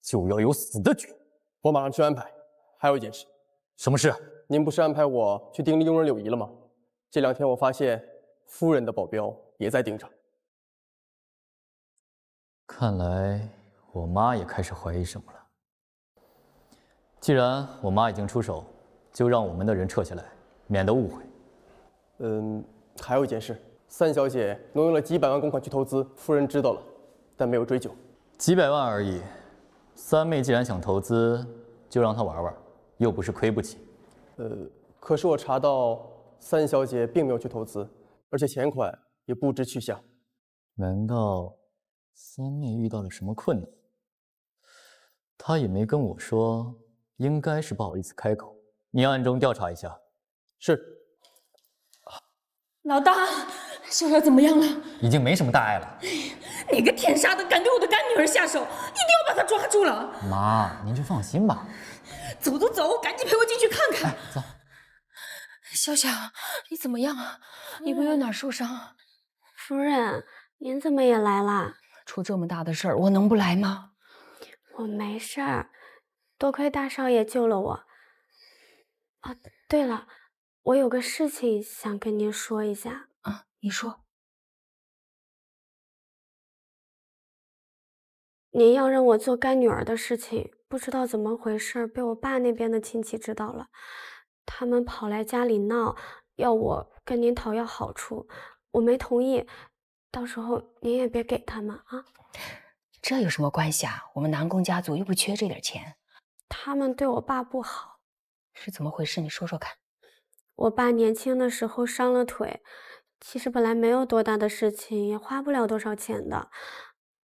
就要有死的局。我马上去安排。还有一件事。什么事？您不是安排我去盯着佣人柳姨了吗？这两天我发现夫人的保镖也在盯着。看来我妈也开始怀疑什么了。既然我妈已经出手。就让我们的人撤下来，免得误会。嗯，还有一件事，三小姐挪用了几百万公款去投资，夫人知道了，但没有追究。几百万而已，三妹既然想投资，就让她玩玩，又不是亏不起。呃，可是我查到三小姐并没有去投资，而且钱款也不知去向。难道三妹遇到了什么困难？她也没跟我说，应该是不好意思开口。你暗中调查一下。是。老大，小小怎么样了？已经没什么大碍了。你个天杀的，敢对我的干女儿下手，一定要把她抓住了。妈，您就放心吧。走走走，赶紧陪我进去看看。走。小小，你怎么样啊？有没有哪受伤？啊夫人，您怎么也来了？出这么大的事儿，我能不来吗？我没事儿，多亏大少爷救了我。哦，对了，我有个事情想跟您说一下。啊，你说。您要认我做干女儿的事情，不知道怎么回事，被我爸那边的亲戚知道了，他们跑来家里闹，要我跟您讨要好处。我没同意，到时候您也别给他们啊。这有什么关系啊？我们南宫家族又不缺这点钱。他们对我爸不好。是怎么回事？你说说看。我爸年轻的时候伤了腿，其实本来没有多大的事情，也花不了多少钱的。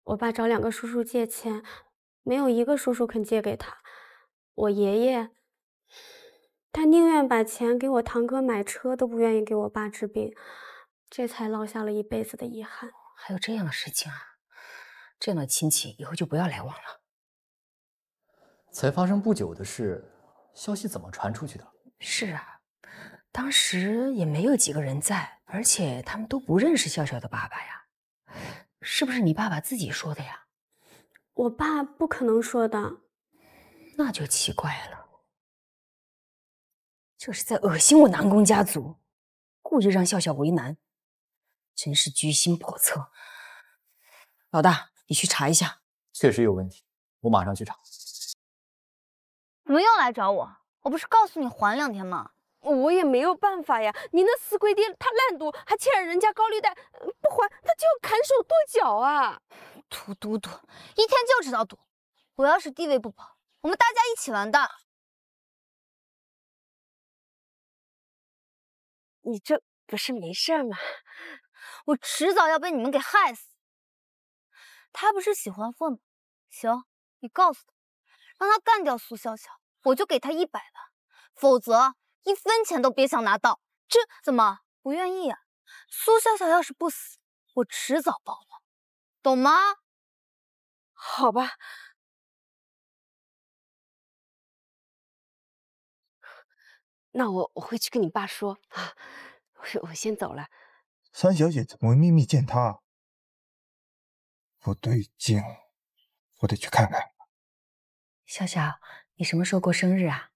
我爸找两个叔叔借钱，没有一个叔叔肯借给他。我爷爷他宁愿把钱给我堂哥买车，都不愿意给我爸治病，这才落下了一辈子的遗憾。还有这样的事情啊！这样的亲戚以后就不要来往了。才发生不久的事。消息怎么传出去的？是啊，当时也没有几个人在，而且他们都不认识笑笑的爸爸呀。是不是你爸爸自己说的呀？我爸不可能说的。那就奇怪了，这是在恶心我南宫家族，故意让笑笑为难，真是居心叵测。老大，你去查一下，确实有问题，我马上去查。怎么又来找我？我不是告诉你还两天吗？我也没有办法呀，你那死鬼爹他烂赌，还欠人家高利贷，不还他就要砍手剁脚啊！赌赌赌，一天就知道赌，我要是地位不保，我们大家一起完蛋。你这不是没事吗？我迟早要被你们给害死。他不是喜欢混吗？行，你告诉他。让他干掉苏笑笑，我就给他一百万，否则一分钱都别想拿到。这怎么不愿意啊？苏笑笑要是不死，我迟早报了，懂吗？好吧，那我我回去跟你爸说啊。我我先走了。三小姐怎么会秘密见他？不对劲，我得去看看。笑笑，你什么时候过生日啊？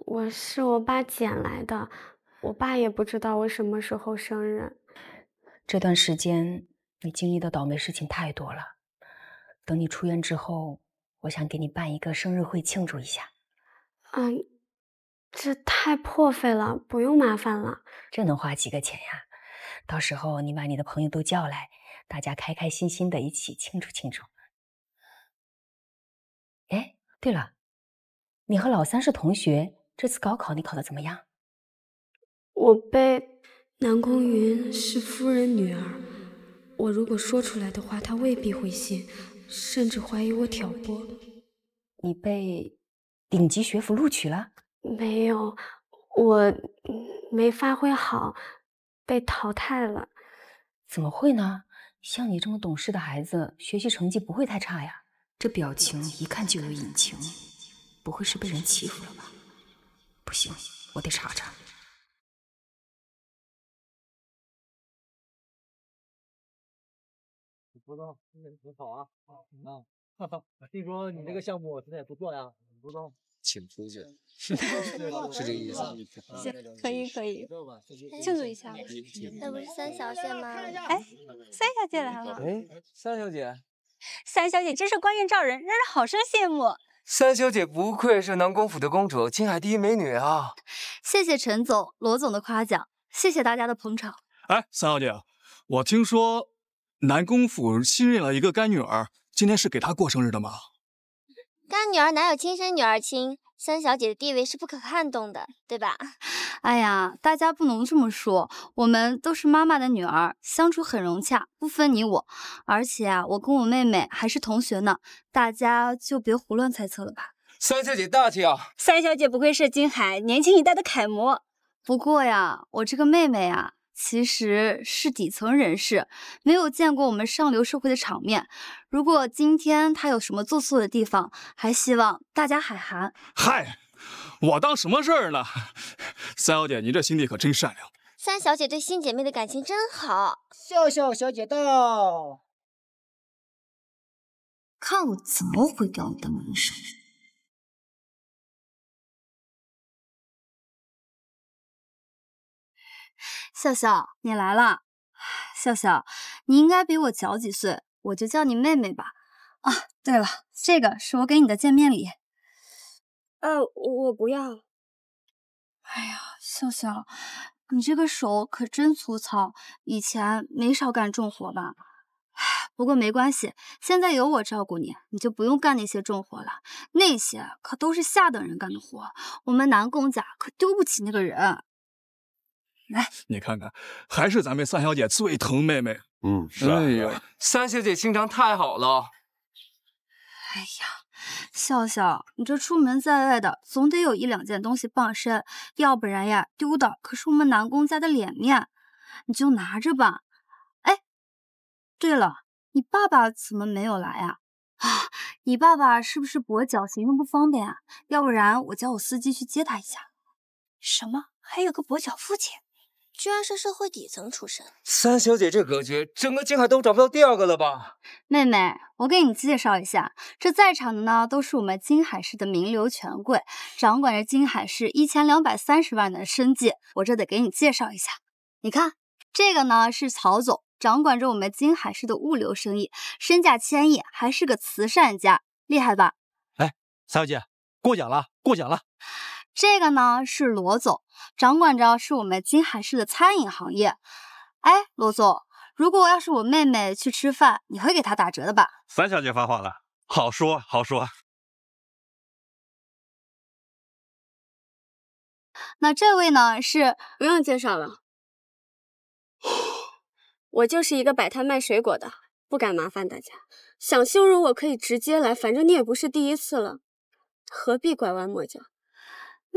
我是我爸捡来的，我爸也不知道我什么时候生日。这段时间你经历的倒霉事情太多了，等你出院之后，我想给你办一个生日会庆祝一下。嗯，这太破费了，不用麻烦了。这能花几个钱呀？到时候你把你的朋友都叫来，大家开开心心的一起庆祝庆祝。对了，你和老三是同学，这次高考你考得怎么样？我被南宫云是夫人女儿，我如果说出来的话，他未必会信，甚至怀疑我挑拨。你被顶级学府录取了？没有，我没发挥好，被淘汰了。怎么会呢？像你这么懂事的孩子，学习成绩不会太差呀。这表情一看就有隐情，不会是被人欺负了吧？不行，我得查查。副总，你好啊，啊，哈哈，听说你这个项目现在也不错呀。不知道，请出去。是这个 意思。可以可以，庆祝一下。那不是三小姐吗？哎，三小姐来了。哎，三小姐。三小姐真是光艳照人，让人好生羡慕。三小姐不愧是南宫府的公主，青海第一美女啊！谢谢陈总、罗总的夸奖，谢谢大家的捧场。哎，三小姐，我听说南宫府新认了一个干女儿，今天是给她过生日的吗？干女儿哪有亲生女儿亲？三小姐的地位是不可撼动的，对吧？哎呀，大家不能这么说，我们都是妈妈的女儿，相处很融洽，不分你我。而且啊，我跟我妹妹还是同学呢，大家就别胡乱猜测了吧。三小姐大气啊！三小姐不愧是金海年轻一代的楷模。不过呀，我这个妹妹呀。其实是底层人士，没有见过我们上流社会的场面。如果今天他有什么做错的地方，还希望大家海涵。嗨，我当什么事儿呢？三小姐，你这心地可真善良。三小姐对新姐妹的感情真好。笑笑小姐到，看我怎么毁掉你的名声。笑笑，你来了。笑笑，你应该比我小几岁，我就叫你妹妹吧。啊，对了，这个是我给你的见面礼。呃，我不要。哎呀，笑笑，你这个手可真粗糙，以前没少干重活吧？不过没关系，现在有我照顾你，你就不用干那些重活了。那些可都是下等人干的活，我们南宫家可丢不起那个人。来，你看看，还是咱们三小姐最疼妹妹。嗯，是啊。三小姐心肠太好了。哎呀，笑笑，你这出门在外的，总得有一两件东西傍身，要不然呀，丢的可是我们南宫家的脸面。你就拿着吧。哎，对了，你爸爸怎么没有来啊？啊，你爸爸是不是跛脚，行动不方便啊？要不然我叫我司机去接他一下。什么？还有个跛脚父亲？居然是社会底层出身，三小姐这格局，整个金海都找不到第二个了吧？妹妹，我给你介绍一下，这在场的呢，都是我们金海市的名流权贵，掌管着金海市一千两百三十万的生计。我这得给你介绍一下，你看这个呢，是曹总，掌管着我们金海市的物流生意，身价千亿，还是个慈善家，厉害吧？哎，三小姐，过奖了，过奖了。这个呢是罗总，掌管着是我们金海市的餐饮行业。哎，罗总，如果要是我妹妹去吃饭，你会给她打折的吧？三小姐发话了，好说好说。那这位呢是不用介绍了，我就是一个摆摊卖水果的，不敢麻烦大家。想羞辱我可以直接来，反正你也不是第一次了，何必拐弯抹角？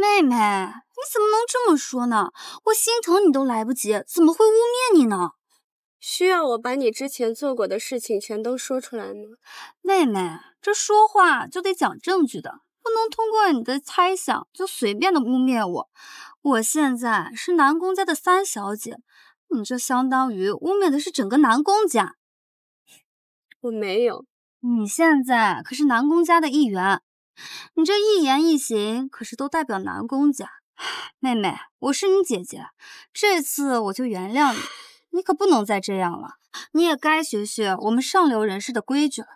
妹妹，你怎么能这么说呢？我心疼你都来不及，怎么会污蔑你呢？需要我把你之前做过的事情全都说出来吗？妹妹，这说话就得讲证据的，不能通过你的猜想就随便的污蔑我。我现在是南宫家的三小姐，你这相当于污蔑的是整个南宫家。我没有，你现在可是南宫家的一员。你这一言一行可是都代表南宫家，妹妹，我是你姐姐，这次我就原谅你，你可不能再这样了。你也该学学我们上流人士的规矩了。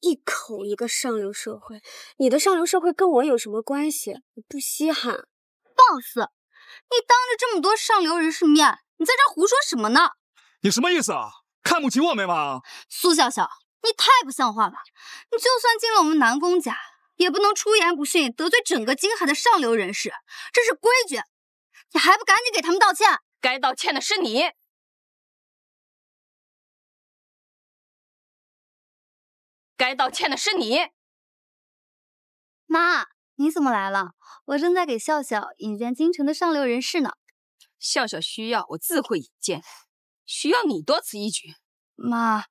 一口一个上流社会，你的上流社会跟我有什么关系？我不稀罕。放肆！你当着这么多上流人士面，你在这胡说什么呢？你什么意思啊？看不起我们吗？苏笑笑。你太不像话了！你就算进了我们南宫家，也不能出言不逊，得罪整个京海的上流人士，这是规矩。你还不赶紧给他们道歉？该道歉的是你！该道歉的是你！妈，你怎么来了？我正在给笑笑引荐京城的上流人士呢。笑笑需要我自会引荐，需要你多此一举。妈。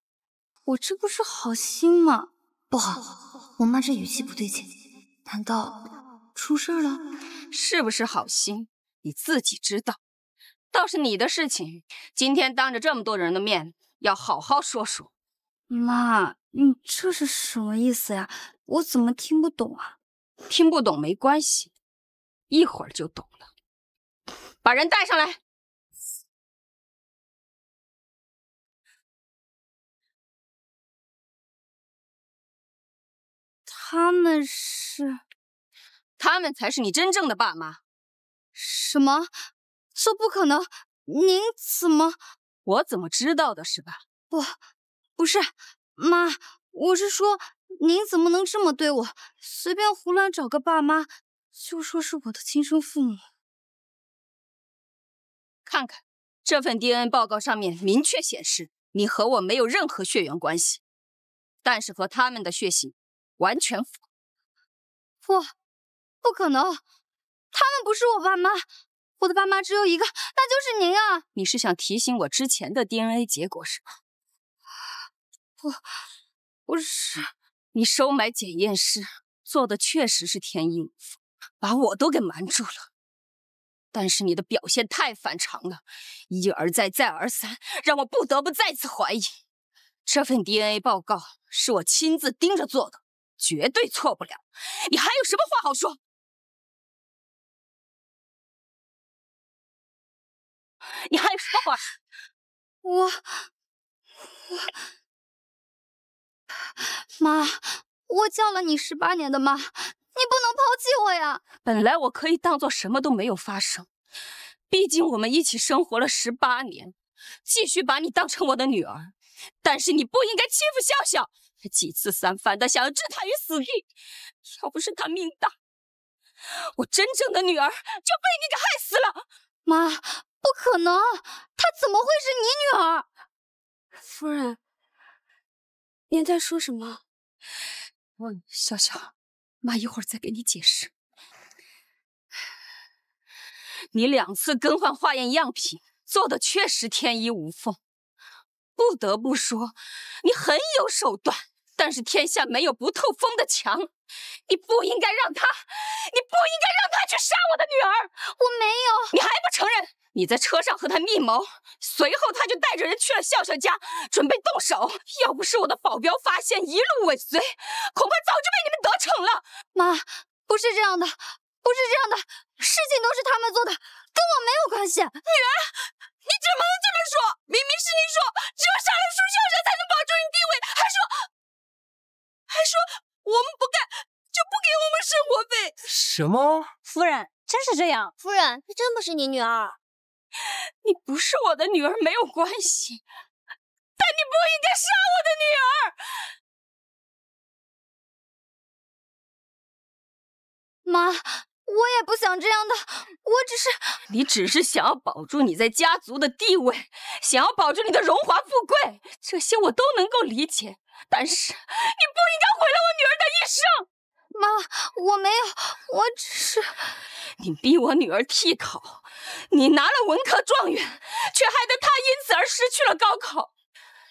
我这不是好心吗？不好，我妈这语气不对劲，难道出事了？是不是好心？你自己知道。倒是你的事情，今天当着这么多人的面要好好说说。妈，你这是什么意思呀？我怎么听不懂啊？听不懂没关系，一会儿就懂了。把人带上来。他们是，他们才是你真正的爸妈。什么？这不可能！您怎么？我怎么知道的？是吧？不，不是，妈，我是说，您怎么能这么对我？随便胡乱找个爸妈，就说是我的亲生父母？看看这份 DNA 报告，上面明确显示，你和我没有任何血缘关系，但是和他们的血型。完全符不，不可能！他们不是我爸妈，我的爸妈只有一个，那就是您啊！你是想提醒我之前的 DNA 结果是吗？不，不是。你收买检验师做的确实是天衣无缝，把我都给瞒住了。但是你的表现太反常了，一而再，再而三，让我不得不再次怀疑。这份 DNA 报告是我亲自盯着做的。绝对错不了！你还有什么话好说？你还有什么话？我我妈，我叫了你十八年的妈，你不能抛弃我呀！本来我可以当做什么都没有发生，毕竟我们一起生活了十八年，继续把你当成我的女儿。但是你不应该欺负笑笑。几次三番的想要置他于死地，要不是他命大，我真正的女儿就被你给害死了。妈，不可能，她怎么会是你女儿？夫人，您在说什么？小小，妈一会儿再给你解释。你两次更换化验样品，做的确实天衣无缝。不得不说，你很有手段。但是天下没有不透风的墙，你不应该让他，你不应该让他去杀我的女儿。我没有，你还不承认？你在车上和他密谋，随后他就带着人去了笑笑家，准备动手。要不是我的保镖发现，一路尾随，恐怕早就被你们得逞了。妈，不是这样的，不是这样的，事情都是他们做的，跟我没有关系。女儿。你怎么能这么说？明明是你说，只有杀了苏秀秀才能保住你地位，还说还说我们不干就不给我们生活费。什么？夫人真是这样？夫人，她真不是你女儿。你不是我的女儿没有关系，但你不应该杀我的女儿。妈。我也不想这样的，我只是，你只是想要保住你在家族的地位，想要保住你的荣华富贵，这些我都能够理解。但是你不应该毁了我女儿的一生，妈，我没有，我只是，你逼我女儿替考，你拿了文科状元，却害得她因此而失去了高考。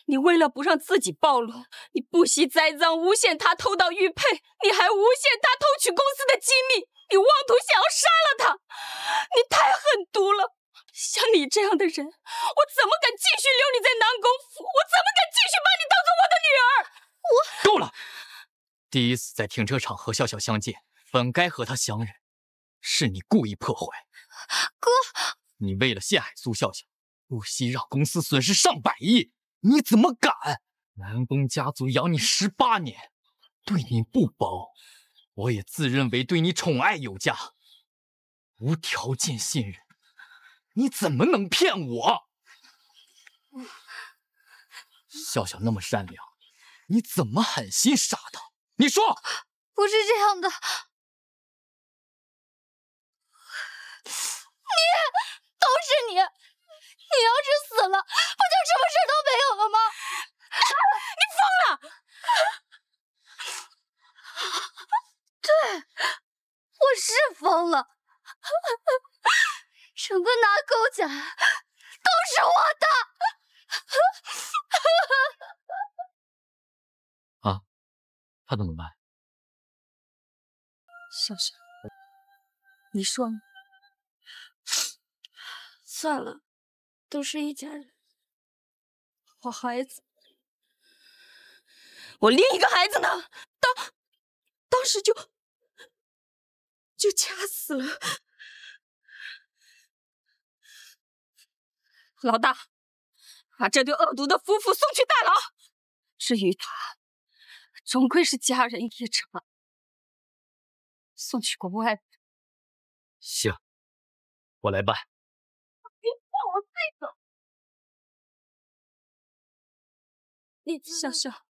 你为了不让自己暴露，你不惜栽赃诬陷她偷盗玉佩，你还诬陷她偷取公司的机密。你妄图想要杀了他，你太狠毒了。像你这样的人，我怎么敢继续留你在南宫府？我怎么敢继续把你当做我的女儿？我够了。第一次在停车场和笑笑相见，本该和她相认，是你故意破坏。哥，你为了陷害苏笑笑，不惜让公司损失上百亿，你怎么敢？南宫家族养你十八年，对你不薄。我也自认为对你宠爱有加，无条件信任，你怎么能骗我？笑笑那么善良，你怎么狠心杀他？你说不是这样的，你都是你，你要是死了，不就什么事都没有了吗？你疯了！对，我是疯了，整个拿钩甲都是我的。啊，他怎么办？小笑。你说呢？算了，都是一家人。好孩子，我另一个孩子呢？当当时就。就掐死了！老大，把这对恶毒的夫妇送去大牢。至于他，终归是家人一场，送去国外行，我来办。你放我走！你笑笑，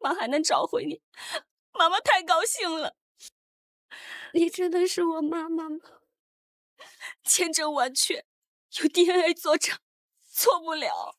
妈还能找回你，妈妈太高兴了。你真的是我妈妈吗？千真万确，有 DNA 作证，错不了。